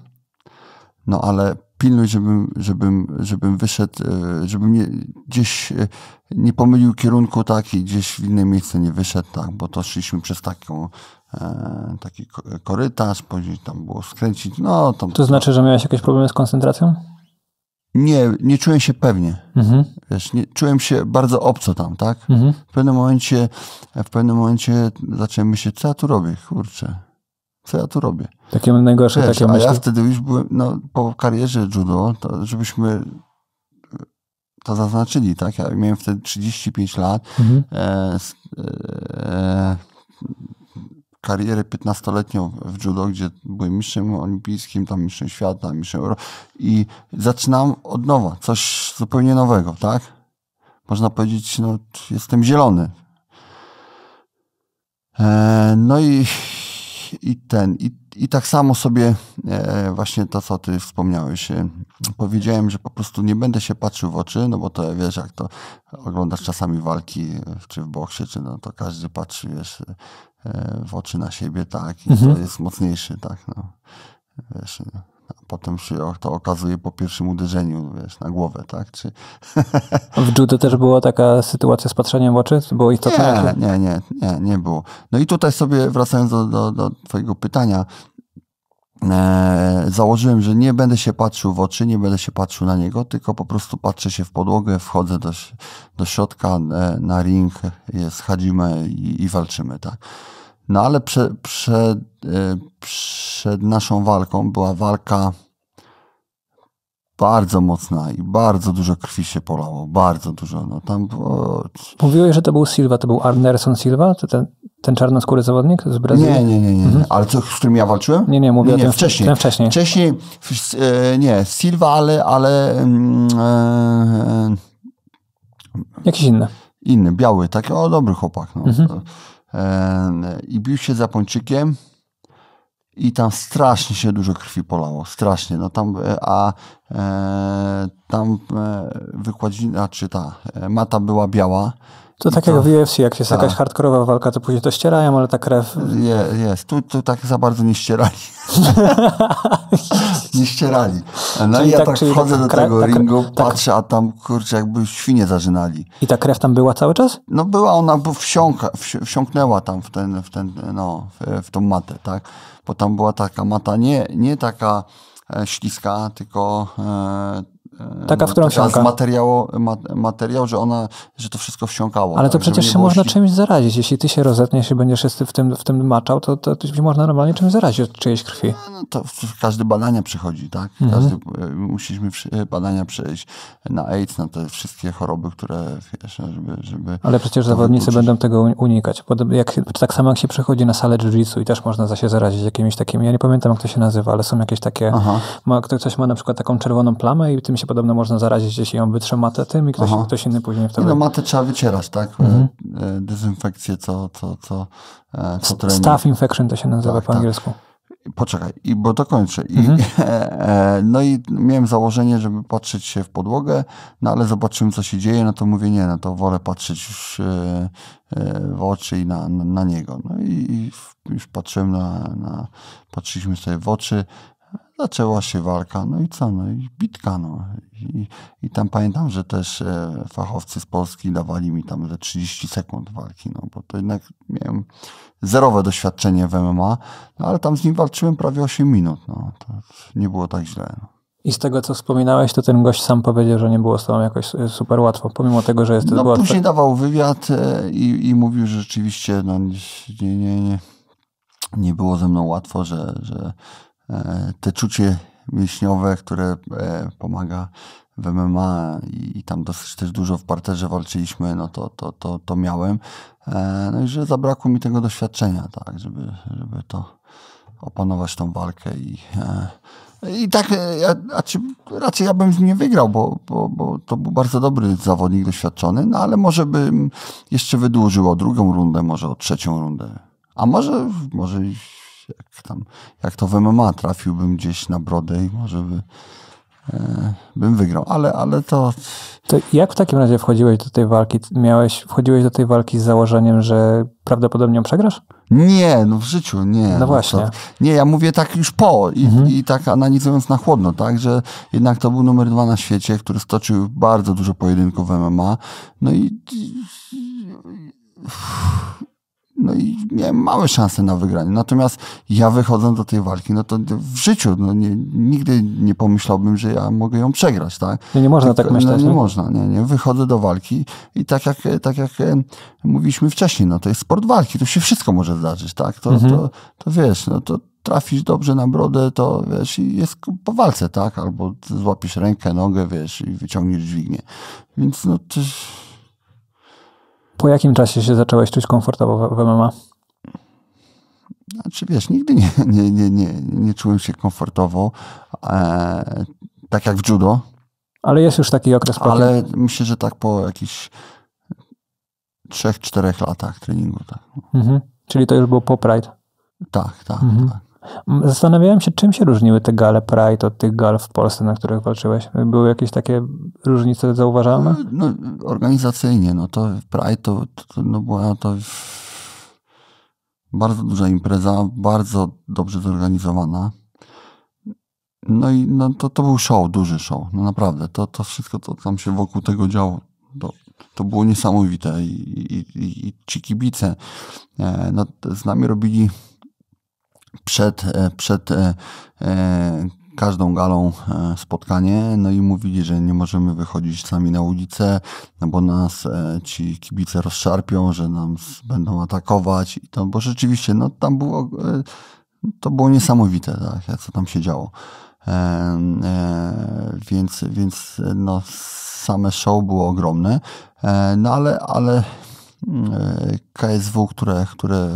no ale pilnuj, żebym, żebym, żebym wyszedł, e, żebym nie, gdzieś nie pomylił kierunku tak i gdzieś w inne miejsce nie wyszedł, tak, bo to szliśmy przez taką taki korytarz, później tam było skręcić, no tam... To znaczy, że miałeś jakieś problemy z koncentracją? nie, nie czułem się pewnie. Mhm. Wiesz, nie, czułem się bardzo obco tam, tak? Mhm. W pewnym momencie, w pewnym momencie zacząłem myśleć, co ja tu robię, kurczę. Co ja tu robię? Takie najgorsze Wiesz, takie myśli. A ja wtedy już byłem, no, po karierze judo, to żebyśmy e, to zaznaczyli, tak? Ja miałem wtedy 35 lat. Mhm. E, e, karierę 15-letnią w judo, gdzie byłem mistrzem olimpijskim, tam mistrzem świata, mistrzem euro i zaczynam od nowa, coś zupełnie nowego, tak? Można powiedzieć, no jestem zielony. E, no i i ten, i, i tak samo sobie e, właśnie to, co ty wspomniałeś, e, powiedziałem, że po prostu nie będę się patrzył w oczy, no bo to wiesz, jak to oglądasz czasami walki, e, czy w boksie, czy no to każdy patrzy, wiesz, e, w oczy na siebie, tak, i mhm. to jest mocniejszy, tak, no, wiesz, no a potem się to okazuje po pierwszym uderzeniu, no wiesz, na głowę, tak? Czy... W judo też była taka sytuacja z patrzeniem w oczy? Było istotne? Nie, nie, nie, nie, nie było. No i tutaj sobie, wracając do, do, do twojego pytania, e, założyłem, że nie będę się patrzył w oczy, nie będę się patrzył na niego, tylko po prostu patrzę się w podłogę, wchodzę do, do środka, e, na ring, schadzimy i, i walczymy, tak? No ale prze, y, przed naszą walką była walka bardzo mocna i bardzo dużo krwi się polało, bardzo dużo. No tam było... Mówiłeś, że to był Silva, to był Arnerson Silva, to ten, ten czarnoskóry zawodnik z Brazylii? Nie, nie, nie, nie. Mhm. ale co, z którym ja walczyłem? Nie, nie, mówię nie, nie, ten wcześniej. Ten wcześniej. Wcześniej, e, nie, Silva, ale... ale mm, e, Jakiś inny. Inny, biały, taki, o dobry chłopak. No. Mhm i bił się z Japończykiem i tam strasznie się dużo krwi polało, strasznie, no tam, e, a e, tam e, wykładzina, czy ta e, mata była biała, to tak to... jak no. w UFC, jak jest tak. jakaś hardkorowa walka, to później to ścierają, ale ta krew... jest, jest. Tu, tu tak za bardzo nie ścierali. nie ścierali. No czyli i ja tak, tak wchodzę tak do krew, tego tak ringu, patrzę, a tam, kurczę, jakby świnie zażynali. I ta krew tam była cały czas? No była, ona wsiąka, wsiąknęła tam w ten, w ten no, w, w tą matę, tak? Bo tam była taka mata, nie, nie taka e, śliska, tylko e, E, Taka, w którą wsiąka. Materiało, ma, materiał, że ona, że to wszystko wsiąkało. Ale tak, to przecież się można czymś zarazić. Jeśli ty się rozetniesz i będziesz w tym, w tym maczał, to, to, to można normalnie czymś zarazić od czyjejś krwi. No, no to każdy badania przychodzi, tak? Mhm. E, musieliśmy e, badania przejść na AIDS, na te wszystkie choroby, które wiesz, żeby... żeby Ale przecież zawodnicy będą tego unikać. Jak, tak samo jak się przychodzi na salę jiu-jitsu i też można za się zarazić jakimiś takimi, ja nie pamiętam jak to się nazywa, ale są jakieś takie... Ma, ktoś ma na przykład taką czerwoną plamę i tym się podobno można zarazić, jeśli ją wytrze matę tym i ktoś, ktoś inny później w to... No matę trzeba wycierać, tak? Mhm. E, e, dezynfekcję, co... co, co, e, co Staff infection to się nazywa tak, po tak. angielsku. poczekaj, i bo to I, mhm. e, no i miałem założenie, żeby patrzeć się w podłogę, no ale zobaczyłem, co się dzieje, no to mówię, nie, no to wolę patrzeć już e, w oczy i na, na, na niego. No i, i już patrzyłem na, na, patrzyliśmy sobie w oczy, zaczęła się walka, no i co, no i bitka, no. I, i tam pamiętam, że też e, fachowcy z Polski dawali mi tam ze 30 sekund walki, no bo to jednak miałem zerowe doświadczenie w MMA, no ale tam z nim walczyłem prawie 8 minut, no. To nie było tak źle, no. I z tego, co wspominałeś, to ten gość sam powiedział, że nie było z tobą jakoś e, super łatwo, pomimo tego, że jest... No była... później dawał wywiad e, i, i mówił, że rzeczywiście no, nie, nie, nie, nie było ze mną łatwo, że, że E, te czucie mięśniowe, które e, pomaga w MMA i, tam dosyć też dużo w parterze walczyliśmy, no to, to, to, to miałem. E, no i że zabrakło mi tego doświadczenia, tak, żeby, żeby to opanować tą walkę i, i tak, ja, raczej ja bym nie wygrał, bo, bo, bo to był bardzo dobry zawodnik, doświadczony, no ale może bym jeszcze wydłużył o drugą rundę, może o trzecią rundę, a może, może jak, tam, jak to w MMA trafiłbym gdzieś na brodę i może by e, bym wygrał, ale, ale to... to... Jak w takim razie wchodziłeś do tej walki? Miałeś, wchodziłeś do tej walki z założeniem, że prawdopodobnie ją przegrasz? Nie, no w życiu nie. No, no właśnie. To, nie, ja mówię tak już po i, mhm. i tak analizując na chłodno, tak, że jednak to był numer dwa na świecie, który stoczył bardzo dużo pojedynków w MMA, no i... i, i no i miałem małe szanse na wygranie. Natomiast ja wychodząc do tej walki, no to w życiu no nie, nigdy nie pomyślałbym, że ja mogę ją przegrać, tak? nie no nie można tak, tak myśleć. No, nie, nie można, nie, nie. Wychodzę do walki i tak jak, tak jak mówiliśmy wcześniej, no to jest sport walki, tu się wszystko może zdarzyć, tak? To, mhm. to, to wiesz, no to trafisz dobrze na brodę, to wiesz, i jest po walce, tak? Albo złapisz rękę, nogę, wiesz, i wyciągniesz dźwignię. Więc no też po jakim czasie się zacząłeś czuć komfortowo w MMA? Znaczy wiesz, nigdy nie, nie, nie, nie, nie czułem się komfortowo, e, tak jak w judo. Ale jest już taki okres. Ale myślę, że tak po jakichś 3-4 latach treningu. Tak. Mhm. Czyli to już było po Pride? Tak, tak. Mhm. tak. Zastanawiałem się, czym się różniły te gale Pride od tych gal w Polsce, na których walczyłeś. Były jakieś takie różnice zauważalne? No, no organizacyjnie, no to Pride to, to no była to bardzo duża impreza, bardzo dobrze zorganizowana. No i no to, to był show, duży show, no naprawdę. To, to wszystko, co tam się wokół tego działo, to, to było niesamowite. I, i, i ci kibice, e, no, z nami robili przed, e, przed e, e, każdą galą spotkanie, no i mówili, że nie możemy wychodzić sami na ulicę, no bo nas ci kibice rozszarpią, że nam będą atakować i to, bo rzeczywiście, no tam było, to było niesamowite, tak, co tam się działo. E, e, więc, więc no, same show było ogromne, e, no ale, ale mm, KSW, które, które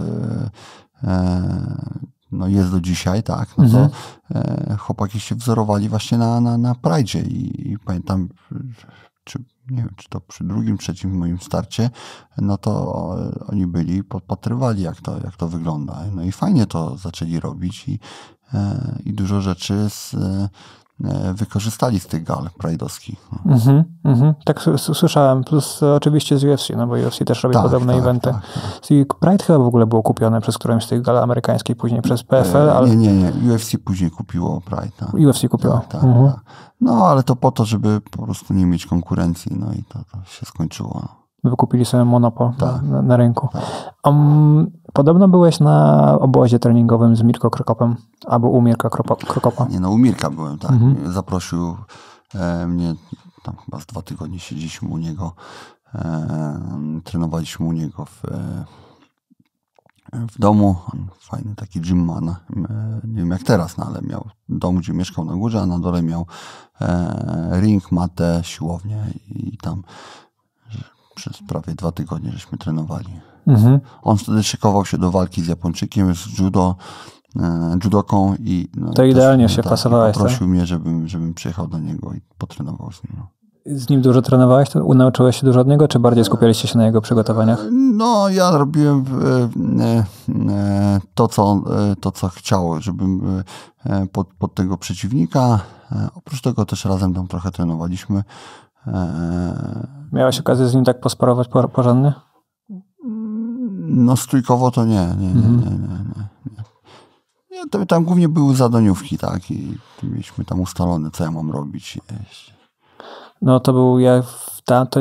no jest do dzisiaj, tak, no to mhm. e, chłopaki się wzorowali właśnie na, na, na Prajdzie i, i pamiętam, czy nie wiem, czy to przy drugim, trzecim moim starcie, no to oni byli, podpatrywali, jak to, jak to wygląda. No i fajnie to zaczęli robić i, e, i dużo rzeczy z, E, wykorzystali z tych gal prajdowskich. Mhm, mhm. Tak słyszałem, plus oczywiście z UFC, no bo UFC też robi tak, podobne tak, eventy. Tak, tak. Pride chyba w ogóle było kupione przez którąś z tych gal amerykańskich, później przez PFL, e, ale... Nie, nie, nie, UFC później kupiło Pride. Tak. UFC kupiło. Tak, tak, mhm. Tak. No, ale to po to, żeby po prostu nie mieć konkurencji, no i to, to się skończyło. Wykupili sobie monopol tak. na, na, rynku. Um, Podobno byłeś na obozie treningowym z Mirko Krokopem, albo u Mirka Krokopa. Nie, no u Mirka byłem, tak. Mhm. Zaprosił e, mnie, tam chyba z dwa tygodnie siedzieliśmy u niego, e, trenowaliśmy u niego w, e, w domu. Fajny taki gym ma, na, e, nie wiem jak teraz, no, ale miał dom, gdzie mieszkał na górze, a na dole miał e, ring, matę, siłownię i tam przez prawie dwa tygodnie żeśmy trenowali. Mhm. On wtedy szykował się do walki z Japończykiem, z judo, e, judoką i... No, to idealnie też, się tak, pasowałeś, Prosił tak? mnie, żebym, żebym przyjechał do niego i potrenował z nim. No. Z nim dużo trenowałeś? Nauczyłeś się dużo od niego, czy bardziej skupialiście się na jego przygotowaniach? No, ja robiłem e, e, to, co, to, co chciał, żebym pod, pod tego przeciwnika. Oprócz tego też razem tam trochę trenowaliśmy. Miałeś okazję z nim tak posparować porządnie? No stójkowo to nie, nie, nie, mhm. nie, nie, nie. nie. tam głównie były zadaniówki, tak, i mieliśmy tam ustalone, co ja mam robić. Jeść. No to był, ja, ta, to,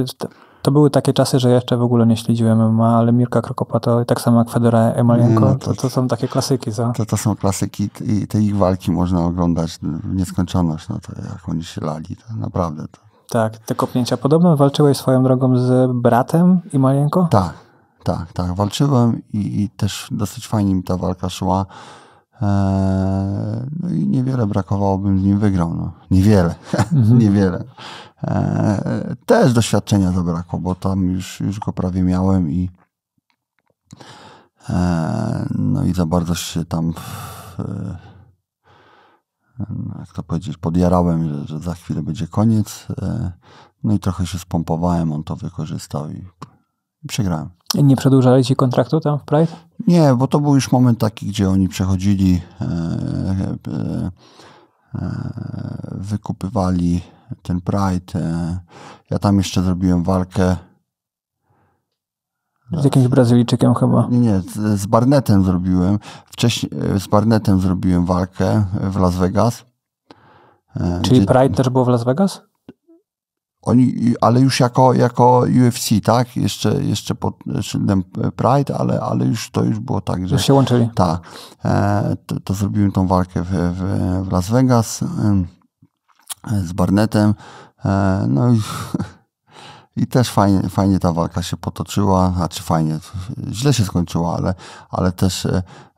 to były takie czasy, że jeszcze w ogóle nie śledziłem MMA, ale Mirka Krokopa to tak samo jak Fedora Emalienko, no to, to, to, są takie klasyki, co? To, to są klasyki i te ich walki można oglądać no, w nieskończoność, no to jak oni się lali, to naprawdę to. Tak, te kopnięcia. Podobno walczyłeś swoją drogą z bratem Emelianko? Tak, tak, tak. Walczyłem i, i też dosyć fajnie mi ta walka szła. Eee, no i niewiele brakowało, bym z nim wygrał. No. Niewiele, mhm. niewiele. Eee, też doświadczenia zabrakło, bo tam już, już go prawie miałem i eee, no i za bardzo się tam e, jak to powiedzieć, podjarałem, że, że za chwilę będzie koniec. No i trochę się spompowałem, on to wykorzystał i przegrałem. Nie przedłużali ci kontraktu tam w Pride? Nie, bo to był już moment taki, gdzie oni przechodzili, e, e, e, wykupywali ten Pride. E, ja tam jeszcze zrobiłem walkę. Z jakimś Brazylijczykiem chyba. Nie, nie, z, z Barnetem zrobiłem. Wcześniej e, z Barnetem zrobiłem walkę w Las Vegas. E, Czyli gdzie... Pride też było w Las Vegas? Oni, ale już jako, jako UFC, tak? Jeszcze, jeszcze pod szyldem Pride, ale, ale już to już było tak, że... się łączyli. Tak. E, to, to zrobiłem tą walkę w, w, w Las Vegas e, z Barnetem. E, no i, i też fajnie, fajnie ta walka się potoczyła, znaczy fajnie, źle się skończyła, ale, ale też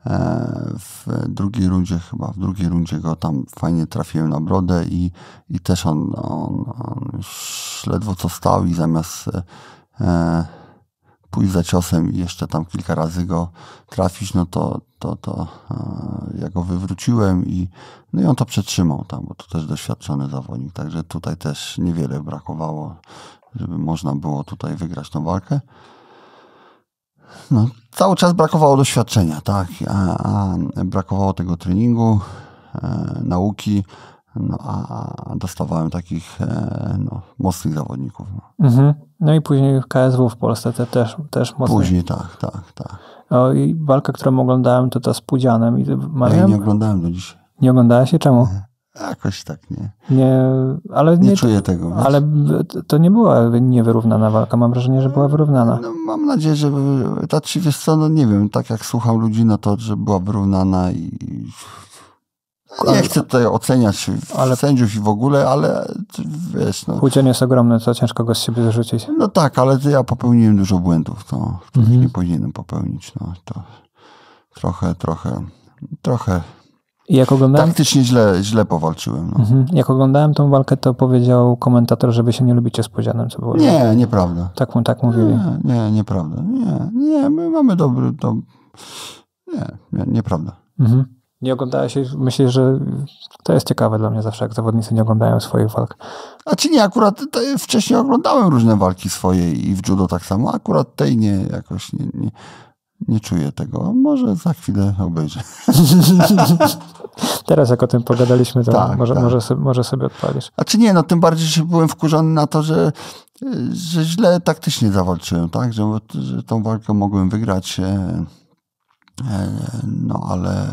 E, w drugiej rundzie chyba, w drugiej rundzie go tam fajnie trafiłem na brodę i, i też on, on, on ledwo co stał i zamiast e, pójść za ciosem i jeszcze tam kilka razy go trafić, no to, to, to e, ja go wywróciłem i, no i on to przetrzymał tam, bo to też doświadczony zawodnik, także tutaj też niewiele brakowało, żeby można było tutaj wygrać tą walkę. No, cały czas brakowało doświadczenia, tak? A, a brakowało tego treningu, e, nauki, no, a dostawałem takich e, no, mocnych zawodników. No. Mhm. no i później KSW w Polsce te też, też mocne. Później tak, tak, tak. O, I walka, którą oglądałem, to ta z Pudzianem. I Mariam... Ja nie oglądałem do dzisiaj. Nie oglądałem się? Czemu? Nie. Jakoś tak nie. Nie, ale nie, nie czuję tego. Ale to nie była niewyrównana walka. Mam wrażenie, że była wyrównana. No, mam nadzieję, że ta czy wiesz co, no nie wiem, tak jak słucham ludzi, no to, że była wyrównana i nie chcę tutaj oceniać ale... sędziów i w ogóle, ale wiesz. No, Płócienie jest ogromne, to ciężko go z siebie zrzucić. No tak, ale ja popełniłem dużo błędów, to których mhm. nie powinienem popełnić. No, to trochę, trochę, trochę jak oglądałem... Taktycznie źle, źle powalczyłem. No. Mhm. Jak oglądałem tą walkę, to powiedział komentator, żeby się nie lubicie z co było. Nie, nieprawda. Tak, mu, tak mówili. Nie, nie, nieprawda. Nie, nie, my mamy dobry... To... Nie, nie, nieprawda. Mhm. Nie oglądałem się, myślę, że to jest ciekawe dla mnie zawsze, jak zawodnicy nie oglądają swoich walk. A czy nie, akurat wcześniej oglądałem różne walki swoje i w judo tak samo, akurat tej nie, jakoś nie, nie nie czuję tego. Może za chwilę obejrzę. Teraz jak o tym pogadaliśmy, to tak, może, tak. Może, sobie, może sobie odpalisz. A czy nie, no tym bardziej się byłem wkurzony na to, że, że źle taktycznie zawalczyłem, tak? Że, że tą walkę mogłem wygrać. E, e, no ale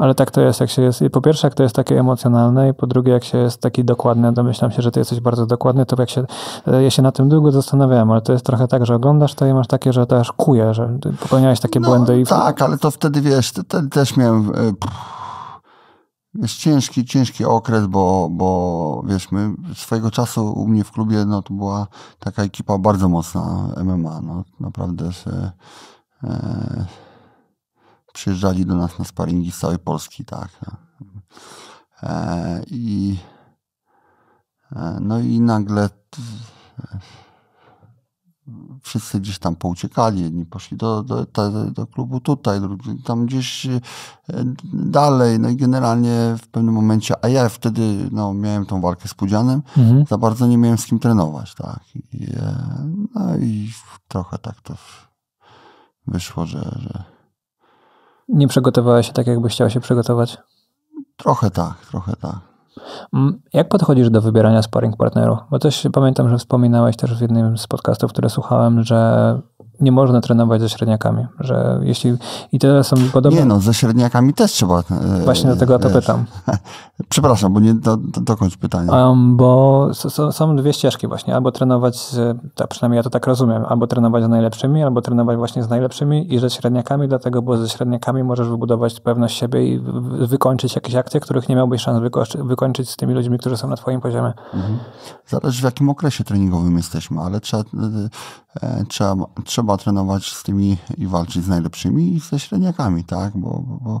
ale tak to jest, jak się jest. I po pierwsze, jak to jest takie emocjonalne, i po drugie, jak się jest taki dokładny, domyślam się, że ty jesteś bardzo dokładny, to jak się. E, ja się na tym długo zastanawiałem, ale to jest trochę tak, że oglądasz to i masz takie, że też kuje, że popełniałeś takie no, błędy i. Tak, ale to wtedy wiesz, wtedy też miałem. jest e, ciężki, ciężki okres, bo, bo wiesz, my swojego czasu u mnie w klubie, no to była taka ekipa bardzo mocna MMA, no naprawdę. że. e, przyjeżdżali do nas na sparingi z całej Polski, tak. No. E, I e, no i nagle wszyscy gdzieś tam pouciekali, jedni poszli do, do, do klubu tutaj, drugi tam gdzieś e, dalej, no i generalnie w pewnym momencie, a ja wtedy no, miałem tą walkę z Pudzianem, mhm. za bardzo nie miałem z kim trenować, tak. I, no i trochę tak to wyszło, że, że nie przygotowałeś się tak, jakby chciała się przygotować? Trochę tak, trochę tak. Mm, jak podchodzisz do wybierania sparring partnerów? Bo też pamiętam, że wspominałeś też w jednym z podcastów, które słuchałem, że nie można trenować ze średniakami, że jeśli i te są podobne... Nie no, ze średniakami też trzeba... E, właśnie dlatego tego wiesz. to pytam. Przepraszam, bo nie do, do, pytania. Um, bo są, są dwie ścieżki właśnie, albo trenować, z, przynajmniej ja to tak rozumiem, albo trenować z najlepszymi, albo trenować właśnie z najlepszymi i ze średniakami, dlatego, bo ze średniakami możesz wybudować pewność siebie i wykończyć jakieś akcje, których nie miałbyś szans wykończyć z tymi ludźmi, którzy są na twoim poziomie. Mhm. Zależy w jakim okresie treningowym jesteśmy, ale trzeba, e, trzeba, trzeba trzeba trenować z tymi i walczyć z najlepszymi i ze średniakami, tak? Bo, bo, bo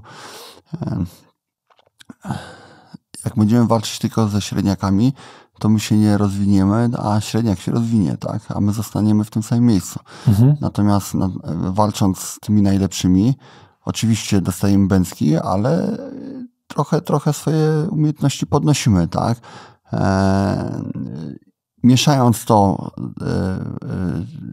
jak będziemy walczyć tylko ze średniakami, to my się nie rozwiniemy, a średniak się rozwinie, tak? A my zostaniemy w tym samym miejscu. Mhm. Natomiast no, walcząc z tymi najlepszymi, oczywiście dostajemy bęcki, ale trochę, trochę swoje umiejętności podnosimy, tak? mieszając to, e, e,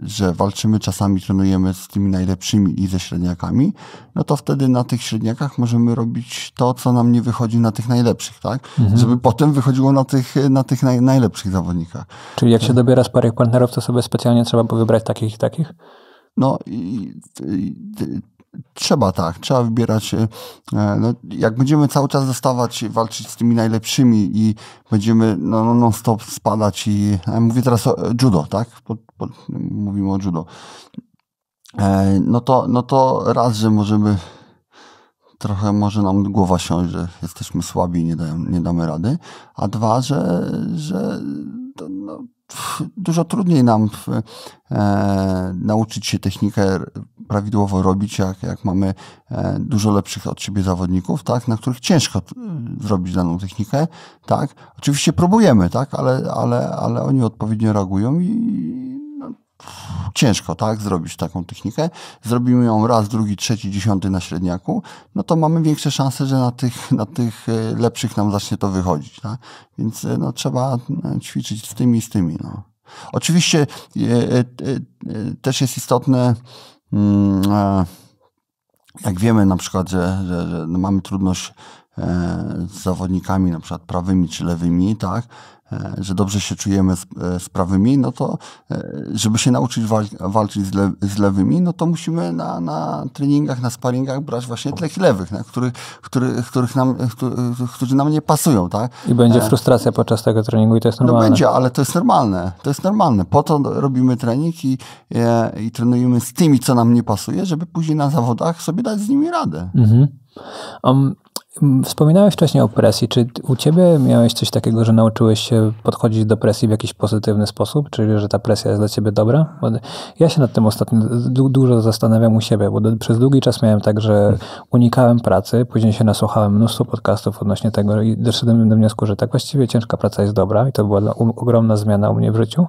że walczymy czasami, trenujemy z tymi najlepszymi i ze średniakami, no to wtedy na tych średniakach możemy robić to, co nam nie wychodzi na tych najlepszych, tak? Mhm. Żeby potem wychodziło na tych, na tych naj, najlepszych zawodnikach. Czyli jak się dobiera sparych partnerów, to sobie specjalnie trzeba wybrać takich i takich? No i, i, Trzeba tak, trzeba wybierać. E, e, no, jak będziemy cały czas dostawać, walczyć z tymi najlepszymi i będziemy no, no non-stop spadać i e, mówię teraz o judo, tak? Pod, pod, mówimy o judo. No to, no to raz, że możemy trochę może nam głowa siąść, że jesteśmy słabi i nie, dajemy, nie damy rady, a dwa, że, że no, dużo trudniej nam e, nauczyć się technikę prawidłowo robić, jak, jak mamy e, dużo lepszych od siebie zawodników, tak, na których ciężko e, zrobić daną technikę, tak. Oczywiście próbujemy, tak, ale, ale, ale oni odpowiednio reagują i no, ciężko, tak, zrobić taką technikę. Zrobimy ją raz, drugi, trzeci, dziesiąty na średniaku, no to mamy większe szanse, że na tych, na tych e, lepszych nam zacznie to wychodzić, tak. Więc, no, trzeba ćwiczyć z tymi i z tymi, no. Oczywiście e, e, e, też jest istotne, Mm, jak wiemy na przykład, że, że, że mamy trudność e, z zawodnikami na przykład prawymi czy lewymi, tak? E, że dobrze się czujemy z, e, z prawymi, no to e, żeby się nauczyć walczyć z, le, z, lewymi, no to musimy na, na treningach, na sparingach brać właśnie tlech lewych, na, których, który, których nam, którzy nam nie pasują, tak? I będzie frustracja podczas tego treningu i to jest no normalne. No będzie, ale to jest normalne. To jest normalne. Po to robimy trening i, i, i trenujemy z tymi, co nam nie pasuje, żeby później na zawodach sobie dać z nimi radę. Mhm. Um, Mm, wspominałeś wcześniej o presji. Czy u ciebie miałeś coś takiego, że nauczyłeś się podchodzić do presji w jakiś pozytywny sposób, czyli że ta presja jest dla ciebie dobra? Bo ja się nad tym ostatnio dużo zastanawiam u siebie, bo przez długi czas miałem tak, że hmm. unikałem pracy, później się nasłuchałem mnóstwo podcastów odnośnie tego i doszedłem do wniosku, że tak właściwie ciężka praca jest dobra i to była ogromna zmiana u mnie w życiu.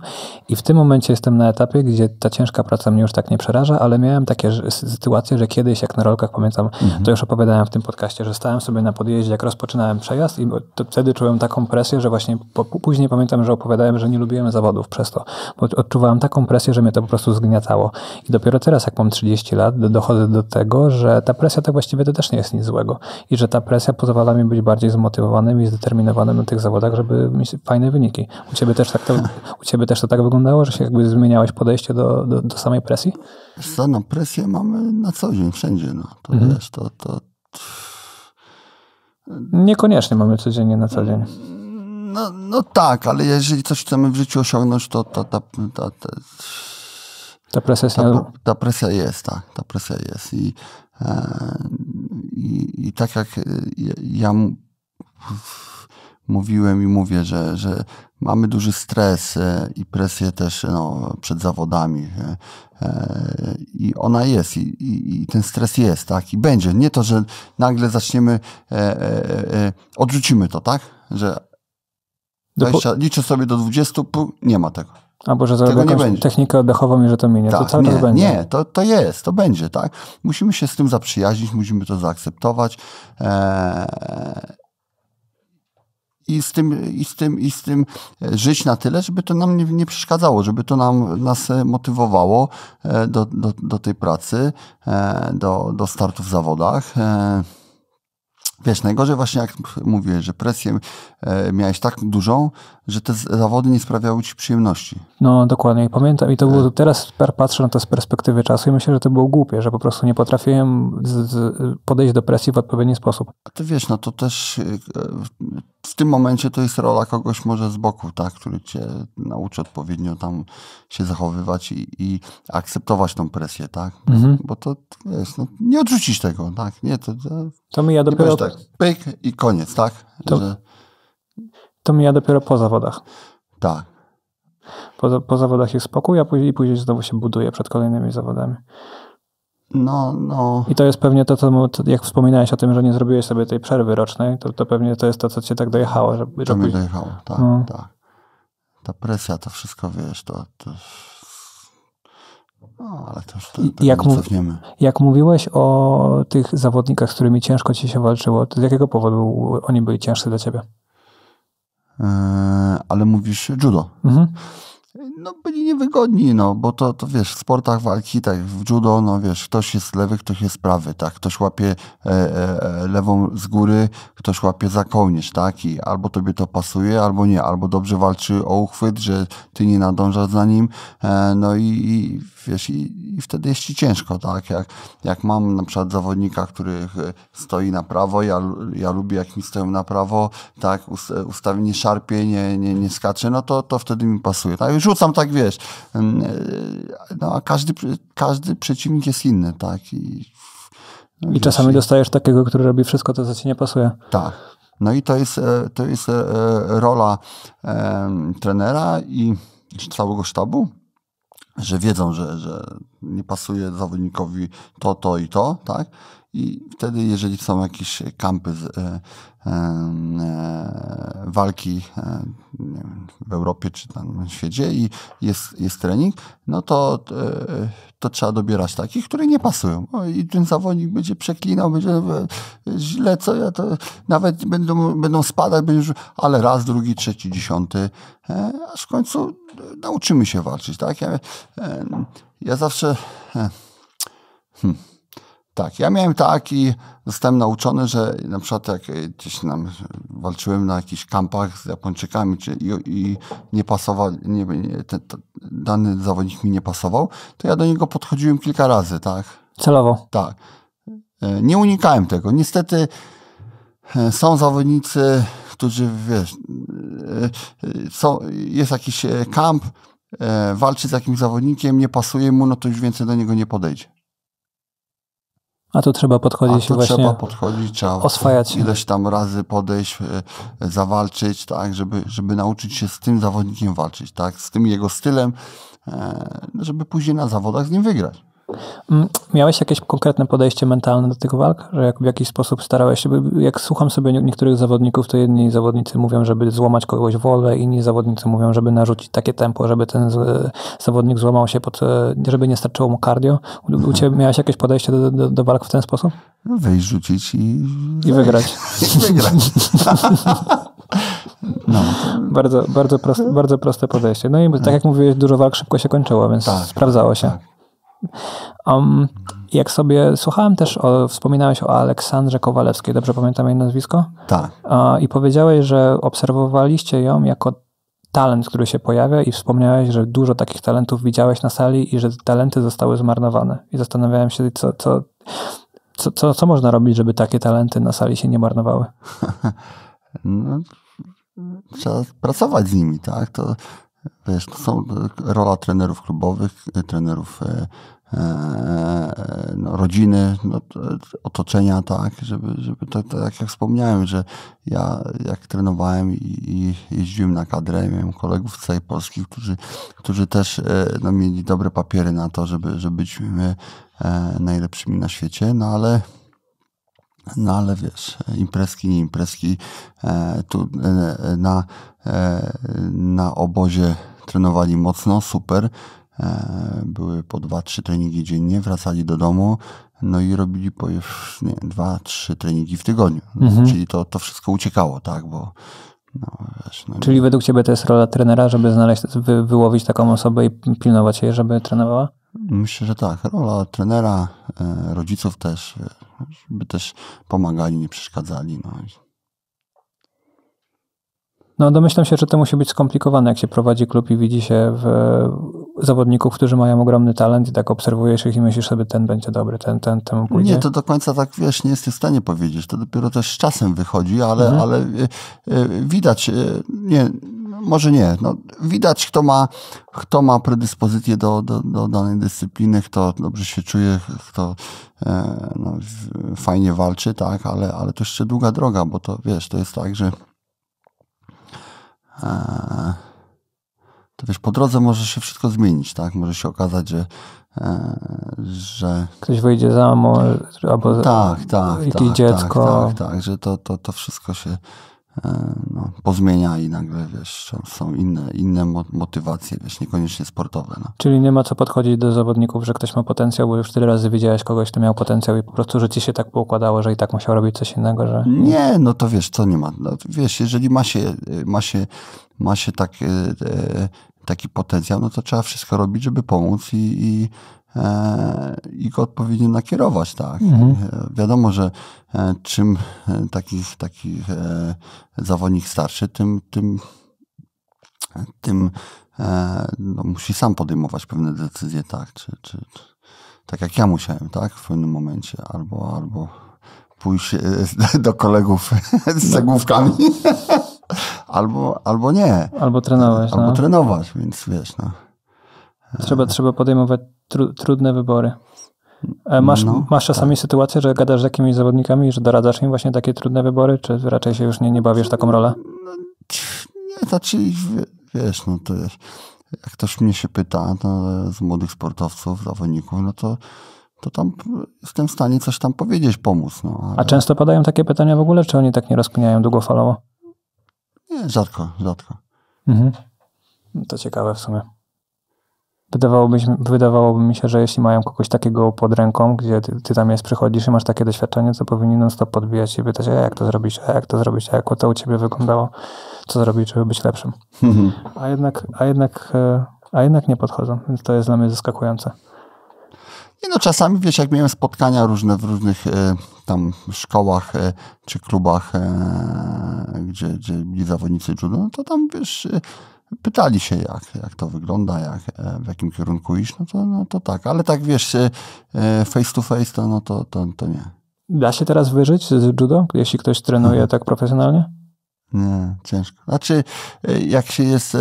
I w tym momencie jestem na etapie, gdzie ta ciężka praca mnie już tak nie przeraża, ale miałem takie sytuacje, że kiedyś, jak na rolkach pamiętam, mhm. to już opowiadałem w tym podcaście, że stałem sobie siebie na podjeździe, jak rozpoczynałem przejazd i wtedy czułem taką presję, że właśnie po, później pamiętam, że opowiadałem, że nie lubiłem zawodów przez to, bo odczuwałem taką presję, że mnie to po prostu zgniatało. I dopiero teraz, jak mam 30 lat, dochodzę do tego, że ta presja tak właściwie to też nie jest nic złego i że ta presja pozwala mi być bardziej zmotywowanym i zdeterminowanym na tych zawodach, żeby mieć fajne wyniki. U ciebie też, tak to, u ciebie też to tak wyglądało, że się jakby zmieniałeś podejście do, do, do samej presji? Wiesz co, no, presję mamy na co dzień, wszędzie. No. To mhm. wiesz, to, to Niekoniecznie mamy codziennie na co dzień. No, no tak, ale jeżeli coś chcemy w życiu osiągnąć, to ta, ta, ta, ta, ta presja jest. Ta, ta, presja jest, tak. Ta presja jest. I, e, i, i tak jak ja, ja mówiłem i mówię, że, że mamy duży stres e, i presję też no, przed zawodami. E, e, I ona jest, i, i, i, ten stres jest, tak? I będzie. Nie to, że nagle zaczniemy, odrzucimy to, tak? Że 20, no liczę sobie do 20, nie ma tego. Albo że tego nie będzie. technikę oddechową i że to minie. Tak, to cały nie, czas będzie. Nie, to, to jest, to będzie, tak? Musimy się z tym zaprzyjaźnić, musimy to zaakceptować i z tym, i z tym, i z tym e, żyć na tyle, żeby to nam nie, nie przeszkadzało, żeby to nam, nas e, motywowało e, do, do, do tej pracy, do, do startu w zawodach. Wiesz, najgorzej właśnie jak mówię, że presję E, miałeś tak dużą, że te zawody nie sprawiały ci przyjemności. No dokładnie, pamiętam i to było, e. teraz patrzę na to z perspektywy czasu i myślę, że to było głupie, że po prostu nie potrafiłem z, z podejść do presji w odpowiedni sposób. A ty wiesz, no to też e, w tym momencie to jest rola kogoś może z boku, tak, który cię nauczy odpowiednio tam się zachowywać i, i akceptować tą presję, tak, mhm. bo to wiesz, no, nie odrzucisz tego, tak, nie, to... To, to mi ja dopiero... tak, pyk i koniec, tak, to... że to mija dopiero po zawodach. Tak. Po, po zawodach jest spokój, a później, później znowu się buduje przed kolejnymi zawodami. No, no. I to jest pewnie to, co jak wspominałeś o tym, że nie zrobiłeś sobie tej przerwy rocznej, to, to pewnie to jest to, co cię tak dojechało. Żeby, to mnie dojechało, tak, no. tak. Ta presja, to wszystko, wiesz, to... to... No, ale też już. jak, mów, jak mówiłeś o tych zawodnikach, z którymi ciężko ci się walczyło, to z jakiego powodu oni byli ciężsi dla ciebie? E, ale mówisz judo. Mhm no, byli niewygodni, no, bo to, to wiesz, w sportach walki, tak w judo, no wiesz, ktoś jest lewy, ktoś jest prawy, tak, ktoś łapie e, e, e, lewą z góry, ktoś łapie za kołnierz, tak, i albo tobie to pasuje, albo nie, albo dobrze walczy o uchwyt, że ty nie nadążasz za nim, e, no i, i wiesz, i, i, wtedy jest ci ciężko, tak, jak, jak mam na przykład zawodnika, który e, stoi na prawo, ja, ja lubię, jak mi stoją na prawo, tak, ustawienie szarpie, nie, nie, nie skacze, no to, to wtedy mi pasuje, tak, rzucam tam tak wiesz. Mm, e, no a każdy, każdy przeciwnik jest inny, tak. I, no, I czasami dostajesz takiego, który robi wszystko to, co ci nie pasuje. Tak. No i to jest, e, to jest e, rola trenera i całego sztabu, że wiedzą, że, że nie pasuje zawodnikowi to, to i to, tak? i wtedy, jeżeli są jakieś kampy z, e, e, e, walki e, wiem, w Europie czy tam świecie i jest, jest trening, no to, e, to trzeba dobierać takich, które nie pasują. O, I ten zawodnik będzie przeklinał, będzie źle, co ja to nawet będą, będą spadać, będzie, ale raz, drugi, trzeci, dziesiąty, e, aż w końcu nauczymy się walczyć, tak? Ja, ja zawsze. Hmm tak, ja miałem tak i zostałem nauczony, że na przykład jak e, gdzieś nam walczyłem na jakichś kampach z Japończykami czy, i, i nie pasował, nie, ten, ten, dany zawodnik mi nie pasował, to ja do niego podchodziłem kilka razy, tak? Celowo. Tak. E, nie unikałem tego. Niestety e, są zawodnicy, którzy wiesz, są, jest jakiś kamp, walczy z jakimś zawodnikiem, nie pasuje mu, no to już więcej do niego nie podejdzie. A tu trzeba podchodzić A tu właśnie. Trzeba podchodzić, trzeba oswajać. ileś tam razy podejść, e, e, zawalczyć, tak, żeby, żeby nauczyć się z tym zawodnikiem walczyć, tak, z tym jego stylem, e, żeby później na zawodach z nim wygrać. Mm, miałeś jakieś konkretne podejście mentalne do tych walk? Że jak, w jakiś sposób starałeś się, jak słucham sobie niektórych zawodników, to jedni zawodnicy mówią, żeby złamać kogoś wolę, inni zawodnicy mówią, żeby narzucić takie tempo, żeby ten zawodnik złamał się, pod, e, żeby nie starczyło mu cardio. U ciebie miałeś jakieś podejście do, do, do walk w ten sposób? No, Wejść, rzucić i... I wygrać. I wygrać. No. Bardzo, bardzo, bardzo proste podejście. No i tak jak mówiłeś, dużo walk szybko się kończyło, więc tak, sprawdzało się. Tak. Um, jak sobie słuchałem też, o, wspominałeś o Aleksandrze Kowalewskiej, dobrze pamiętam jej nazwisko? Tak. I powiedziałeś, że obserwowaliście ją jako talent, który się pojawia i wspomniałeś, że dużo takich talentów widziałeś na sali i że talenty zostały zmarnowane. I zastanawiałem się, co, co, co, co, co można robić, żeby takie talenty na sali się nie marnowały? no, trzeba pracować z nimi, tak? To Wiesz, to są rola trenerów klubowych, y, trenerów y, y, no, rodziny, no, otoczenia, tak, żeby, żeby to, to, tak jak wspomniałem, że ja jak trenowałem i, i jeździłem na kadrę, miałem kolegów z całej Polski, którzy, którzy też no, mieli dobre papiery na to, żeby, żeby być najlepszymi na świecie, no ale no ale wiesz, imprezki, nie imprezki, e, tu e, e, na, na obozie trenowali mocno, super, były po 2-3 treningi dziennie, wracali do domu, no i robili po nie, 2-3 treningi w tygodniu. No, mhm. Czyli to, to wszystko uciekało, tak, bo no, wiesz, no Czyli według Ciebie to jest rola trenera, żeby znaleźć, wy, wyłowić taką osobę i pilnować jej, żeby trenowała? Myślę, że tak. Rola trenera, e, rodziców też, e, by też pomagali, nie przeszkadzali. No. No, domyślam się, że to musi być skomplikowane, jak się prowadzi klub i widzi się w e, zawodników, którzy mają ogromny talent i tak obserwujesz ich i myślisz sobie, ten będzie dobry, ten, ten, ten pójdzie. Nie, to do końca tak, wiesz, nie jestem w stanie powiedzieć. To dopiero też z czasem wychodzi, ale, mhm. ale widać, nie, może nie. No, widać, kto ma, kto ma predyspozycję do, do, do danej dyscypliny, kto dobrze się czuje, kto e, no, fajnie walczy, tak, ale, ale to jeszcze długa droga, bo to wiesz, to jest tak, że e, to wiesz, po drodze może się wszystko zmienić, tak? Może się okazać, że e, że... Ktoś wyjdzie za mąż, albo tak, tak, jakieś tak, dziecko. Tak, tak, tak, że to, to, to wszystko się E, no, i nagle, wiesz, są inne, inne motywacje, wiesz, niekoniecznie sportowe. No. Czyli nie ma co podchodzić do zawodników, że ktoś ma potencjał, bo już tyle razy widziałeś kogoś, kto miał potencjał i po prostu, że ci się tak poukładało, że i tak musiał robić coś innego, że... Nie, no to wiesz, co nie ma. No, wiesz, jeżeli ma się, ma się, ma się tak, e, e taki potencjał, no to trzeba wszystko robić, żeby pomóc i, i E, i go odpowiednio nakierować, tak. Mhm. E, wiadomo, że e, czym taki taki zawodnik starszy, tym, tym, tym no, musi sam podejmować pewne decyzje, tak, czy, czy, czy, tak jak ja musiałem, tak, w pewnym momencie, albo, albo pójść do kolegów z cegłówkami. No. Albo, albo nie. Albo trenować. Albo no. trenować, więc wiesz, no. Trzeba, trzeba podejmować tru, trudne wybory. E, masz, no, masz tak. czasami tak. sytuację, że gadasz z jakimiś zawodnikami, że doradzasz im właśnie takie trudne wybory, czy raczej się już nie, nie bawisz taką rolę? No, nie, nie, znaczy wiesz, no to jest. Jak ktoś mnie się pyta no, z młodych sportowców, zawodników, no to, to tam jestem w stanie coś tam powiedzieć, pomóc. No, ale... A często padają takie pytania w ogóle, czy oni tak nie rozkminiają długofalowo? Nie, rzadko, rzadko. Mhm. To ciekawe w sumie. Wydawałoby, wydawałoby mi się, że jeśli mają kogoś takiego pod ręką, gdzie ty, ty tam jest, przychodzisz i masz takie doświadczenie, to powinni non stop podbijać i pytać, a jak to zrobić, a jak to zrobić, a jak to u ciebie wyglądało, co zrobić, żeby być lepszym. Mhm. A, jednak, a, jednak, e, a jednak nie podchodzą, więc to jest dla mnie zaskakujące. I no, czasami, wiesz, jak miałem spotkania różne w różnych y, tam szkołach y, czy klubach, y, gdzie, gdzie byli zawodnicy judo, no to tam, wiesz pytali się, jak, jak to wygląda, jak, e, w jakim kierunku iść, no to, no to tak, ale tak wiesz, e, face to face, to, no to, to, to nie. Da się teraz wyżyć z judo, jeśli ktoś trenuje mhm. tak profesjonalnie? Nie, ciężko. Znaczy, e, jak się jest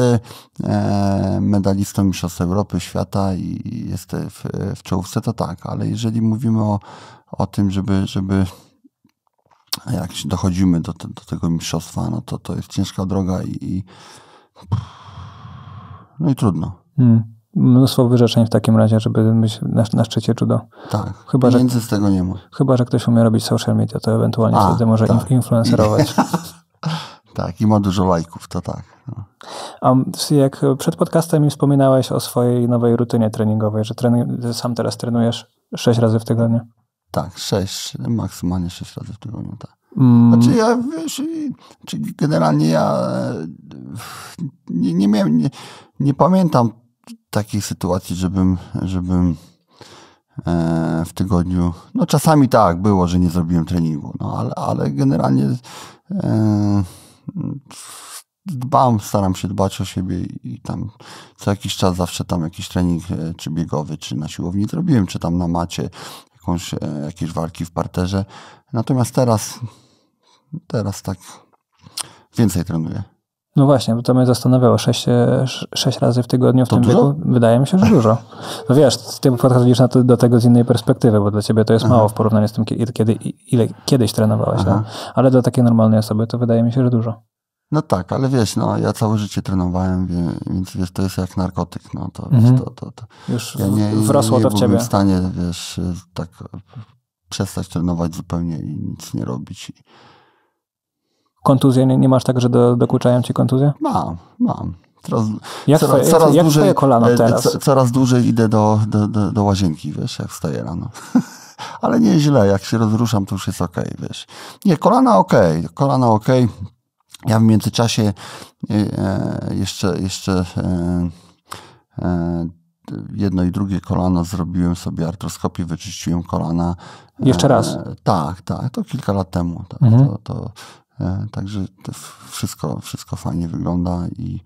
medalistą Mistrzostw Europy, świata i jest w, w czołówce, to tak, ale jeżeli mówimy o, o tym, żeby, żeby jak dochodzimy do, do tego mistrzostwa, no to to jest ciężka droga i, i no i trudno. Hmm. Mnóstwo wyrzeczeń w takim razie, żeby być na, na szczycie judo. Tak, chyba, że, z tego nie ma. Chyba, że ktoś umie robić social media, to ewentualnie A, wtedy może tak. influencerować. tak, i ma dużo lajków, to tak. A jak przed podcastem mi wspominałeś o swojej nowej rutynie treningowej, że trening, sam teraz trenujesz sześć razy w tygodniu. Tak, sześć, maksymalnie sześć razy w tygodniu, tak. Mm. Znaczy ja, wiesz, czyli generalnie ja e, nie, nie miałem, nie, nie pamiętam takich sytuacji, żebym, żebym e, w tygodniu, no czasami tak było, że nie zrobiłem treningu, no ale, ale generalnie e, dbam, staram się dbać o siebie i tam co jakiś czas zawsze tam jakiś trening e, czy biegowy, czy na siłowni zrobiłem, czy tam na macie jakąś, jakieś walki w parterze. Natomiast teraz Teraz tak więcej trenuję. No właśnie, bo to mnie zastanawiało. Sześć, e, sześć razy w tygodniu w to tym dużo? wieku wydaje mi się, że dużo. No wiesz, ty podchodzisz na to, do tego z innej perspektywy, bo dla ciebie to jest Aha. mało w porównaniu z tym, kiedy, ile kiedyś trenowałeś. No? Ale dla takiej normalnej osoby to wydaje mi się, że dużo. No tak, ale wiesz, no ja całe życie trenowałem, więc wiesz, to jest jak narkotyk, no to, mhm. wiesz, to, to, to. Już ja nie, wrosło nie to w ciebie. w stanie, wiesz, tak e, przestać trenować zupełnie i nic nie robić. I Kontuzje, nie, nie masz tak, że do, dokuczają ci kontuzje? Mam, mam. coraz jak coraz, twoje, coraz jak dłużej, kolano e, e, teraz? Co, coraz dłużej idę do, do, do, do łazienki, wiesz, jak wstaję rano. Ale nie źle, jak się rozruszam, to już jest okej, okay, wiesz. Nie, kolana okej, okay, kolana okej. Okay. Ja w międzyczasie e, jeszcze, jeszcze jedno i drugie kolano zrobiłem sobie artroskopię, wyczyściłem kolana. Jeszcze raz? tak, tak, to kilka lat temu. Tak, mhm. to, to E, także wszystko, wszystko fajnie wygląda i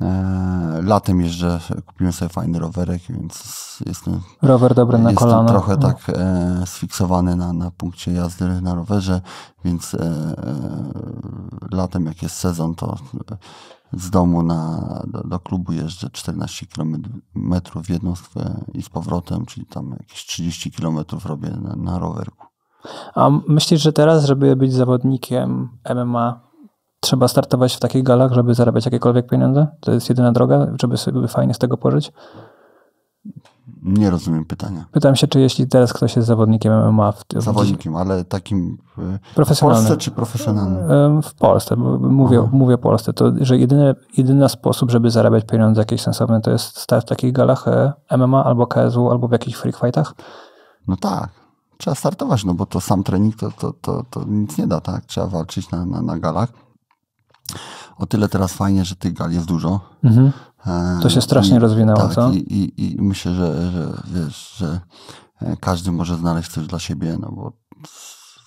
e, Latem jeżdżę, kupiłem sobie fajny rowerek, więc jestem. Rower dobry na jestem trochę no. tak e, sfiksowany na, na punkcie jazdy na rowerze, więc e, latem, jak jest sezon, to z domu na, do, do klubu jeżdżę 14 km w jedną i z powrotem, czyli tam jakieś 30 km robię na, na rowerku. A myślisz, że teraz, żeby być zawodnikiem MMA, trzeba startować w takich galach, żeby zarabiać jakiekolwiek pieniądze? To jest jedyna droga, żeby sobie fajnie z tego pożyć? Nie rozumiem pytania. Pytam się, czy jeśli teraz ktoś jest zawodnikiem MMA. W, zawodnikiem, ale takim e, w Polsce czy profesjonalnym? E, w Polsce, bo mówię, Aha. mówię Polsce, to że jedyny, jedyny sposób, żeby zarabiać pieniądze jakieś sensowne, to jest start w takich galach e, MMA albo KSW, albo w jakichś freak fightach? No tak trzeba startować, no bo to sam trening to, to, to, to nic nie da, tak? Trzeba walczyć na, na, na galach. O tyle teraz fajnie, że tych gal jest dużo. Mhm. E, to się strasznie I, rozwinęło, tak, co? I, i, I, myślę, że, że wiesz, że e, każdy może znaleźć coś dla siebie, no bo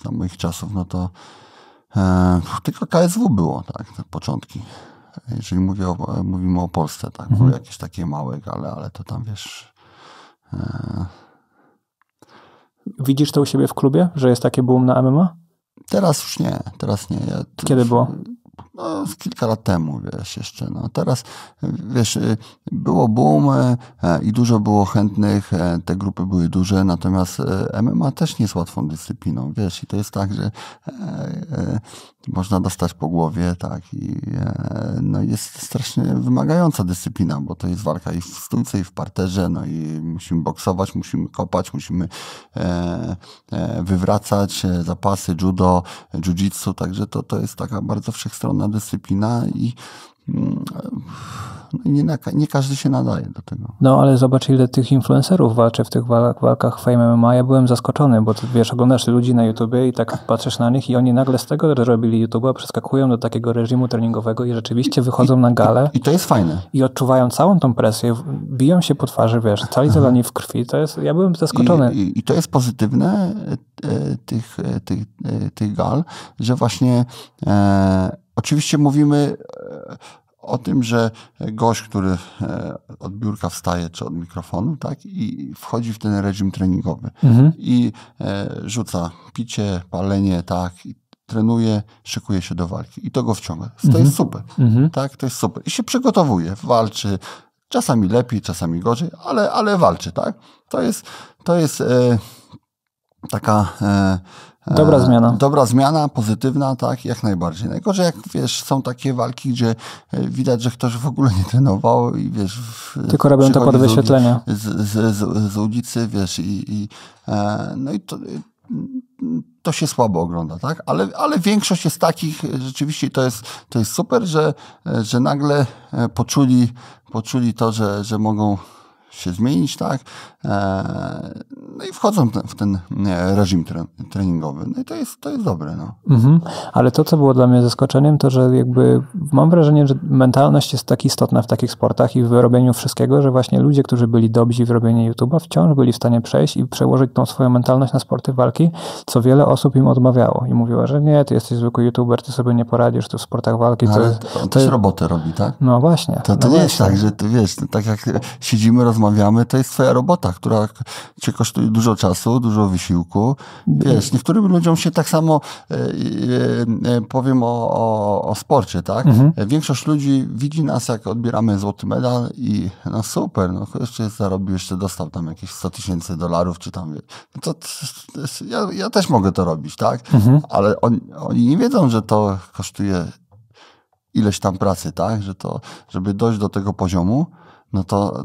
za moich czasów, no to e, tylko KSW było, tak, na początki. Jeżeli mówię o, mówimy o Polsce, tak, mhm. były jakieś takie małe gale, ale to tam, wiesz... E, Widzisz to u siebie w klubie, że jest takie boom na MMA? Teraz już nie, teraz nie. Ja Kiedy już... było? no, kilka lat temu, wiesz, jeszcze. No. Teraz, wiesz, y, było boom e, i dużo było chętnych, e, te grupy były duże, natomiast e, MMA też nie jest łatwą dyscypliną, wiesz, i to jest tak, że można dostać po głowie, tak, i no, jest strasznie wymagająca dyscyplina, bo to jest walka i w stójce, i w parterze, no i musimy boksować, musimy kopać, musimy wywracać zapasy, judo, jiu-jitsu, także to, to jest taka bardzo wszechstronna ona dyscyplina i mm, no nie, nie, każdy się nadaje do tego. No ale zobacz, ile tych influencerów walczy w tych walk, walkach Fame MMA. Ja byłem zaskoczony, bo ty, wiesz, oglądasz ludzi na YouTubie i tak patrzysz na nich i oni nagle z tego, że robili YouTube'a, przeskakują do takiego reżimu treningowego i rzeczywiście wychodzą I, na galę. I, I, to jest fajne. I odczuwają całą tą presję, biją się po twarzy, wiesz, cali zadani w krwi. To jest, ja byłem zaskoczony. I, i to jest pozytywne e, e, tych, e, tych, tych gal, że właśnie e, Oczywiście mówimy e, o tym, że gość, który e, od biurka wstaje czy od mikrofonu, tak, i wchodzi w ten reżim treningowy mhm. i e, rzuca picie, palenie, tak, trenuje, szykuje się do walki i to go wciąga. To mhm. jest super, mhm. tak, to jest super. I się przygotowuje, walczy, czasami lepiej, czasami gorzej, ale, ale walczy, tak. To jest, to jest e, taka e, Dobra e, zmiana. Dobra zmiana, pozytywna, tak, jak najbardziej. Najgorzej, jak wiesz, są takie walki, gdzie e, widać, że ktoś w ogóle nie trenował i wiesz. Tylko robią to pod wyświetlenia. Z, z, z, z, ulicy, wiesz, i, i e, no i to to się słabo ogląda, tak? Ale, ale większość jest takich, rzeczywiście to jest, to jest super, że, że nagle poczuli, poczuli to, że, że mogą się zmienić, tak? E, no i wchodzą w ten e, reżim treningowy. No i to jest, to jest dobre, no. Mhm. Ale to, co było dla mnie zaskoczeniem, to, że jakby mam wrażenie, że mentalność jest tak istotna w takich sportach i w robieniu wszystkiego, że właśnie ludzie, którzy byli dobrzy w robieniu YouTube'a, wciąż byli w stanie przejść i przełożyć tą swoją mentalność na sporty walki, co wiele osób im odmawiało i mówiło, że nie, ty jesteś zwykły YouTuber, ty sobie nie poradzisz tu w sportach walki. No, ale to, on to, robotę robi, tak? No właśnie. To, to no nie właśnie. jest tak, że ty wiesz, tak jak siedzimy, rozmawiamy rozmawiamy, to jest twoja robota, która cię kosztuje dużo czasu, dużo wysiłku. Wiesz, niektórym ludziom się tak samo e, e, e, powiem o, o, o, sporcie, tak? Mhm. Większość ludzi widzi nas, jak odbieramy złoty medal i no super, no jeszcze zarobił, jeszcze dostał tam jakieś 100 tysięcy dolarów, czy tam, no to, to, ja, ja, też mogę to robić, tak? Mhm. Ale on, oni nie wiedzą, że to kosztuje ileś tam pracy, tak? Że to, żeby dojść do tego poziomu, no to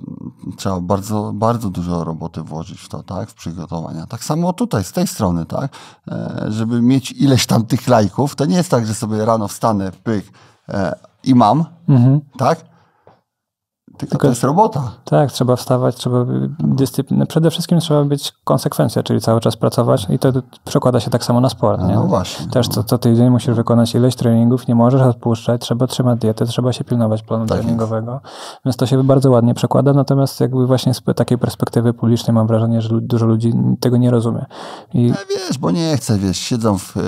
mm, trzeba bardzo, bardzo dużo roboty włożyć w to, tak, w przygotowania. Tak samo tutaj, z tej strony, tak, e, żeby mieć ileś tam tych lajków, to nie jest tak, że sobie rano wstanę, pyk e, i mam, mhm. tak, tak, Tylko, Tylko, to jest robota. Tak, trzeba wstawać, trzeba dyscyplinę. Przede wszystkim trzeba być konsekwencja, czyli cały czas pracować i to przekłada się tak samo na sport. No nie? No właśnie. Też co, co tydzień musisz wykonać ileś treningów, nie możesz odpuszczać, trzeba trzymać dietę, trzeba się pilnować planu tak treningowego. Jest. Więc to się bardzo ładnie przekłada, natomiast jakby właśnie z takiej perspektywy publicznej mam wrażenie, że dużo ludzi tego nie rozumie. I... No wiesz, bo nie chcę wiesz, siedzą w, y,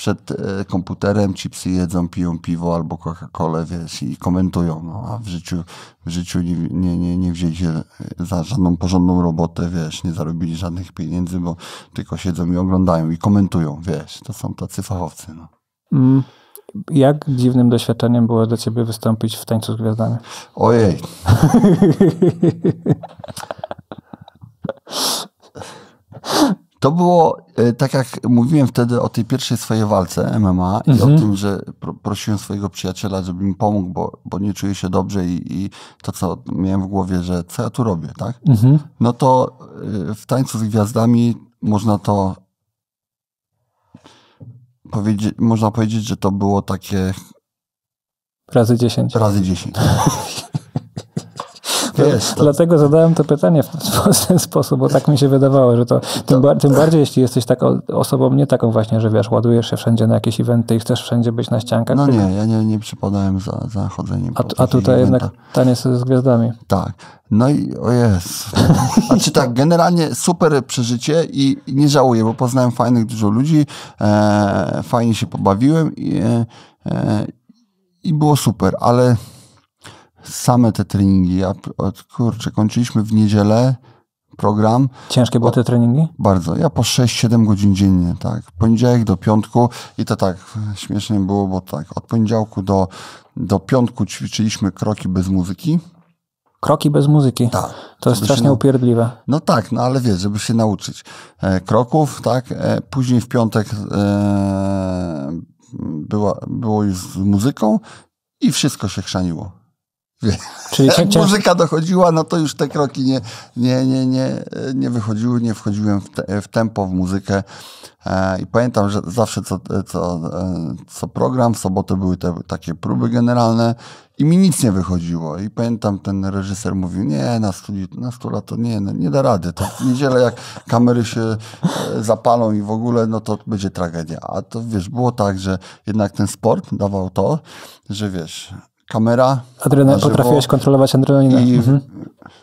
przed e, komputerem, chipsy jedzą, piją piwo albo Coca-Colę, wiesz, i komentują, no, a w życiu, w życiu nie, nie, nie, nie wzięli się za żadną porządną robotę, wiesz, nie zarobili żadnych pieniędzy, bo tylko siedzą i oglądają i komentują, wiesz, to są tacy fachowcy, no. Mm. Jak dziwnym doświadczeniem było dla ciebie wystąpić w Tańcu z Gwiazdami? Ojej. To było, e, tak jak mówiłem wtedy o tej pierwszej swojej walce MMA i o mhm. tym, że prosiłem swojego przyjaciela, żeby mi pomógł, bo, bo nie czuję się dobrze i, i, to, co miałem w głowie, że co ja tu robię, tak? Mhm. No to e, w Tańcu z Gwiazdami można to powiedzieć, można powiedzieć, że to było takie... Razy dziesięć. Razy dziesięć. jest. Dlatego zadałem to pytanie w ten sposób, bo tak mi się wydawało, że to, tym, bar tym bardziej jeśli jesteś taką osobą, nie taką właśnie, że wiesz, ładujesz się wszędzie na jakieś eventy i chcesz wszędzie być na ściankach. No nie, ja nie, nie przypadałem za, za chodzeniem. A, a tutaj jednak tanie z gwiazdami. Tak. No i o jest. Znaczy tak, generalnie super przeżycie i nie żałuję, bo poznałem fajnych dużo ludzi, e, fajnie się pobawiłem i, e, e i było super, ale same te treningi. Ja, kurczę, kończyliśmy w niedzielę program. Ciężkie były te treningi? Bardzo. Ja po 6-7 godzin dziennie, tak. Poniedziałek do piątku i to tak śmiesznie było, bo tak, od poniedziałku do, do piątku ćwiczyliśmy kroki bez muzyki. Kroki bez muzyki. Tak. To jest strasznie na... upierdliwe. No tak, no ale wiesz, żeby się nauczyć e, kroków, tak. E, później w piątek e, była, było już z muzyką i wszystko się chrzaniło. Czyli jak muzyka dochodziła, no to już te kroki nie, nie, nie, nie, nie wychodziły, nie wchodziłem w, te, w tempo, w muzykę. E, I pamiętam, że zawsze co, co, e, co program, w sobotę były te takie próby generalne i mi nic nie wychodziło. I pamiętam, ten reżyser mówił, nie, na, studi- na stula to nie, no nie da rady. To w niedzielę jak kamery się e, zapalą i w ogóle, no to będzie tragedia. A to wiesz, było tak, że jednak ten sport dawał to, że wiesz, kamera. Adrena, potrafiłeś kontrolować adrenalinę. I mhm.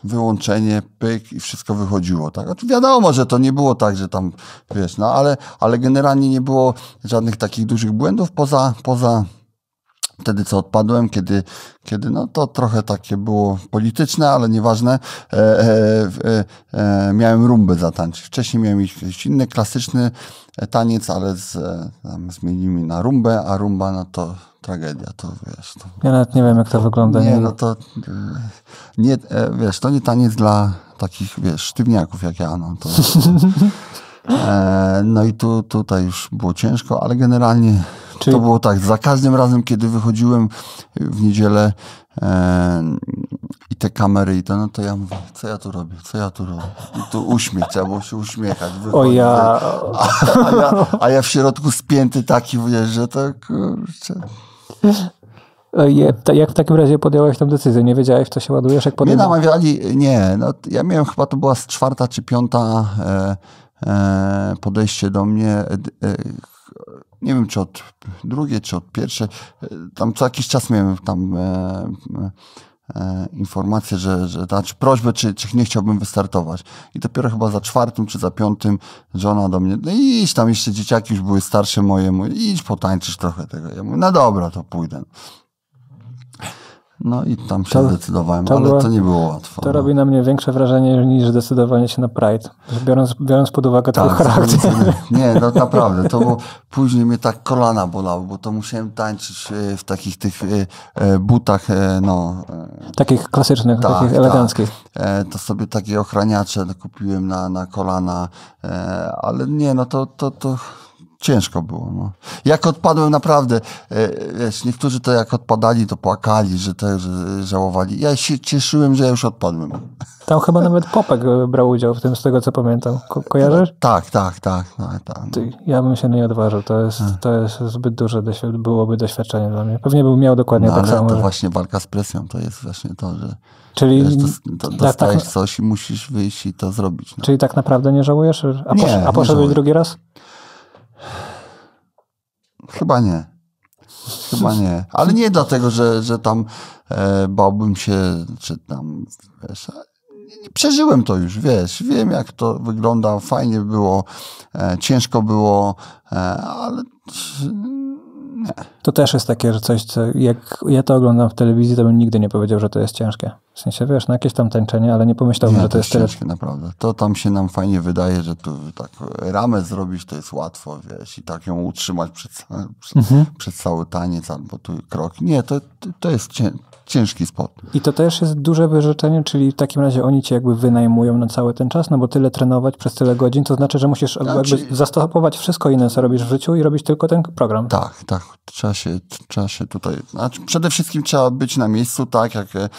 wyłączenie, pyk i wszystko wychodziło. Tak? Wiadomo, że to nie było tak, że tam, wiesz, no ale, ale generalnie nie było żadnych takich dużych błędów poza, poza wtedy co odpadłem, kiedy, kiedy no to trochę takie było polityczne, ale nieważne, e, e, e, miałem rumbę zatańczyć. Wcześniej miałem jakiś inny klasyczny taniec, ale z, tam zmienili mi na rumbę, a rumba no to tragedia, to wiesz. To... Ja nawet nie wiem, jak to wygląda. Nie, nie no to e, nie, e, wiesz, to nie taniec dla takich, wiesz, sztywniaków jak ja, no to... e, no i tu, tutaj już było ciężko, ale generalnie Czyli... to było tak, za każdym razem, kiedy wychodziłem w niedzielę e, i te kamery i to, no to ja mówię, co ja tu robię, co ja tu robię. I tu uśmiech, trzeba było się uśmiechać. o ja... A, a, ja... a ja w środku spięty taki, wiesz, że to kurczę... E, jak w takim razie podjąłeś tę decyzję? Nie wiedziałeś, w co się ładujesz, jak podjąłeś? Nie namawiali, no, nie. No, ja miałem chyba, to była czwarta czy piąta e, e podejście do mnie. E, e, nie wiem, czy od drugie, czy od pierwsze. Tam co jakiś czas miałem tam e, E, informację, że, że znaczy prośbę, czy, czy nie chciałbym wystartować. I dopiero chyba za czwartym czy za piątym żona do mnie, no idź tam, jeszcze dzieciaki już były starsze moje, mówię, idź potańczysz trochę tego. Ja mówię, no dobra, to pójdę. No i tam się to, zdecydowałem, to ale to nie było łatwo. To no. robi na mnie większe wrażenie niż zdecydowanie się na Pride, biorąc, biorąc pod uwagę tak, twój charakter. nie, no naprawdę, to było, później mnie tak kolana bolały, bo to musiałem tańczyć e, w takich tych e, e, butach, no... Takich klasycznych, tak, takich tak. eleganckich. Tak. To sobie takie ochraniacze kupiłem na, na kolana, ale nie, no to, to, to ciężko było. No. Jak odpadłem naprawdę, e, wiesz, niektórzy to jak odpadali, to płakali, że też żałowali. Ja się cieszyłem, że ja już odpadłem. Tam chyba nawet Popek e, brał udział w tym, z tego co pamiętam. Ko kojarzysz? Tak, tak, tak. No, tak, tak. ja bym się nie odważył. To jest, tak. to jest zbyt duże doświ byłoby doświadczenie dla mnie. Pewnie bym miał dokładnie no, tak ale samo. to właśnie walka z presją to jest właśnie to, że Czyli wiesz, to, to, dostajesz tak, coś i musisz wyjść i to zrobić. No. Czyli tak naprawdę nie żałujesz? A, posz a poszedłeś drugi raz? Chyba nie. Chyba nie. Ale nie dlatego, że, że tam e, bałbym się, czy tam, wiesz, przeżyłem to już, wiesz, wiem jak to wygląda, fajnie było, e, ciężko było, e, ale nie to też jest takie, że coś, co jak ja to oglądam w telewizji, to bym nigdy nie powiedział, że to jest ciężkie. W sensie, wiesz, na no jakieś tam tańczenie, ale nie pomyślałbym, nie, że to, to jest ciężkie. Tyle... naprawdę. To tam się nam fajnie wydaje, że tu tak ramę zrobić to jest łatwo, wiesz, i tak ją utrzymać przed, przed, mhm. przed cały taniec albo tu kroki. Nie, to, to jest ciężki sport. I to też jest duże wyrzeczenie, czyli w takim razie oni cię jakby wynajmują na cały ten czas, no bo tyle trenować przez tyle godzin, to znaczy, że musisz znaczy... jakby zastopować wszystko inne, co robisz w życiu i robić tylko ten program. Tak, tak trzeba się, trzeba się tutaj... Znaczy przede wszystkim trzeba być na miejscu, tak jak e,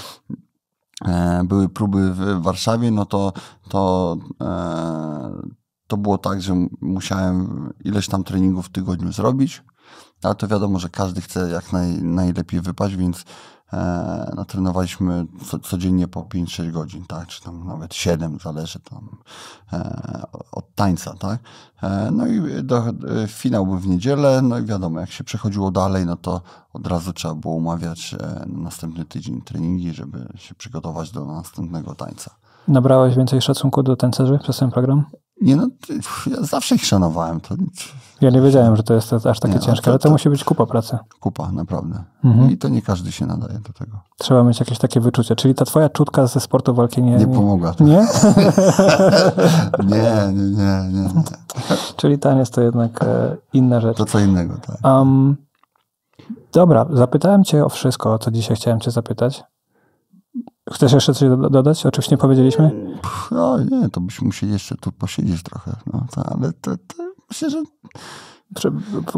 e, były próby w Warszawie, no to, to, e, to było tak, że musiałem ileś tam treningów w tygodniu zrobić, ale to wiadomo, że każdy chce jak naj, najlepiej wypaść, więc E, no, trenowaliśmy co, codziennie po 5-6 godzin, tak? czy tam nawet 7, zależy tam e, od tańca. Tak? E, no i do, e, finał był w niedzielę, no i wiadomo, jak się przechodziło dalej, no to od razu trzeba było umawiać e, następny tydzień treningi, żeby się przygotować do następnego tańca. Nabrałeś więcej szacunku do tancerzy przez ten program? Nie no, ja zawsze ich szanowałem. To... Ja nie wiedziałem, że to jest aż takie nie, no, ciężkie, to, ale to, to, musi być kupa pracy. Kupa, naprawdę. Mhm. I to nie każdy się nadaje do tego. Trzeba mieć jakieś takie wyczucie. Czyli ta twoja czutka ze sportu walki nie... Nie pomogła. Nie? nie, nie, nie, nie, nie. Czyli taniec to jednak e, inna rzecz. To co innego, tak. Um, dobra, zapytałem cię o wszystko, o co dzisiaj chciałem cię zapytać. Chcesz jeszcze coś dodać? Oczywiście powiedzieliśmy. No nie, to byśmy musieli jeszcze tu posiedzieć trochę. No, to, ale to, to myślę, że...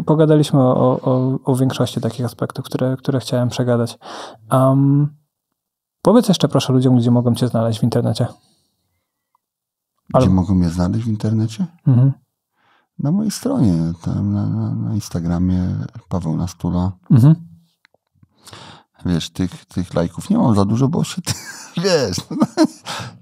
Pogadaliśmy o, o, o większości takich aspektów, które, które chciałem przegadać. Um, powiedz jeszcze proszę ludziom, gdzie mogą cię znaleźć w internecie. Gdzie mogą mnie znaleźć w internecie? Mhm. Na mojej stronie, tam na, na, na Instagramie Paweł Nastula. Mhm wiesz, tych, tych lajków nie mam za dużo, bo się, wiesz, no,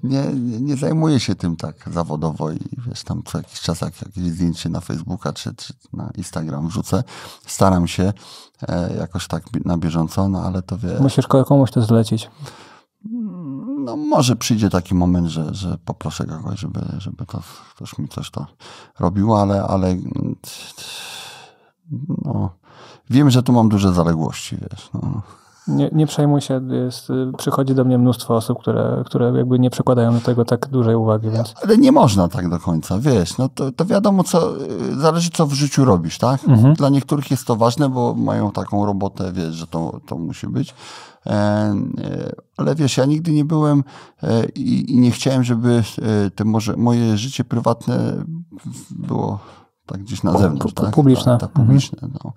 nie, nie zajmuję się tym tak zawodowo i wiesz, tam co jakiś czas jak jakieś zdjęcie na Facebooka czy, czy na Instagram wrzucę, staram się e, jakoś tak na bieżąco, no ale to wiesz... Musisz komuś to zlecić. No może przyjdzie taki moment, że, że poproszę kogoś, żeby, żeby to, ktoś mi coś to robił, ale, ale no, wiem, że tu mam duże zaległości, wiesz, no nie, nie przejmuj się, jest, y, przychodzi do mnie mnóstwo osób, które, które jakby nie przykładają do tego tak dużej uwagi. Więc... Ale nie można tak do końca, wiesz, no to, to wiadomo, co, y, zależy co w życiu robisz, tak? Mhm. Dla niektórych jest to ważne, bo mają taką robotę, wiesz, że to, to musi być, e, e, ale wiesz, ja nigdy nie byłem e, i, nie chciałem, żeby te może moje życie prywatne było tak gdzieś na zewnątrz. Tak? Publiczne. Tak, tak mhm. publiczne. Mhm. No.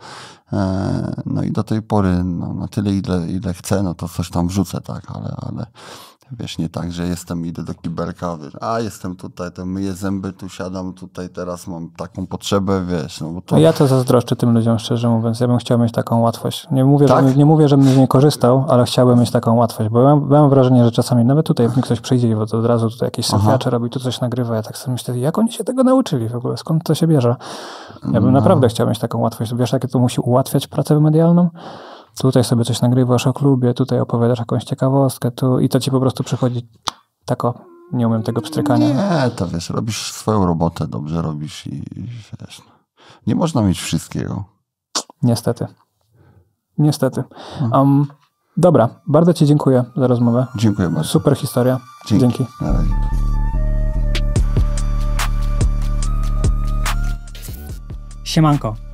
E, no i do tej pory no, na tyle, ile, ile chcę, no to coś tam wrzucę, tak, ale, ale Wiesz, nie tak, że jestem, idę do kiberka, wiesz, a jestem tutaj, to myję zęby, tu siadam, tutaj teraz mam taką potrzebę, wiesz. No, bo to... Ja to zazdroszczę tym ludziom, szczerze mówiąc. Ja bym chciał mieć taką łatwość. Nie mówię, tak? że, nie mówię żebym z niej korzystał, ale chciałbym mieć taką łatwość, bo mam, mam wrażenie, że czasami nawet tutaj jak mi ktoś przyjdzie, bo to od razu tutaj jakieś sofiacze robi, tu coś nagrywa, ja tak sobie myślę, jak oni się tego nauczyli w ogóle, skąd to się bierze? Ja bym no. naprawdę chciał mieć taką łatwość. Wiesz, jakie to musi ułatwiać pracę medialną? tutaj sobie coś nagrywasz o klubie, tutaj opowiadasz jakąś ciekawostkę, tu i to ci po prostu przychodzi tak o, nie umiem tego pstrykania. Nie, to wiesz, robisz swoją robotę, dobrze robisz i wiesz, no. nie można mieć wszystkiego. Niestety. Niestety. Um, dobra, bardzo ci dziękuję za rozmowę. Dziękuję bardzo. Super historia. Dzięki. Dzięki. Na razie. Siemanko.